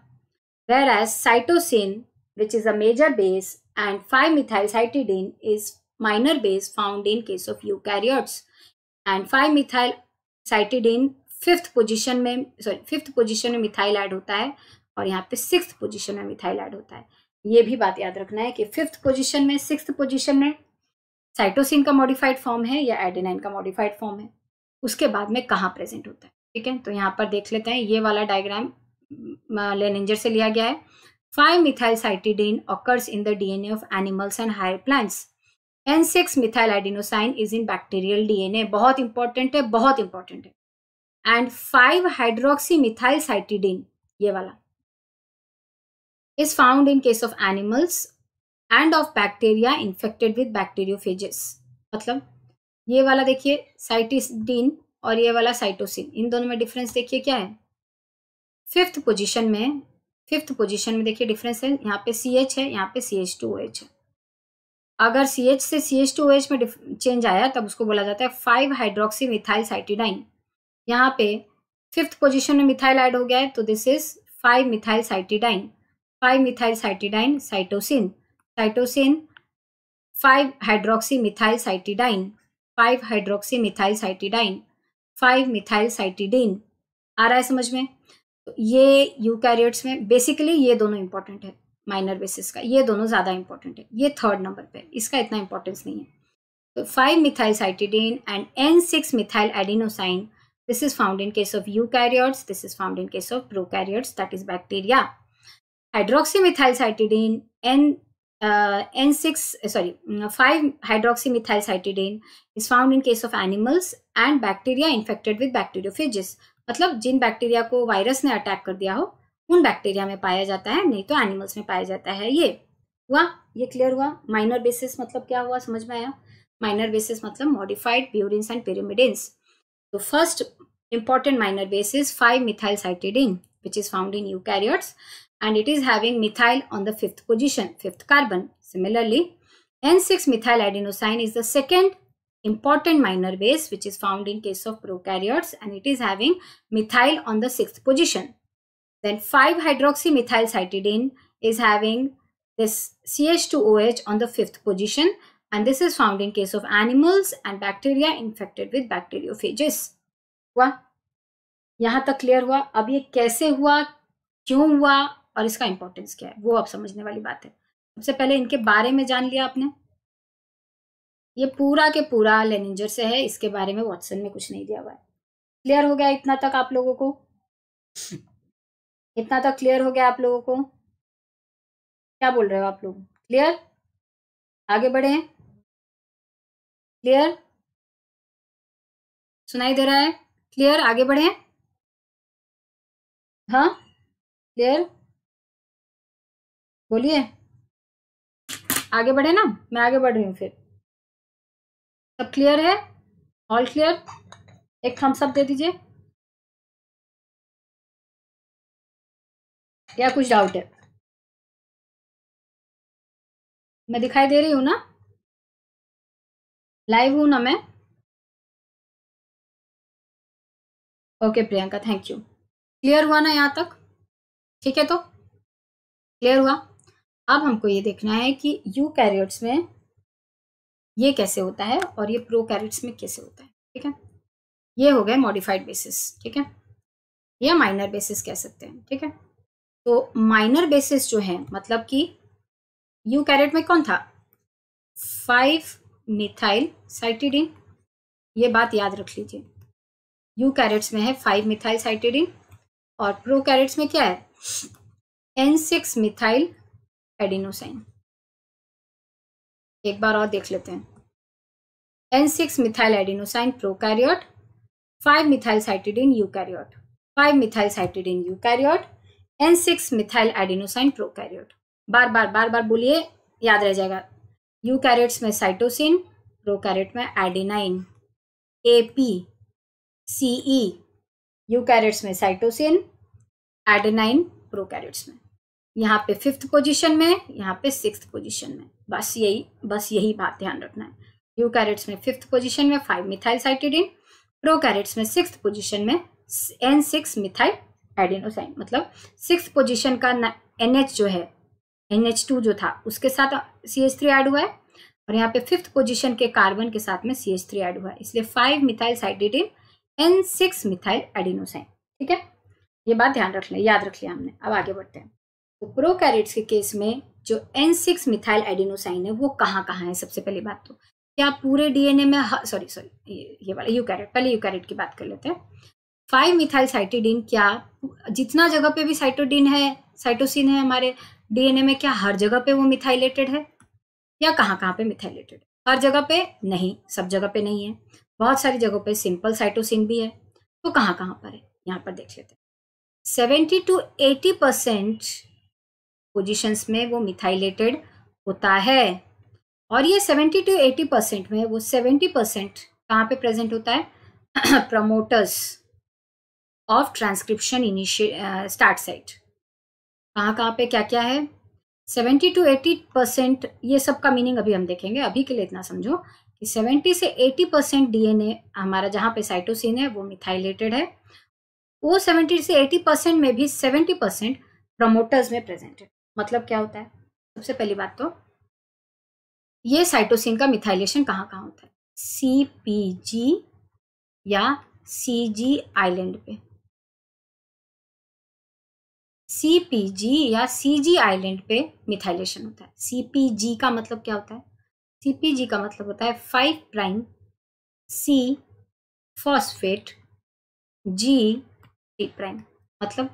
whereas cytosine which is a major base and 5 methylcytidine is minor base found in case of eukaryotes and 5 methylcytidine fifth position में sorry fifth position में methyl add होता है और यहाँ पे six position में methyl add होता है ये भी बात याद रखना है कि फिफ्थ पोजीशन में सिक्स पोजीशन में साइटोसिन का मॉडिफाइड फॉर्म है या एडेनाइन का मॉडिफाइड फॉर्म है उसके बाद में कहाँ प्रेजेंट होता है ठीक है तो यहाँ पर देख लेते हैं ये वाला डायग्राम लेनेंजर से लिया गया है five methyl cytidine occurs in the DNA of animals and higher plants N six methyl adenosine is in bacterial DNA बहुत इंपॉर्टेंट है बहुत इंपॉर्टेंट है and five hydroxy methyl cytidine ये वाला is found in case of animals and of bacteria infected with bacteriophages मतलब ये वाला देखिए साइटिसडीन और ये वाला साइटोसिन इन दोनों में डिफरेंस देखिए क्या है फिफ्थ पोजिशन में फिफ्थ पोजिशन में देखिए डिफरेंस है यहाँ पे सी एच है यहाँ पे C H two O H है अगर सी एच से C H two O H में चेंज आया तब उसको बोला जाता है फाइव हाइड्रोक्सी मिथाइल साइटिडाइन यहाँ पे फिफ्थ पोजिशन में मिथाइल ऐड हो गया है तो this is five methyl cytidine five methyl cytidine cytosine cytosine five hydroxy methyl cytidine five hydroxy methyl cytidine five methyl cytidine आ रहा है समझ में तो ये यूकैरियोट्स में बेसिकली ये दोनों इंपॉर्टेंट है माइनर बेसिस का ये दोनों ज़्यादा इंपॉर्टेंट है ये थर्ड नंबर पे इसका इतना इंपॉर्टेंस नहीं है तो five methyl cytidine and N six methyl adenosine This is found in case of eukaryotes. This is found in case of prokaryotes, that is bacteria. Hydroxymethylcytidine, N, uh, N6, sorry, 5-hydroxymethylcytidine is found in case of animals and bacteria infected with bacteriophages. मतलब जिन bacteria को virus ने attack कर दिया हो उन bacteria में पाया जाता है नहीं तो एनिमल्स में पाया जाता है ये हुआ ये क्लियर हुआ माइनर बेसिस मतलब क्या हुआ समझ में आया माइनर बेसिस मतलब मॉडिफाइड प्यूरिन्स एंड पिरिमिडिन्स तो first important minor base is 5-methylcytidine, which is found in eukaryotes and it is having methyl on the fifth position, fifth carbon. Similarly, N6-methyladenosine is the second important minor base which is found in case of prokaryotes and it is having methyl on the sixth position. Then 5-hydroxymethylcytidine is having this CH2OH on the fifth position and this is found in case of animals and bacteria infected with bacteriophages. हुआ यहाँ तक clear हुआ अब ये कैसे हुआ क्यों हुआ और इसका इंपॉर्टेंस क्या है वो अब समझने वाली बात है सबसे पहले इनके बारे में जान लिया आपने ये पूरा के पूरा लेनिंजर से है इसके बारे में वॉटसन ने कुछ नहीं दिया हुआ है क्लियर हो गया इतना तक आप लोगों को इतना तक क्लियर हो गया आप लोगों को क्या बोल रहे हो आप लोग क्लियर आगे बढ़े क्लियर सुनाई दे रहा है क्लियर आगे बढ़े हाँ क्लियर बोलिए आगे बढ़े ना मैं आगे बढ़ रही हूँ फिर सब क्लियर है ऑल क्लियर एक थम्स अप दे दीजिए या कुछ डाउट है मैं दिखाई दे रही हूँ ना लाइव हूँ ना मैं okay Priyanka thank you clear हुआ ना यहाँ तक ठीक है तो क्लियर हुआ अब हमको ये देखना है कि यू कैरियट्स में ये कैसे होता है और ये प्रो कैरेट्स में कैसे होता है ठीक है ये हो गए मॉडिफाइड बेसिस ठीक है या माइनर बेसिस कह सकते हैं ठीक है तो माइनर बेसिस जो है मतलब कि यू कैरेट में कौन था फाइव मिथाइल साइटिडिन ये बात याद रख लीजिए यू कैरेट्स में है फाइव मिथाइल साइटेडिन और प्रो कैरेट्स में क्या है एन सिक्स मिथाइल एडिनोसाइन एक बार और देख लेते हैं N six methyl adenosine prokaryote five methyl cytidine eukaryote five methyl cytidine eukaryote N six methyl adenosine prokaryote बार बार बार बार बोलिए याद रह जाएगा यू कैरेट्स में साइटोसिन प्रो कैरेट में adenine A P C E eukaryotes में साइटोसिन एडेनाइन प्रोकैरियोट्स में यहाँ पे फिफ्थ पोजीशन में यहाँ पे सिक्स पोजीशन में बस यही बस यही बात ध्यान रखना है यू कैरेट्स में फिफ्थ पोजीशन में फाइव मिथाइल प्रो कैरेट्स में सिक्स पोजीशन में एन सिक्स मिथाइल एडेनोसाइन मतलब सिक्स पोजीशन का एन एच जो है एन एच टू जो था उसके साथ सी एच थ्री एड हुआ है और यहाँ पे फिफ्थ पोजीशन के कार्बन के साथ में सी एच थ्री एड हुआ है इसलिए five methyl cytidine N six methyl adenosine ठीक है ये बात ध्यान रख लें याद रख लिया हमने अब आगे बढ़ते हैं तो प्रो कैरेट्स के केस में जो एन सिक्स मिथाइल एडिनोसाइन है वो कहाँ कहाँ है सबसे पहली बात तो क्या पूरे डीएनए में सॉरी सॉरी ये, ये वाला यू कैरेट पहले यू कैरेट की बात कर लेते हैं फाइव मिथाइल साइटोडीन क्या जितना जगह पे भी साइटोडीन है साइटोसिन है हमारे डीएनए में क्या हर जगह पे वो मिथाइलेटेड है या कहाँ कहाँ पे मिथाइलेटेड हर जगह पे नहीं सब जगह पे नहीं है बहुत सारी जगहों पे सिंपल साइटोसिन भी है तो कहाँ कहाँ पर है यहाँ पर देख लेते हैं seventy two eighty percent position में वो मिथाइलेटेड होता है और ये सेवेंटी टू एटी परसेंट में वो सेवेंटी परसेंट कहाँ पे प्रेजेंट होता है promoters of transcription initiation start site कहाँ कहाँ पे क्या क्या है सेवेंटी टू एटी परसेंट ये सब का मीनिंग अभी हम देखेंगे अभी के लिए इतना समझो कि 70 से 80 परसेंट डीएनए हमारा जहाँ पे साइटोसिन है वो मिथाइलेटेड है वो 70 से 80 परसेंट में भी 70 परसेंट प्रमोटर्स में प्रेजेंट है मतलब क्या होता है सबसे पहली बात तो ये साइटोसिन का मिथाइलेशन कहाँ कहाँ होता है सी पी जी या सी जी आइलैंड पे सी पी जी या सी जी आइलैंड पे मिथाइलेशन होता है सी पी जी का मतलब क्या होता है जी का मतलब होता है five prime C phosphate G T prime मतलब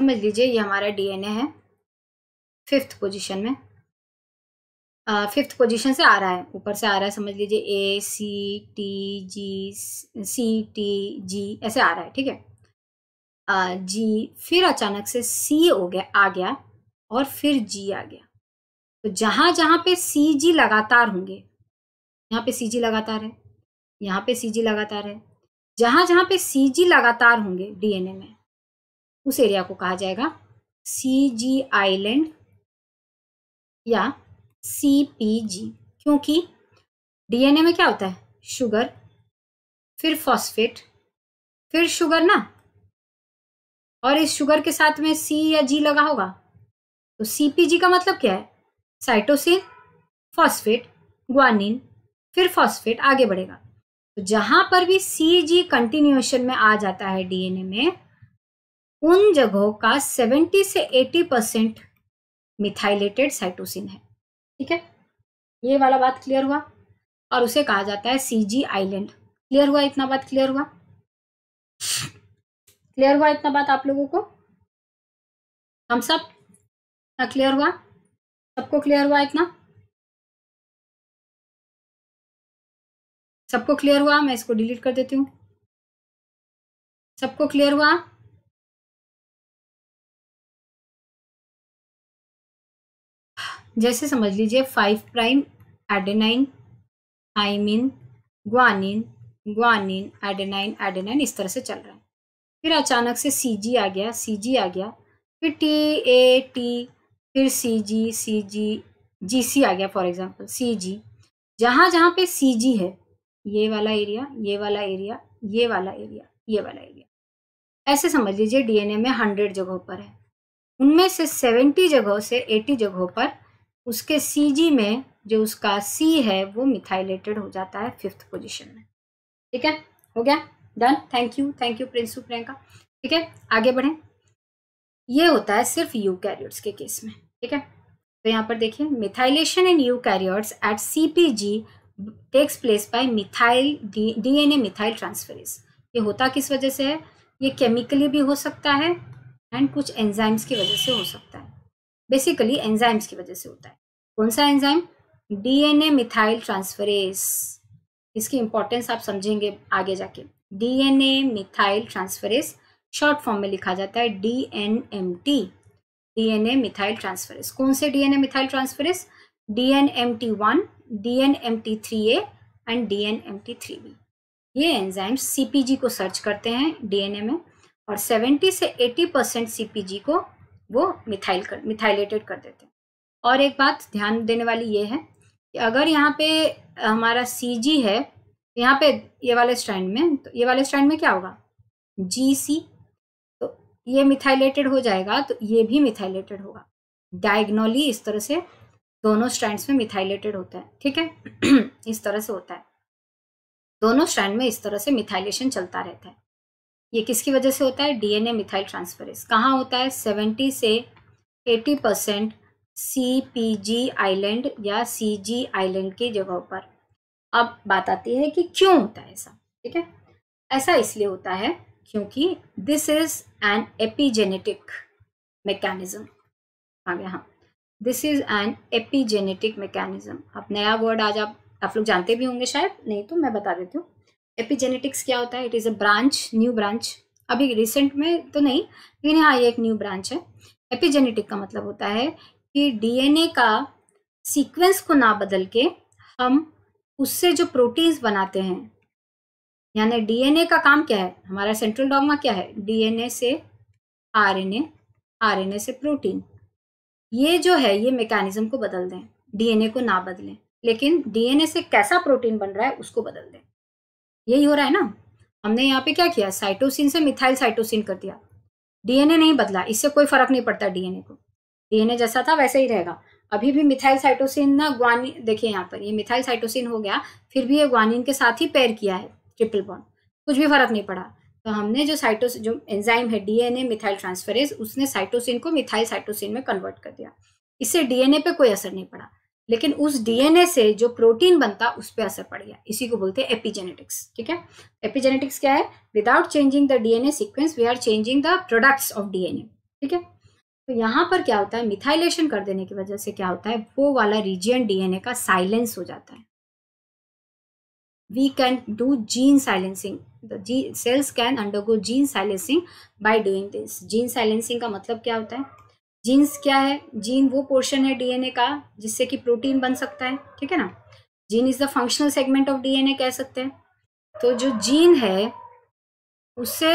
समझ लीजिए ये हमारा डीएनए है फिफ्थ पोजीशन में फिफ्थ पोजीशन से आ रहा है ऊपर से आ रहा है समझ लीजिए ए C T G C T G ऐसे आ रहा है ठीक है जी फिर अचानक से सी हो गया आ गया और फिर जी आ गया तो जहां जहां पे सी जी लगातार होंगे यहाँ पे सी जी लगातार है यहाँ पे सी जी लगातार है जहां जहां पे सी जी लगातार होंगे डीएनए में उस एरिया को कहा जाएगा सी जी आइलैंड या सी पी जी क्योंकि डीएनए में क्या होता है शुगर फिर फॉस्फेट फिर शुगर ना और इस शुगर के साथ में सी या जी लगा होगा तो सीपीजी का मतलब क्या है साइटोसिन फॉस्फेट ग्वानिन फिर फॉस्फेट आगे बढ़ेगा तो जहां पर भी सी जी कंटिन्यूएशन में आ जाता है डीएनए में उन जगहों का 70 से 80 परसेंट मिथाइलेटेड साइटोसिन है ठीक है ये वाला बात क्लियर हुआ और उसे कहा जाता है सी जी आईलैंड क्लियर हुआ इतना बात क्लियर हुआ क्लियर हुआ इतना बात आप लोगों को हम सब क्लियर हाँ, हुआ सबको क्लियर हुआ इतना सबको क्लियर हुआ मैं इसको डिलीट कर देती हूँ सबको क्लियर हुआ जैसे समझ लीजिए five prime adenine thymine guanine guanine adenine adenine इस तरह से चल रहा है फिर अचानक से सी जी आ गया सी जी आ गया फिर टी ए टी फिर सी जी सी जी जी सी आ गया फॉर एग्जाम्पल सी जी जहाँ जहाँ पे सी जी है ये वाला एरिया ये वाला एरिया ये वाला एरिया ये वाला एरिया ऐसे समझ लीजिए डीएनए में हंड्रेड जगहों पर है उनमें से सेवेंटी जगहों से एटी जगहों पर उसके सी जी में जो उसका सी है वो मिथाइलेटेड हो जाता है फिफ्थ पोजिशन में ठीक है हो गया done thank you thank you Prinsu Priyanka ठीक है आगे बढ़ें ये होता है सिर्फ यू के केस में ठीक है तो यहाँ पर देखिए मिथाइलेशन इन यूकैरियोट्स एट सीपीजी takes place by methyl DNA methyl transferase ये होता किस वजह से है ये केमिकली भी हो सकता है एंड कुछ एंजाइम्स की वजह से हो सकता है बेसिकली एंजाइम्स की वजह से होता है कौन सा एंजाइम डीएनए मिथाइल ट्रांसफरेस इसकी इंपॉर्टेंस आप समझेंगे आगे जाके DNA methyl transferase short form में लिखा जाता है D N M T D N A methyl transferase कौन से D N A methyl transferase D N M T one D N M T three A and D N M T three B ये enzyme जी को search करते हैं ए में और 70 से 80 परसेंट जी को वो मिथाइल कर मिथाइलेटेड कर देते हैं और एक बात ध्यान देने वाली ये है कि अगर यहाँ पे हमारा सी है यहाँ पे ये वाले स्टैंड में तो ये वाले स्टैंड में क्या होगा जी सी ये मिथाइलेटेड हो जाएगा तो ये भी मिथाइलेटेड होगा डायग्नोली इस तरह से दोनों स्टैंड में मिथाइलेटेड होता है ठीक है इस तरह से होता है दोनों स्टैंड में इस तरह से मिथाइलेशन चलता रहता है ये किसकी वजह से होता है डीएनए मिथाइल ट्रांसफरेज कहाँ होता है सेवेंटी से eighty percent C P G island या सी जी आइलैंड की जगह पर अब बात आती है कि क्यों होता है ऐसा ठीक है ऐसा इसलिए होता है क्योंकि this is an epigenetic mechanism आ गया हाँ this is an epigenetic mechanism अब नया वर्ड आज आप आप लोग जानते भी होंगे शायद नहीं तो मैं बता देती हूँ एपीजेनेटिक्स क्या होता है it is a branch new branch अभी रिसेंट में तो नहीं लेकिन हाँ ये एक न्यू ब्रांच है एपीजेनेटिक का मतलब होता है कि डीएनए का सीक्वेंस को ना बदल के हम उससे जो प्रोटीन्स बनाते हैं यानी डीएनए का काम क्या है हमारा सेंट्रल डॉगमा क्या है डीएनए से आरएनए आरएनए से प्रोटीन ये जो है ये मैकेनिज्म को बदल दें डीएनए को ना बदलें लेकिन डीएनए से कैसा प्रोटीन बन रहा है उसको बदल दें यही हो रहा है ना हमने यहाँ पे क्या किया साइटोसिन से मिथाइल साइटोसिन कर दिया डीएनए नहीं बदला इससे कोई फर्क नहीं पड़ता डीएनए को डीएनए जैसा था वैसा ही रहेगा अभी भी मिथाइल साइटोसिन ना ग्वानिन देखिए यहाँ पर ये मिथाइल साइटोसिन हो गया फिर भी ये ग्वानिन के साथ ही पेयर किया है ट्रिपल बॉन्ड कुछ भी फर्क नहीं पड़ा तो हमने जो साइटोस जो एंजाइम है डीएनए मिथाइल ट्रांसफरेज उसने साइटोसिन को मिथाइल साइटोसिन में कन्वर्ट कर दिया इससे डीएनए पे कोई असर नहीं पड़ा लेकिन उस डीएनए से जो प्रोटीन बनता उस पर असर पड़ गया इसी को बोलते हैं एपिजेनेटिक्स ठीक है एपिजेनेटिक्स क्या है without changing the DNA sequence we are changing the products of DNA ठीक है तो यहाँ पर क्या होता है मिथाइलेशन कर देने की वजह से क्या होता है वो वाला रीजियन डीएनए का साइलेंस हो जाता है we can do gene silencing the gene, cells can undergo gene silencing by doing this gene silencing का मतलब क्या होता है जीन्स क्या है जीन वो पोर्शन है डीएनए का जिससे कि प्रोटीन बन सकता है ठीक है ना gene is the functional segment of DNA कह सकते हैं तो जो जीन है उससे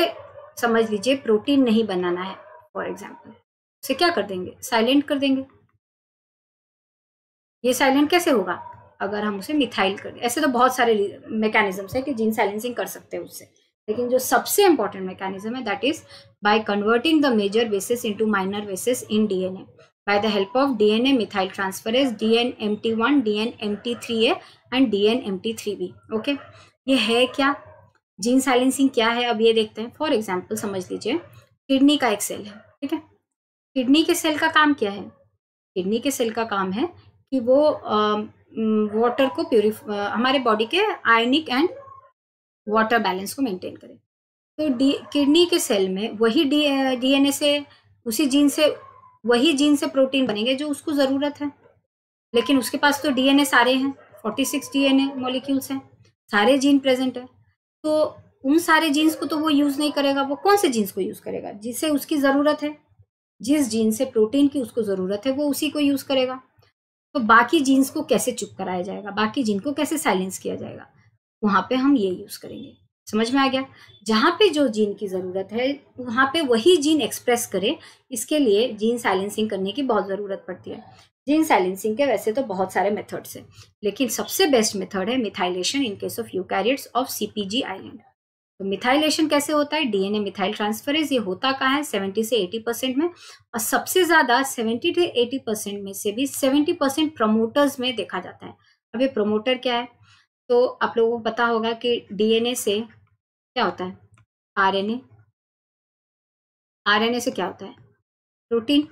समझ लीजिए प्रोटीन नहीं बनाना है फॉर एग्जाम्पल उसे क्या कर देंगे साइलेंट कर देंगे ये साइलेंट कैसे होगा अगर हम उसे मिथाइल कर ऐसे तो बहुत सारे मैकेनिज्म्स है कि जीन साइलेंसिंग कर सकते हैं उससे लेकिन जो सबसे इंपॉर्टेंट मैकेनिज्म है that is by converting the major bases into minor bases in DNA M T three A and D N M T three B okay ये है क्या जीन साइलेंसिंग क्या है अब ये देखते हैं फॉर एग्जाम्पल समझ लीजिए किडनी का एक सेल है ठीक है किडनी के सेल का काम क्या है किडनी के सेल का काम है कि वो वाटर mm, को प्योरीफा uh, हमारे बॉडी के आयनिक एंड वाटर बैलेंस को मेंटेन करें तो डी किडनी के सेल में वही डी डीएनए uh, से उसी जीन से वही जीन से प्रोटीन बनेंगे जो उसको ज़रूरत है लेकिन उसके पास तो डीएनए सारे हैं forty six D N molecules हैं सारे जीन प्रेजेंट है तो उन सारे जीन्स को तो वो यूज़ नहीं करेगा वो कौन से जीन्स को यूज़ करेगा जिसे उसकी ज़रूरत है जिस जीन से प्रोटीन की उसको ज़रूरत है वो उसी को यूज़ करेगा तो बाकी जीन्स को कैसे चुप कराया जाएगा बाकी जीन को कैसे साइलेंस किया जाएगा वहाँ पे हम ये यूज़ करेंगे समझ में आ गया जहाँ पे जो जीन की ज़रूरत है वहाँ पे वही जीन एक्सप्रेस करे इसके लिए जीन साइलेंसिंग करने की बहुत ज़रूरत पड़ती है जीन साइलेंसिंग के वैसे तो बहुत सारे मेथड्स हैं लेकिन सबसे बेस्ट मेथड है methylation in case of you of C P G island तो मिथाइलेशन कैसे होता है डीएनए मिथाइल ट्रांसफरेज ये होता कहाँ है 70 से 80 परसेंट में और सबसे ज़्यादा 70 से 80 परसेंट में से भी 70 परसेंट प्रमोटर्स में देखा जाता है अब ये प्रोमोटर क्या है तो आप लोगों को पता होगा कि डीएनए से क्या होता है आरएनए आरएनए से क्या होता है प्रोटीन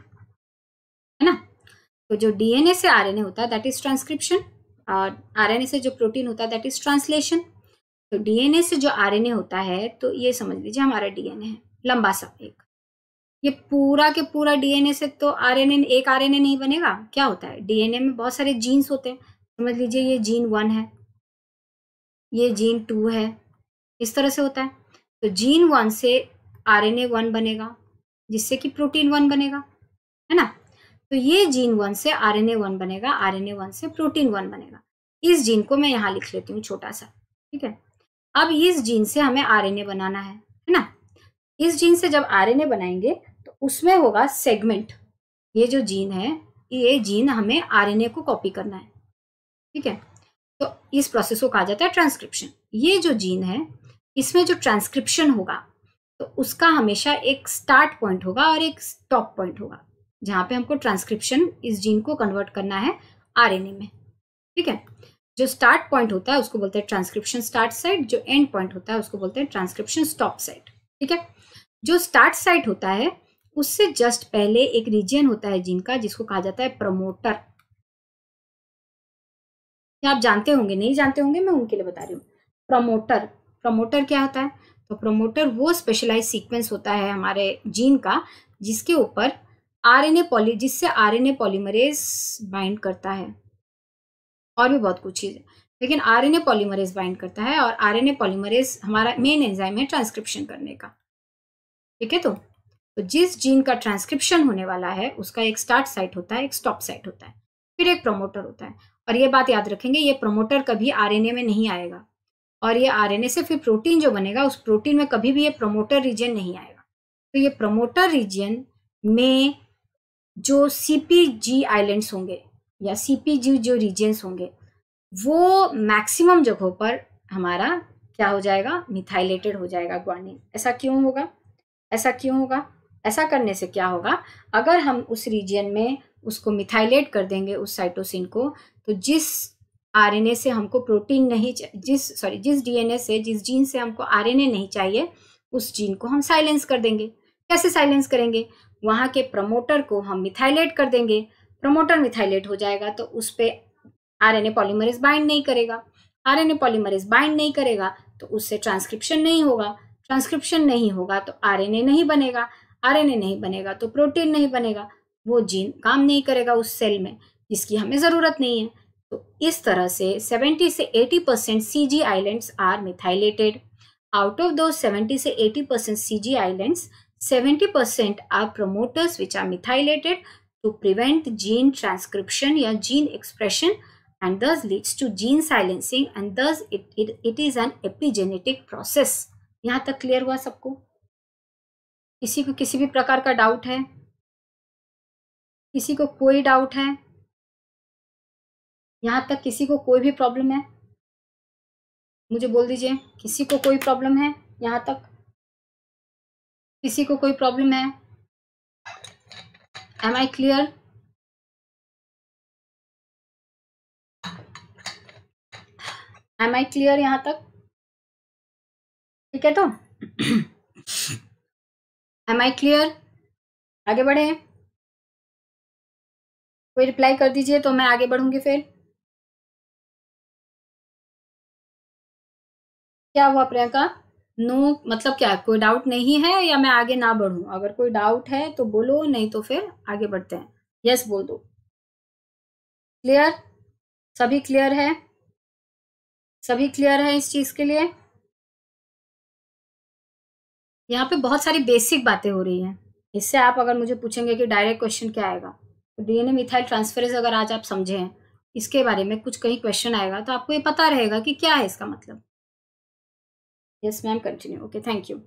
है ना तो जो डीएनए से आरएनए होता है दैट इज ट्रांसक्रिप्शन और आरएनए से जो प्रोटीन होता है दैट इज ट्रांसलेशन तो डीएनए से जो आरएनए होता है तो ये समझ लीजिए हमारा डीएनए है लंबा सा एक ये पूरा के पूरा डीएनए से तो आरएनए एक आरएनए नहीं बनेगा क्या होता है डीएनए में बहुत सारे जीन्स होते हैं समझ लीजिए ये जीन वन है ये जीन टू है इस तरह से होता है तो जीन वन से आरएनए वन बनेगा जिससे कि प्रोटीन वन बनेगा है ना तो ये जीन वन से आरएनए वन बनेगा आरएनए वन से प्रोटीन वन बनेगा इस जीन को मैं यहाँ लिख लेती हूँ छोटा सा ठीक है अब इस जीन से हमें आरएनए बनाना है है ना इस जीन से जब आरएनए बनाएंगे तो उसमें होगा सेगमेंट ये जो जीन है ये जीन हमें आरएनए को कॉपी करना है ठीक है तो इस प्रोसेस को कहा जाता है ट्रांसक्रिप्शन ये जो जीन है इसमें जो ट्रांसक्रिप्शन होगा तो उसका हमेशा एक स्टार्ट पॉइंट होगा और एक स्टॉप पॉइंट होगा जहाँ पे हमको ट्रांसक्रिप्शन इस जीन को कन्वर्ट करना है आरएनए में ठीक है जो स्टार्ट पॉइंट होता है उसको बोलते हैं ट्रांसक्रिप्शन स्टार्ट साइट जो एंड पॉइंट होता है उसको बोलते हैं ट्रांसक्रिप्शन स्टॉप साइट ठीक है जो स्टार्ट साइट होता है उससे जस्ट पहले एक रीजन होता है जिनका जिसको कहा जाता है प्रमोटर क्या आप जानते होंगे नहीं जानते होंगे मैं उनके लिए बता रही हूँ प्रमोटर प्रमोटर क्या होता है तो प्रमोटर वो स्पेशलाइज सीक्वेंस होता है हमारे जीन का जिसके ऊपर आरएनए पॉली जिससे ए पॉलीमरेज बाइंड करता है और भी बहुत कुछ चीज़ें लेकिन आरएनए पॉलीमरेज बाइंड करता है और आरएनए पॉलीमरेज हमारा मेन एंजाइम है ट्रांसक्रिप्शन करने का ठीक है तो तो जिस जीन का ट्रांसक्रिप्शन होने वाला है उसका एक स्टार्ट साइट होता है एक स्टॉप साइट होता है फिर एक प्रोमोटर होता है और ये बात याद रखेंगे ये प्रोमोटर कभी आर में नहीं आएगा और ये आर से फिर प्रोटीन जो बनेगा उस प्रोटीन में कभी भी ये प्रोमोटर रीजन नहीं आएगा तो ये प्रोमोटर रीजन में जो सी पी जी आइलैंड्स होंगे या जी जो रीजन्स होंगे वो मैक्सिमम जगहों पर हमारा क्या हो जाएगा मिथाइलेटेड हो जाएगा ग्वानिन ऐसा क्यों होगा ऐसा क्यों होगा ऐसा करने से क्या होगा अगर हम उस रीजन में उसको मिथाइलेट कर देंगे उस साइटोसिन को तो जिस आरएनए से हमको प्रोटीन नहीं जिस सॉरी जिस डीएनए से जिस जीन से हमको आरएनए नहीं चाहिए उस जीन को हम साइलेंस कर देंगे कैसे साइलेंस करेंगे वहाँ के प्रमोटर को हम मिथाइलेट कर देंगे प्रोमोटर मिथाइलेट हो जाएगा तो उस पर ए पॉलीमरेज बाइंड नहीं करेगा ए पॉलीमरेज बाइंड नहीं करेगा तो उससे ट्रांसक्रिप्शन नहीं होगा ट्रांसक्रिप्शन नहीं होगा तो आर एन ए नहीं बनेगा आर एन ए नहीं बनेगा तो प्रोटीन नहीं बनेगा वो जीन काम नहीं करेगा उस सेल में जिसकी हमें ज़रूरत नहीं है तो इस तरह से 70 से 80 percent C G islands are methylated out of those 70 to 80 C G islands, seventy percent are promoters which are methylated to prevent gene transcription or gene expression and thus leads to gene silencing and thus it, it, it is an epigenetic process yahan tak clear hua sabko kisi ko kisi bhi prakar ka doubt hai kisi ko koi doubt hai यहाँ तक किसी को कोई भी problem है मुझे बोल दीजिए किसी को कोई प्रॉब्लम है यहाँ तक किसी को कोई प्रॉब्लम है am i clear am I clear yahan तक ठीक है तो एम आई क्लियर आगे बढ़े कोई रिप्लाई कर दीजिए तो मैं आगे बढ़ूंगी फिर क्या हुआ प्रियंका नो no, मतलब क्या कोई डाउट नहीं है या मैं आगे ना बढ़ूं अगर कोई डाउट है तो बोलो नहीं तो फिर आगे बढ़ते हैं यस yes, बोल दो क्लियर सभी क्लियर है सभी क्लियर है इस चीज के लिए यहाँ पे बहुत सारी बेसिक बातें हो रही हैं इससे आप अगर मुझे पूछेंगे कि डायरेक्ट क्वेश्चन क्या आएगा तो डीएनए मिथाइल ट्रांसफरेंस अगर आज आप समझे हैं इसके बारे में कुछ कहीं क्वेश्चन आएगा तो आपको ये पता रहेगा कि क्या है इसका मतलब yes ma'am continue okay thank you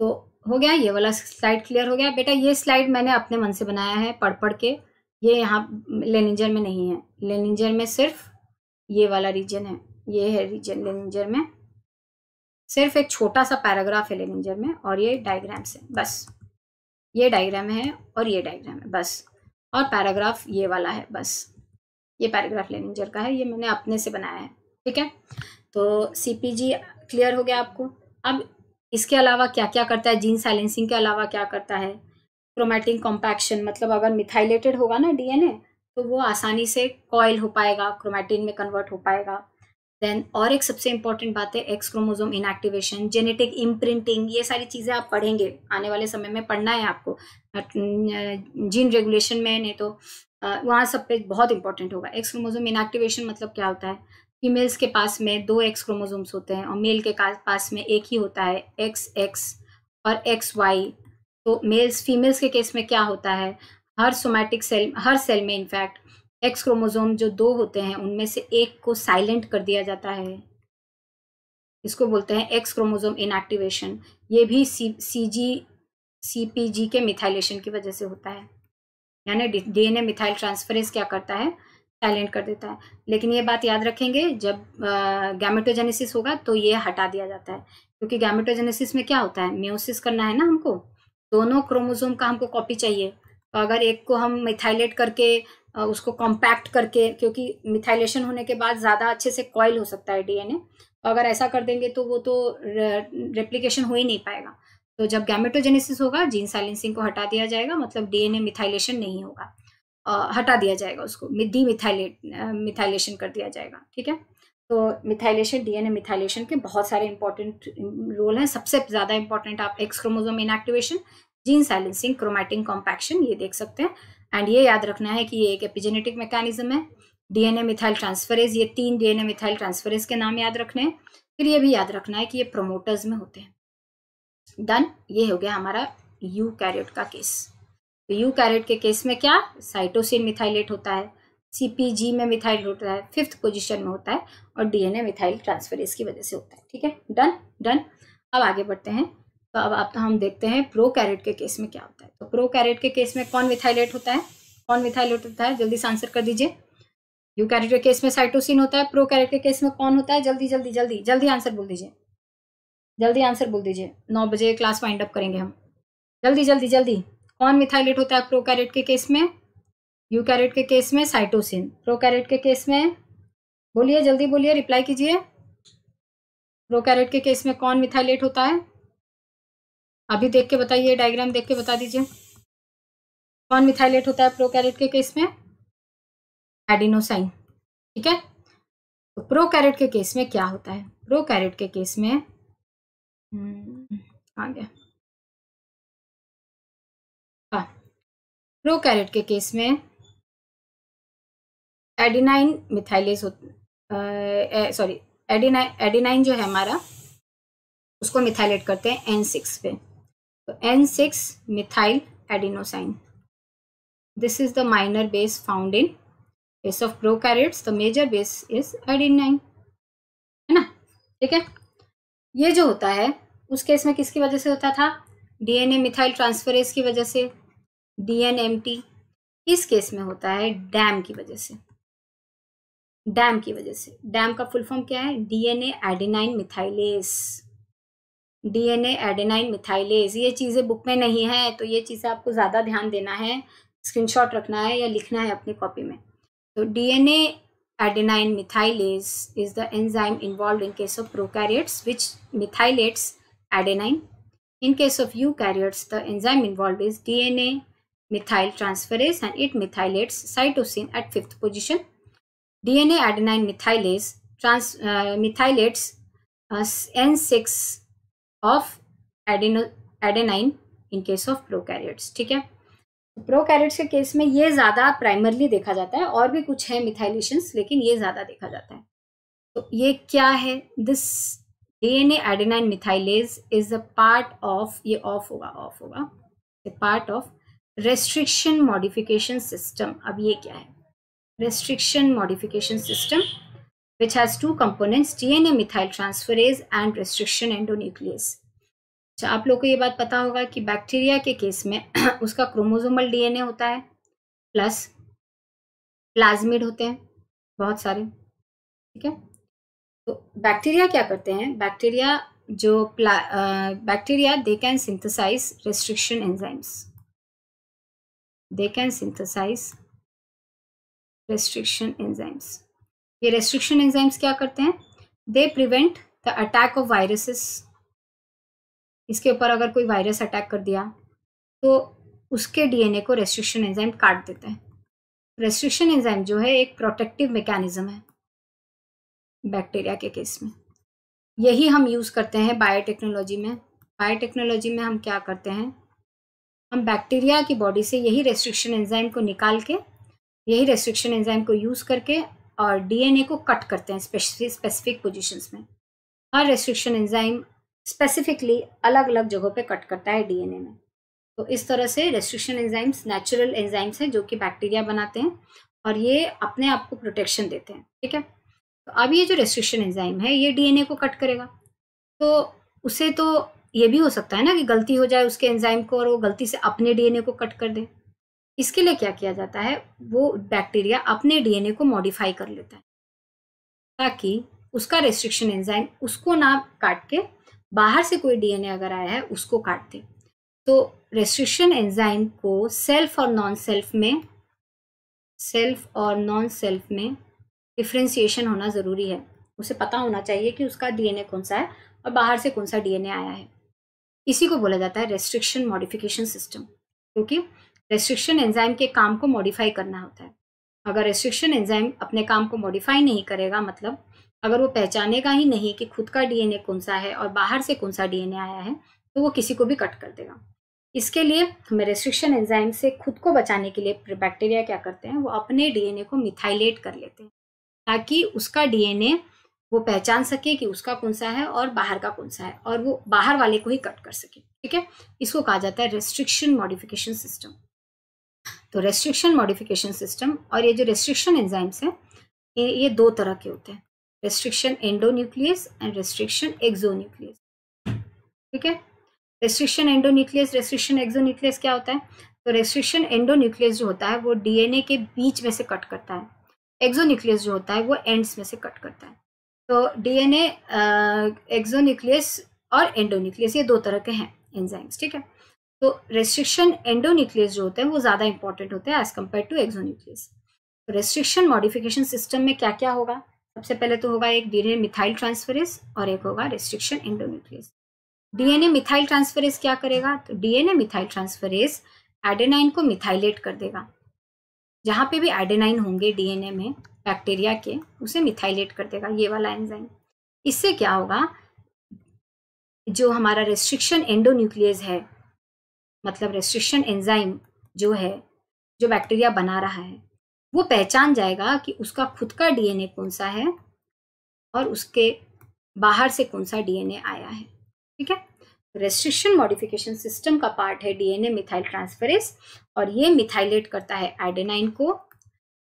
तो हो गया ये वाला स्लाइड क्लियर हो गया बेटा ये स्लाइड मैंने अपने मन से बनाया है पढ़ पढ़ के ये यहाँ लेनिंजर में नहीं है लेनिंजर में सिर्फ ये वाला रीजन है ये है रीजन लेनिंजर में सिर्फ एक छोटा सा पैराग्राफ है लेनिंजर में और ये डायग्राम से बस ये डायग्राम है और ये डायग्राम है बस और पैराग्राफ ये वाला है बस ये पैराग्राफ लेनिंजर का है ये मैंने अपने से बनाया है ठीक है तो सी क्लियर हो गया आपको अब इसके अलावा क्या क्या करता है जीन साइलेंसिंग के अलावा क्या करता है क्रोमेटिन कॉम्पैक्शन मतलब अगर मिथाइलेटेड होगा ना डीएनए तो वो आसानी से कॉयल हो पाएगा क्रोमेटिन में कन्वर्ट हो पाएगा देन और एक सबसे इंपॉर्टेंट बात है X chromosome inactivation genetic imprinting ये सारी चीज़ें आप पढ़ेंगे आने वाले समय में पढ़ना है आपको जीन रेगुलेशन में नहीं तो वहाँ सब पे बहुत इंपॉर्टेंट होगा एक्स क्रोमोजोम इनएक्टिवेशन मतलब क्या होता है फीमेल्स के पास में दो एक्स क्रोमोसोम्स होते हैं और मेल के पास में एक ही होता है एक्स एक्स और एक्स वाई तो मेल्स फीमेल्स के केस में क्या होता है हर सोमैटिक सेल हर सेल में इनफैक्ट एक्स क्रोमोसोम जो दो होते हैं उनमें से एक को साइलेंट कर दिया जाता है इसको बोलते हैं एक्स क्रोमोसोम इनएक्टिवेशन ये भी सी सी जी सी पी जी के मिथाइलेशन की वजह से होता है यानी डी ए मिथाइल ट्रांसफरेंस क्या करता है साइलेंट कर देता है लेकिन ये बात याद रखेंगे जब गैमेटोजेनेसिस होगा तो ये हटा दिया जाता है क्योंकि गैमेटोजेनेसिस में क्या होता है मेोसिस करना है ना हमको दोनों क्रोमोजोम का हमको कॉपी चाहिए तो अगर एक को हम मिथाइलेट करके उसको कॉम्पैक्ट करके क्योंकि मिथाइलेशन होने के बाद ज़्यादा अच्छे से कॉयल हो सकता है डीएनए तो अगर ऐसा कर देंगे तो वो तो रेप्लीकेशन हो ही नहीं पाएगा तो जब गैमेटोजेनेसिस होगा जीन साइलेंसिंग को हटा दिया जाएगा मतलब डीएनए मिथाइलेशन नहीं होगा हटा दिया जाएगा उसको डी मिथाइलेट मिथाइलेशन कर दिया जाएगा ठीक है तो मिथाइलेशन डीएनए मिथाइलेशन के बहुत सारे इंपॉर्टेंट रोल हैं सबसे ज़्यादा इंपॉर्टेंट आप X chromosome inactivation gene silencing chromatin compaction ये देख सकते हैं एंड ये याद रखना है कि ये एक एपिजेनेटिक मैकेनिज्म है डीएनए मिथाइल ट्रांसफरेज ये तीन डीएनए मिथाइल ट्रांसफरेज के नाम याद रखने हैं फिर ये भी याद रखना है कि ये प्रोमोटर्स में होते हैं डन ये हो गया हमारा यू कैरियड का केस तो यू कैरेट के केस में क्या साइटोसिन मिथाइलेट होता है सीपीजी में मिथाइल होता है फिफ्थ पोजीशन में होता है और डीएनए मिथाइल ट्रांसफर की वजह से होता है ठीक है डन डन अब आगे बढ़ते हैं तो अब आप तो हम देखते हैं प्रो कैरेट के केस में क्या होता है तो प्रो कैरेट के केस में कौन मिथाइलेट होता है कौन मिथाइलेट होता है जल्दी से आंसर कर दीजिए यू कैरेट के केस में साइटोसिन होता है प्रो कैरेट के केस में कौन होता है जल्दी जल्दी जल्दी जल्दी आंसर बोल दीजिए जल्दी आंसर बोल दीजिए नौ बजे क्लास वाइंड अप करेंगे हम जल्दी जल्दी जल्दी कौन मिथाइलेट होता है प्रोकैरेट के केस में यू के केस में साइटोसिन प्रोकैरेट के केस में बोलिए जल्दी बोलिए रिप्लाई कीजिए प्रोकैरेट के केस में कौन मिथाइलेट होता है अभी देख के बताइए डायग्राम देख के बता दीजिए कौन मिथाइलेट होता है प्रोकैरेट के केस में एडिनोसाइन ठीक है तो प्रो के केस में क्या होता है प्रो के केस में हम्म, आ गया प्रो कैरेट के केस में adenine methylase sorry adenine adenine जो है हमारा उसको मिथाइलेट करते हैं एन सिक्स पे तो N six methyl adenosine is the minor base found in base of prokaryote the major base is adenine है ना ठीक है ये जो होता है उस केस में किसकी वजह से होता था डीएनए मिथाइल ट्रांसफरेज की वजह से डी एन एम टी इस केस में होता है डैम की वजह से डैम की वजह से डैम का फुल फॉर्म क्या है DNA adenine methylase DNA adenine methylase ये चीज़ें बुक में नहीं है तो ये चीज़ें आपको ज़्यादा ध्यान देना है स्क्रीनशॉट रखना है या लिखना है अपनी कॉपी में तो DNA adenine methylase is the enzyme involved in case of prokaryotes which methylates adenine in case of eukaryotes the enzyme involved is DNA methyl transferase and it methylates cytosine at fifth position. DNA adenine methylase trans, uh, methylates uh, N6 of adeno, adenine in case of prokaryotes theek hai prokaryotes के case में ये ज़्यादा primarily देखा जाता है और भी कुछ है मिथाइलेशन लेकिन ये ज़्यादा देखा जाता है तो ये क्या है this DNA adenine methylase is a part of ये ऑफ होगा ऑफ होगा part of restriction modification system अब ये क्या है restriction modification system which has two components DNA methyltransferase and restriction endonuclease. अच्छा आप लोग को ये बात पता होगा कि बैक्टीरिया के केस में उसका क्रोमोजोमल डीएनए होता है प्लस प्लाज्मिड होते हैं बहुत सारे ठीक है तो बैक्टीरिया क्या करते हैं बैक्टीरिया जो प्ला bacteria they can synthesize restriction enzymes they can synthesize restriction enzymes ये restriction enzymes क्या करते हैं they prevent the attack of viruses इसके ऊपर अगर कोई वायरस अटैक कर दिया तो उसके डीएनए को रेस्ट्रिक्शन एंजाइम काट देते हैं रेस्ट्रिक्शन एंजाइम जो है एक प्रोटेक्टिव मैकेनिज्म है बैक्टीरिया के केस में यही हम यूज़ करते हैं बायोटेक्नोलॉजी में बायोटेक्नोलॉजी में हम क्या करते हैं हम बैक्टीरिया की बॉडी से यही रेस्ट्रिक्शन एंजाइम को निकाल के यही रेस्ट्रिक्शन एंजाइम को यूज़ करके और डीएनए को कट करते हैं स्पेसिफिक पोजीशंस में हर रेस्ट्रिक्शन एंजाइम स्पेसिफिकली अलग अलग जगहों पे कट करता है डीएनए में तो इस तरह से रेस्ट्रिक्शन एंजाइम्स नेचुरल एंजाइम्स हैं जो कि बैक्टीरिया बनाते हैं और ये अपने आप को प्रोटेक्शन देते हैं ठीक है तो अब ये जो रेस्ट्रिक्शन एंजाइम है ये डी को कट करेगा तो उसे तो ये भी हो सकता है ना कि गलती हो जाए उसके एंजाइम को और वो गलती से अपने डीएनए को कट कर दें इसके लिए क्या किया जाता है वो बैक्टीरिया अपने डीएनए को मॉडिफाई कर लेता है ताकि उसका रेस्ट्रिक्शन एंजाइम उसको ना काट के बाहर से कोई डीएनए अगर आया है उसको काट दे तो रेस्ट्रिक्शन एंजाइम को सेल्फ और नॉन सेल्फ में सेल्फ और नॉन सेल्फ में डिफ्रेंसिएशन होना ज़रूरी है उसे पता होना चाहिए कि उसका डीएनए कौन सा है और बाहर से कौन सा डीएनए आया है इसी को बोला जाता है रेस्ट्रिक्शन मॉडिफिकेशन सिस्टम क्योंकि रेस्ट्रिक्शन एंजाइम के काम को मॉडिफाई करना होता है अगर रेस्ट्रिक्शन एंजाइम अपने काम को मॉडिफाई नहीं करेगा मतलब अगर वो पहचानेगा ही नहीं कि खुद का डीएनए कौन सा है और बाहर से कौन सा डीएनए आया है तो वो किसी को भी कट कर देगा इसके लिए हमें रेस्ट्रिक्शन एंजाइम से खुद को बचाने के लिए बैक्टीरिया क्या करते हैं वो अपने डीएनए को मिथाइलेट कर लेते हैं ताकि उसका डीएनए वो पहचान सके कि उसका कौन सा है और बाहर का कौन सा है और वो बाहर वाले को ही कट कर सके ठीक है इसको कहा जाता है रेस्ट्रिक्शन मॉडिफिकेशन सिस्टम तो रेस्ट्रिक्शन मॉडिफिकेशन सिस्टम और ये जो रेस्ट्रिक्शन एंजाइम्स हैं ये ये दो तरह के होते हैं restriction nuclease and restriction exonuclease ठीक है रेस्ट्रिक्शन न्यूक्लियस रेस्ट्रिक्शन न्यूक्लियस क्या होता है तो रेस्ट्रिक्शन न्यूक्लियस जो होता है वो डीएनए के बीच में से कट करता है न्यूक्लियस जो होता है वो एंड्स में से कट करता है तो डीएनए एक्सोन्यूक्लियस और एंडोन्यूक्लियस ये दो तरह के हैं एंजाइम्स ठीक है तो रेस्ट्रिक्शन एंडोन्यूक्लियस जो होते हैं वो ज़्यादा इंपॉर्टेंट होते हैं as compare to exonuclease restriction modification system में क्या क्या होगा सबसे पहले तो होगा एक डीएनए मिथाइल ट्रांसफरेस और एक होगा restriction endonuclease DNA methyl transferase क्या करेगा तो डीएनए मिथाइल ट्रांसफरेज एडेनाइन को मिथाइलेट कर देगा जहाँ पे भी एडेनाइन होंगे डीएनए में बैक्टीरिया के उसे मिथाइलेट कर देगा ये वाला एंजाइम इससे क्या होगा जो हमारा रेस्ट्रिक्शन एंडोन्यूक्लियस है मतलब रेस्ट्रिक्शन एंजाइम जो है जो बैक्टीरिया बना रहा है वो पहचान जाएगा कि उसका खुद का डीएनए कौन सा है और उसके बाहर से कौन सा डीएनए आया है ठीक है रेस्ट्रिक्शन मॉडिफिकेशन सिस्टम का पार्ट है डीएनए मिथाइल ट्रांसफरेस और ये मिथाइलेट करता है एडेनाइन को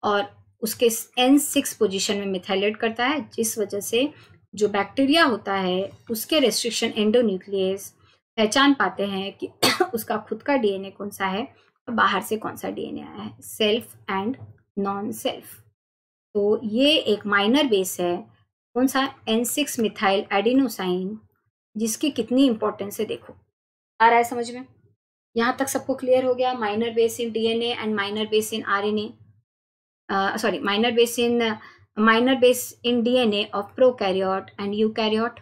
और उसके एन सिक्स पोजिशन में मिथाइलेट करता है जिस वजह से जो बैक्टीरिया होता है उसके रेस्ट्रिक्शन एंडोन्यूक्लियस पहचान पाते हैं कि उसका खुद का डीएनए कौन सा है और बाहर से कौन सा डीएनए आया है सेल्फ एंड नॉन सेल्फ तो ये एक माइनर बेस है कौन सा एन सिक्स मिथाइल एडिनोसाइन जिसकी कितनी इंपॉर्टेंस है देखो आ रहा है समझ में यहाँ तक सबको क्लियर हो गया minor base in DNA and minor base in RNA uh, sorry, minor base in uh, minor base in DNA of prokaryote and eukaryote.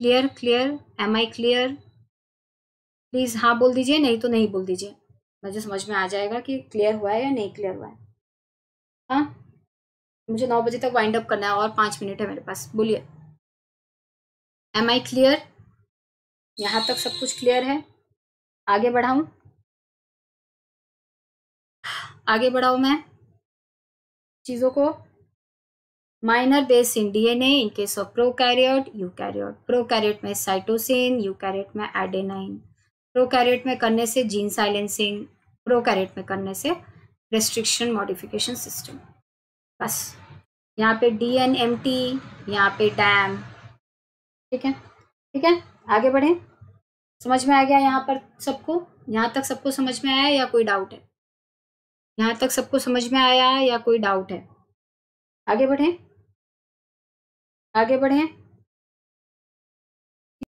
Clear clear am I clear please हाँ बोल दीजिए नहीं तो नहीं बोल दीजिए मुझे समझ में आ जाएगा कि क्लियर हुआ है या नहीं क्लियर हुआ है हाँ मुझे नौ बजे तक वाइंड अप करना है और पाँच मिनट है मेरे पास बोलिए एम आई क्लियर यहाँ तक सब कुछ क्लियर है आगे बढ़ाऊँ आगे बढ़ाऊँ मैं चीज़ों को minor base in DNA in case of prokaryote eukaryote prokaryote में साइटोसिन यूकैरियोट में एडेनाइन प्रोकैरियोट में करने से जीन साइलेंसिंग प्रोकैरियोट में करने से रेस्ट्रिक्शन मॉडिफिकेशन सिस्टम बस यहाँ पे डी एन एम टी यहाँ पे डैम ठीक है ठीक है आगे बढ़ें समझ में आ गया यहाँ पर सबको यहाँ तक सबको समझ में आया या कोई डाउट है यहाँ तक सबको समझ में आया है या कोई डाउट है आगे बढ़े आगे बढ़े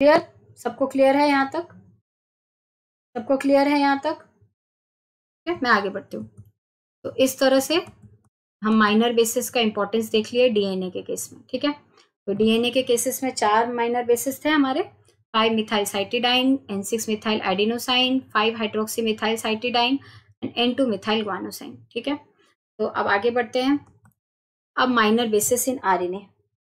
क्लियर सबको क्लियर है यहाँ तक सबको क्लियर है यहाँ तक ठीक है मैं आगे बढ़ती हूँ तो इस तरह से हम माइनर बेसिस का इंपॉर्टेंस देख लिए डीएनए के केस में ठीक है तो डीएनए के केसेस में चार माइनर बेसिस थे हमारे five methyl cytidine N six methyl adenosine five hydroxy methyl cytidine N two methyl guanosine ठीक है तो अब आगे बढ़ते हैं अब minor bases in N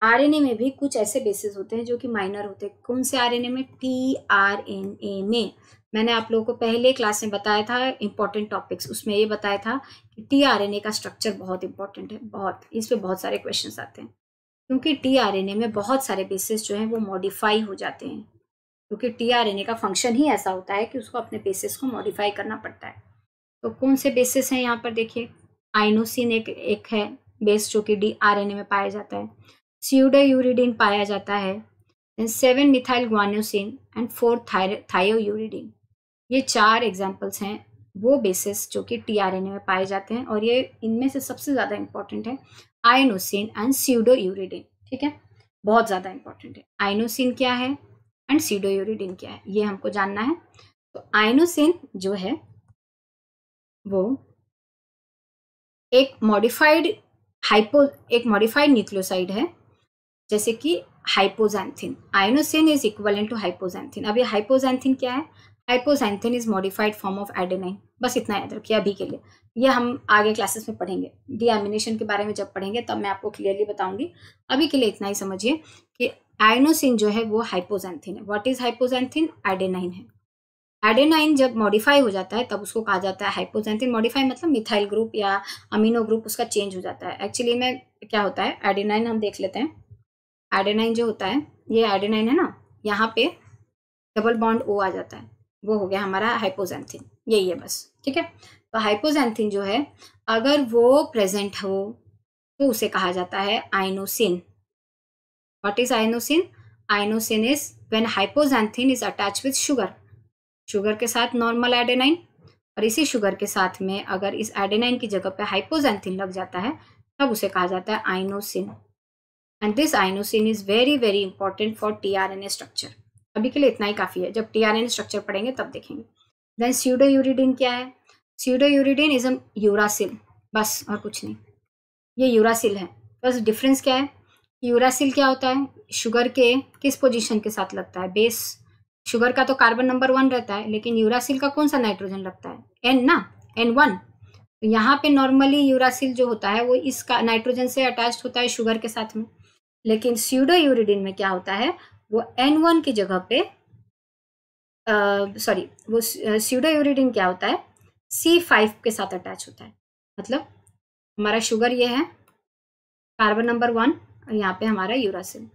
RNA में भी कुछ ऐसे बेसिस होते हैं जो कि माइनर होते हैं कौन से आरएनए में टी आर एन ए में मैंने आप लोगों को पहले क्लास में बताया था इंपॉर्टेंट टॉपिक्स उसमें ये बताया था कि टी आर एन ए का स्ट्रक्चर बहुत इंपॉर्टेंट है बहुत इस पर बहुत सारे क्वेश्चन आते हैं क्योंकि टी आर एन ए में बहुत सारे बेसिस जो हैं वो मॉडिफाई हो जाते हैं क्योंकि टी आर एन ए का फंक्शन ही ऐसा होता है कि उसको अपने बेसिस को मॉडिफाई करना पड़ता है तो कौन से बेसिस हैं यहाँ पर देखिए आइनोसिन एक एक है बेस जो कि डी आर एन ए में पाया जाता है सीडो यूरिडिन पाया जाता है then seven methyl guanosine and four thio uridine ये चार एग्जाम्पल्स हैं वो बेसिस जो कि टी आर एन ए में पाए जाते हैं और ये इनमें से सबसे ज़्यादा इंपॉर्टेंट है आइनोसिन एंड सीडो यूरिडिन ठीक है बहुत ज़्यादा इंपॉर्टेंट है आइनोसिन क्या है एंड सीडो यूरिडिन क्या है ये हमको जानना है तो आइनोसिन जो है वो एक मॉडिफाइड हाइपो एक मॉडिफाइड न्यूक्लियोसाइड है जैसे कि hypoxanthine inosine is equal to hypoxanthine अब ये हाइपोजैंथिन क्या है hypoxanthine is modified form of adenine बस इतना याद रखिए अभी के लिए ये हम आगे क्लासेस में पढ़ेंगे डीएमिनेशन के बारे में जब पढ़ेंगे तब मैं आपको क्लियरली बताऊंगी अभी के लिए इतना ही समझिए कि आइनोसिन जो है वो हाइपोजैंथिन है व्हाट इज हाइपोजैंथिन एडेनाइन है एडेनाइन जब मॉडिफाई हो जाता है तब उसको कहा जाता है हाइपोजेंथिन मॉडिफाई मतलब मिथाइल ग्रुप या अमीनो ग्रुप उसका चेंज हो जाता है एक्चुअली में क्या होता है एडेनाइन हम देख लेते हैं एडेनाइन जो होता है ये एडेनाइन है ना यहाँ पे डबल बॉन्ड ओ आ जाता है वो हो गया हमारा हाइपोजेंथिन यही है बस ठीक है तो हाइपोजेंथिन जो है अगर वो प्रेजेंट हो तो उसे कहा जाता है inosine what is inosine inosine is when hypoxanthine is attach with sugar sugar के साथ नॉर्मल एडेनाइन और इसी शुगर के साथ में अगर इस एडेनाइन की जगह पे हाइपोजेंथिन लग जाता है तब उसे कहा जाता है inosine and this inosine is very very important for T structure अभी के लिए इतना ही काफ़ी है जब टी स्ट्रक्चर पढ़ेंगे तब देखेंगे देन सीडो यूरिडिन क्या है pseudo uridine is um uracil बस और कुछ नहीं ये यूरासिल है बस डिफरेंस क्या है यूरासिल क्या होता है शुगर के किस पोजिशन के साथ लगता है बेस शुगर का तो कार्बन नंबर वन रहता है लेकिन यूरासिल का कौन सा नाइट्रोजन लगता है एन ना एन वन तो यहाँ पे नॉर्मली यूरासिल जो होता है वो इस नाइट्रोजन से अटैच होता है शुगर के साथ में लेकिन स्यूडो यूरिडिन में क्या होता है वो एन वन की जगह पे सॉरी वो स्यूडो यूरिडिन क्या होता है सी फाइव के साथ अटैच होता है मतलब हमारा शुगर ये है कार्बन नंबर वन और यहाँ पे हमारा यूरासिल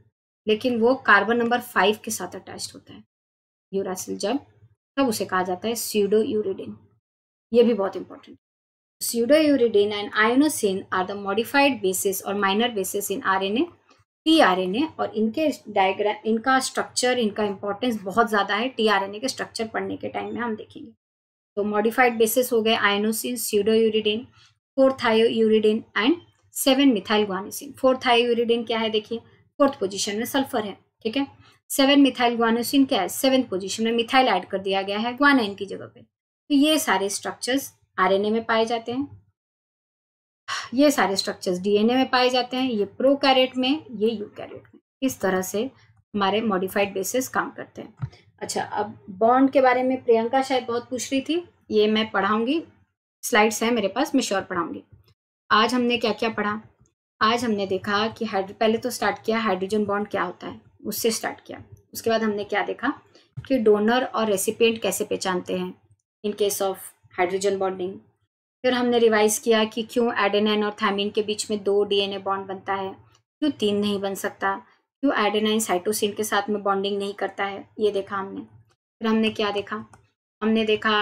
लेकिन वो कार्बन नंबर फाइव के साथ अटैच होता है यूरासिल जल तब उसे कहा जाता है सीडो यूरिडिन ये भी बहुत important pseudo uridine and inosine are the modified bases और minor bases in R N और इनके डायग्राम इनका स्ट्रक्चर इनका इम्पोर्टेंस बहुत ज़्यादा है टी के स्ट्रक्चर पढ़ने के टाइम में हम देखेंगे तो मॉडिफाइड बेसिस हो गए inosine pseudo uridine fourth thio uridine and seven methyl guanosine fourth thio uridine क्या है देखिए फोर्थ पोजिशन में सल्फर है ठीक है सेवन मिथाइल ग्वानोसिन क्या है सेवन पोजिशन में मिथाइल ऐड कर दिया गया है ग्वानाइन की जगह पे तो ये सारे स्ट्रक्चर्स आरएनए में पाए जाते हैं ये सारे स्ट्रक्चर्स डीएनए में पाए जाते हैं ये प्रो कैरेट में ये यू कैरेट में इस तरह से हमारे मॉडिफाइड बेसिस काम करते हैं अच्छा अब बॉन्ड के बारे में प्रियंका शायद बहुत पूछ रही थी ये मैं पढ़ाऊंगी स्लाइड्स हैं मेरे पास मैं श्योर पढ़ाऊंगी आज हमने क्या क्या पढ़ा आज हमने देखा कि हाइड्रो पहले तो स्टार्ट किया हाइड्रोजन बॉन्ड क्या होता है उससे स्टार्ट किया उसके बाद हमने क्या देखा कि डोनर और रेसिपेंट कैसे पहचानते हैं in case of hydrogen bonding फिर हमने रिवाइज किया कि क्यों एडेनाइन और थैमिन के बीच में दो डीएनए बॉन्ड बनता है क्यों तीन नहीं बन सकता क्यों एडेनाइन साइटोसिन के साथ में बॉन्डिंग नहीं करता है ये देखा हमने फिर हमने क्या देखा हमने देखा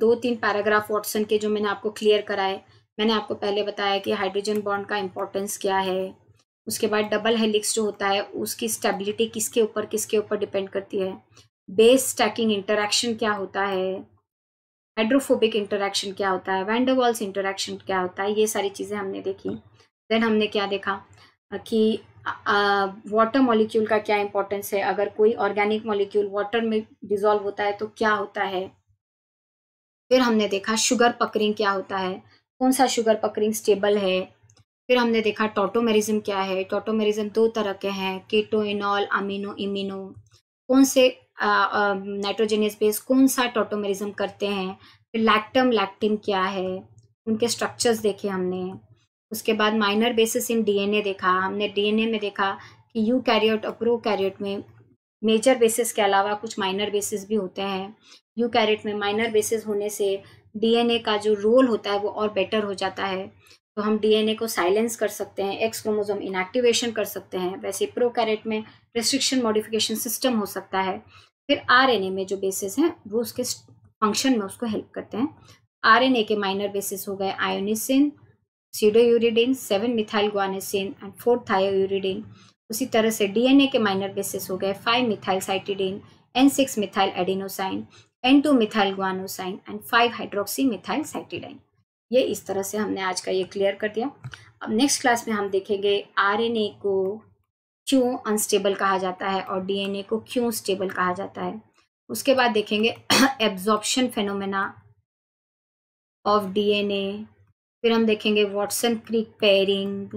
दो तीन पैराग्राफ वॉटसन के जो मैंने आपको क्लियर कराए मैंने आपको पहले बताया कि हाइड्रोजन बॉन्ड का इम्पोर्टेंस क्या है उसके बाद डबल हेलिक्स जो होता है उसकी स्टेबिलिटी किसके ऊपर किसके ऊपर डिपेंड करती है बेस स्टैकिंग इंटरेक्शन क्या होता है हाइड्रोफोबिक इंटरेक्शन क्या होता है वैंडोवॉल्स इंटरेक्शन क्या होता है ये सारी चीज़ें हमने देखी देन हमने क्या देखा कि वाटर मॉलिक्यूल का क्या इंपॉर्टेंस है अगर कोई ऑर्गेनिक मॉलिक्यूल वाटर में डिजोल्व होता है तो क्या होता है फिर हमने देखा शुगर पकरिंग क्या होता है कौन सा शुगर पकरिंग स्टेबल है फिर हमने देखा टोटोमेरिज्म क्या है टोटोमेरिज्म दो तरह के हैं कीटो इनॉल अमीनो इमिनो कौन से नाइट्रोजेनियस बेस कौन सा टोटोमेरिज्म करते हैं फिर लैक्टम लैक्टिन क्या है उनके स्ट्रक्चर्स देखे हमने उसके बाद माइनर बेसिस इन डीएनए देखा हमने डीएनए में देखा कि यू कैरियोट और प्रो कैरियोट में मेजर बेसिस के अलावा कुछ माइनर बेसिस भी होते हैं यू कैरियोट में माइनर बेसिस होने से डीएनए का जो रोल होता है वो और बेटर हो जाता है तो हम डीएनए को साइलेंस कर सकते हैं एक्स क्रोमोजोम इनएक्टिवेशन कर सकते हैं वैसे प्रोकैरेट में रिस्ट्रिक्शन मॉडिफिकेशन सिस्टम हो सकता है फिर आरएनए में जो बेसिस हैं वो उसके फंक्शन में उसको हेल्प करते हैं आरएनए के माइनर बेसिस हो गए inosine pseudouridine seven methyl guanosine and four thiouridine उसी तरह से डीएनए के माइनर बेसिस हो गए five methyl cytidine N six methyl adenosine N two methyl guanosine and five hydroxy methyl cytidine ये इस तरह से हमने आज का ये क्लियर कर दिया अब नेक्स्ट क्लास में हम देखेंगे आरएनए को क्यों अनस्टेबल कहा जाता है और डीएनए को क्यों स्टेबल कहा जाता है उसके बाद देखेंगे एब्जॉर्प्शन फेनोमेना ऑफ डीएनए फिर हम देखेंगे वॉटसन क्रिक पेयरिंग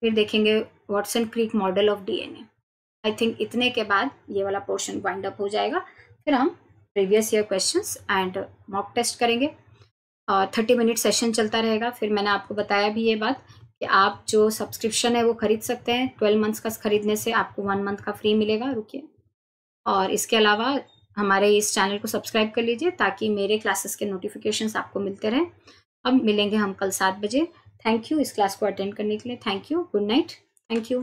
फिर देखेंगे Watson Crick model of DNA I think इतने के बाद ये वाला पोर्शन वाइंड अप हो जाएगा फिर हम previous year questions and mock test करेंगे थर्टी मिनट सेशन चलता रहेगा फिर मैंने आपको बताया भी ये बात कि आप जो सब्सक्रिप्शन है वो खरीद सकते हैं ट्वेल्व मंथ्स का खरीदने से आपको वन मंथ का फ्री मिलेगा रुकिए और इसके अलावा हमारे इस चैनल को सब्सक्राइब कर लीजिए ताकि मेरे क्लासेस के नोटिफिकेशन आपको मिलते रहें अब मिलेंगे हम कल सात बजे थैंक यू इस क्लास को अटेंड करने के लिए thank you good night thank you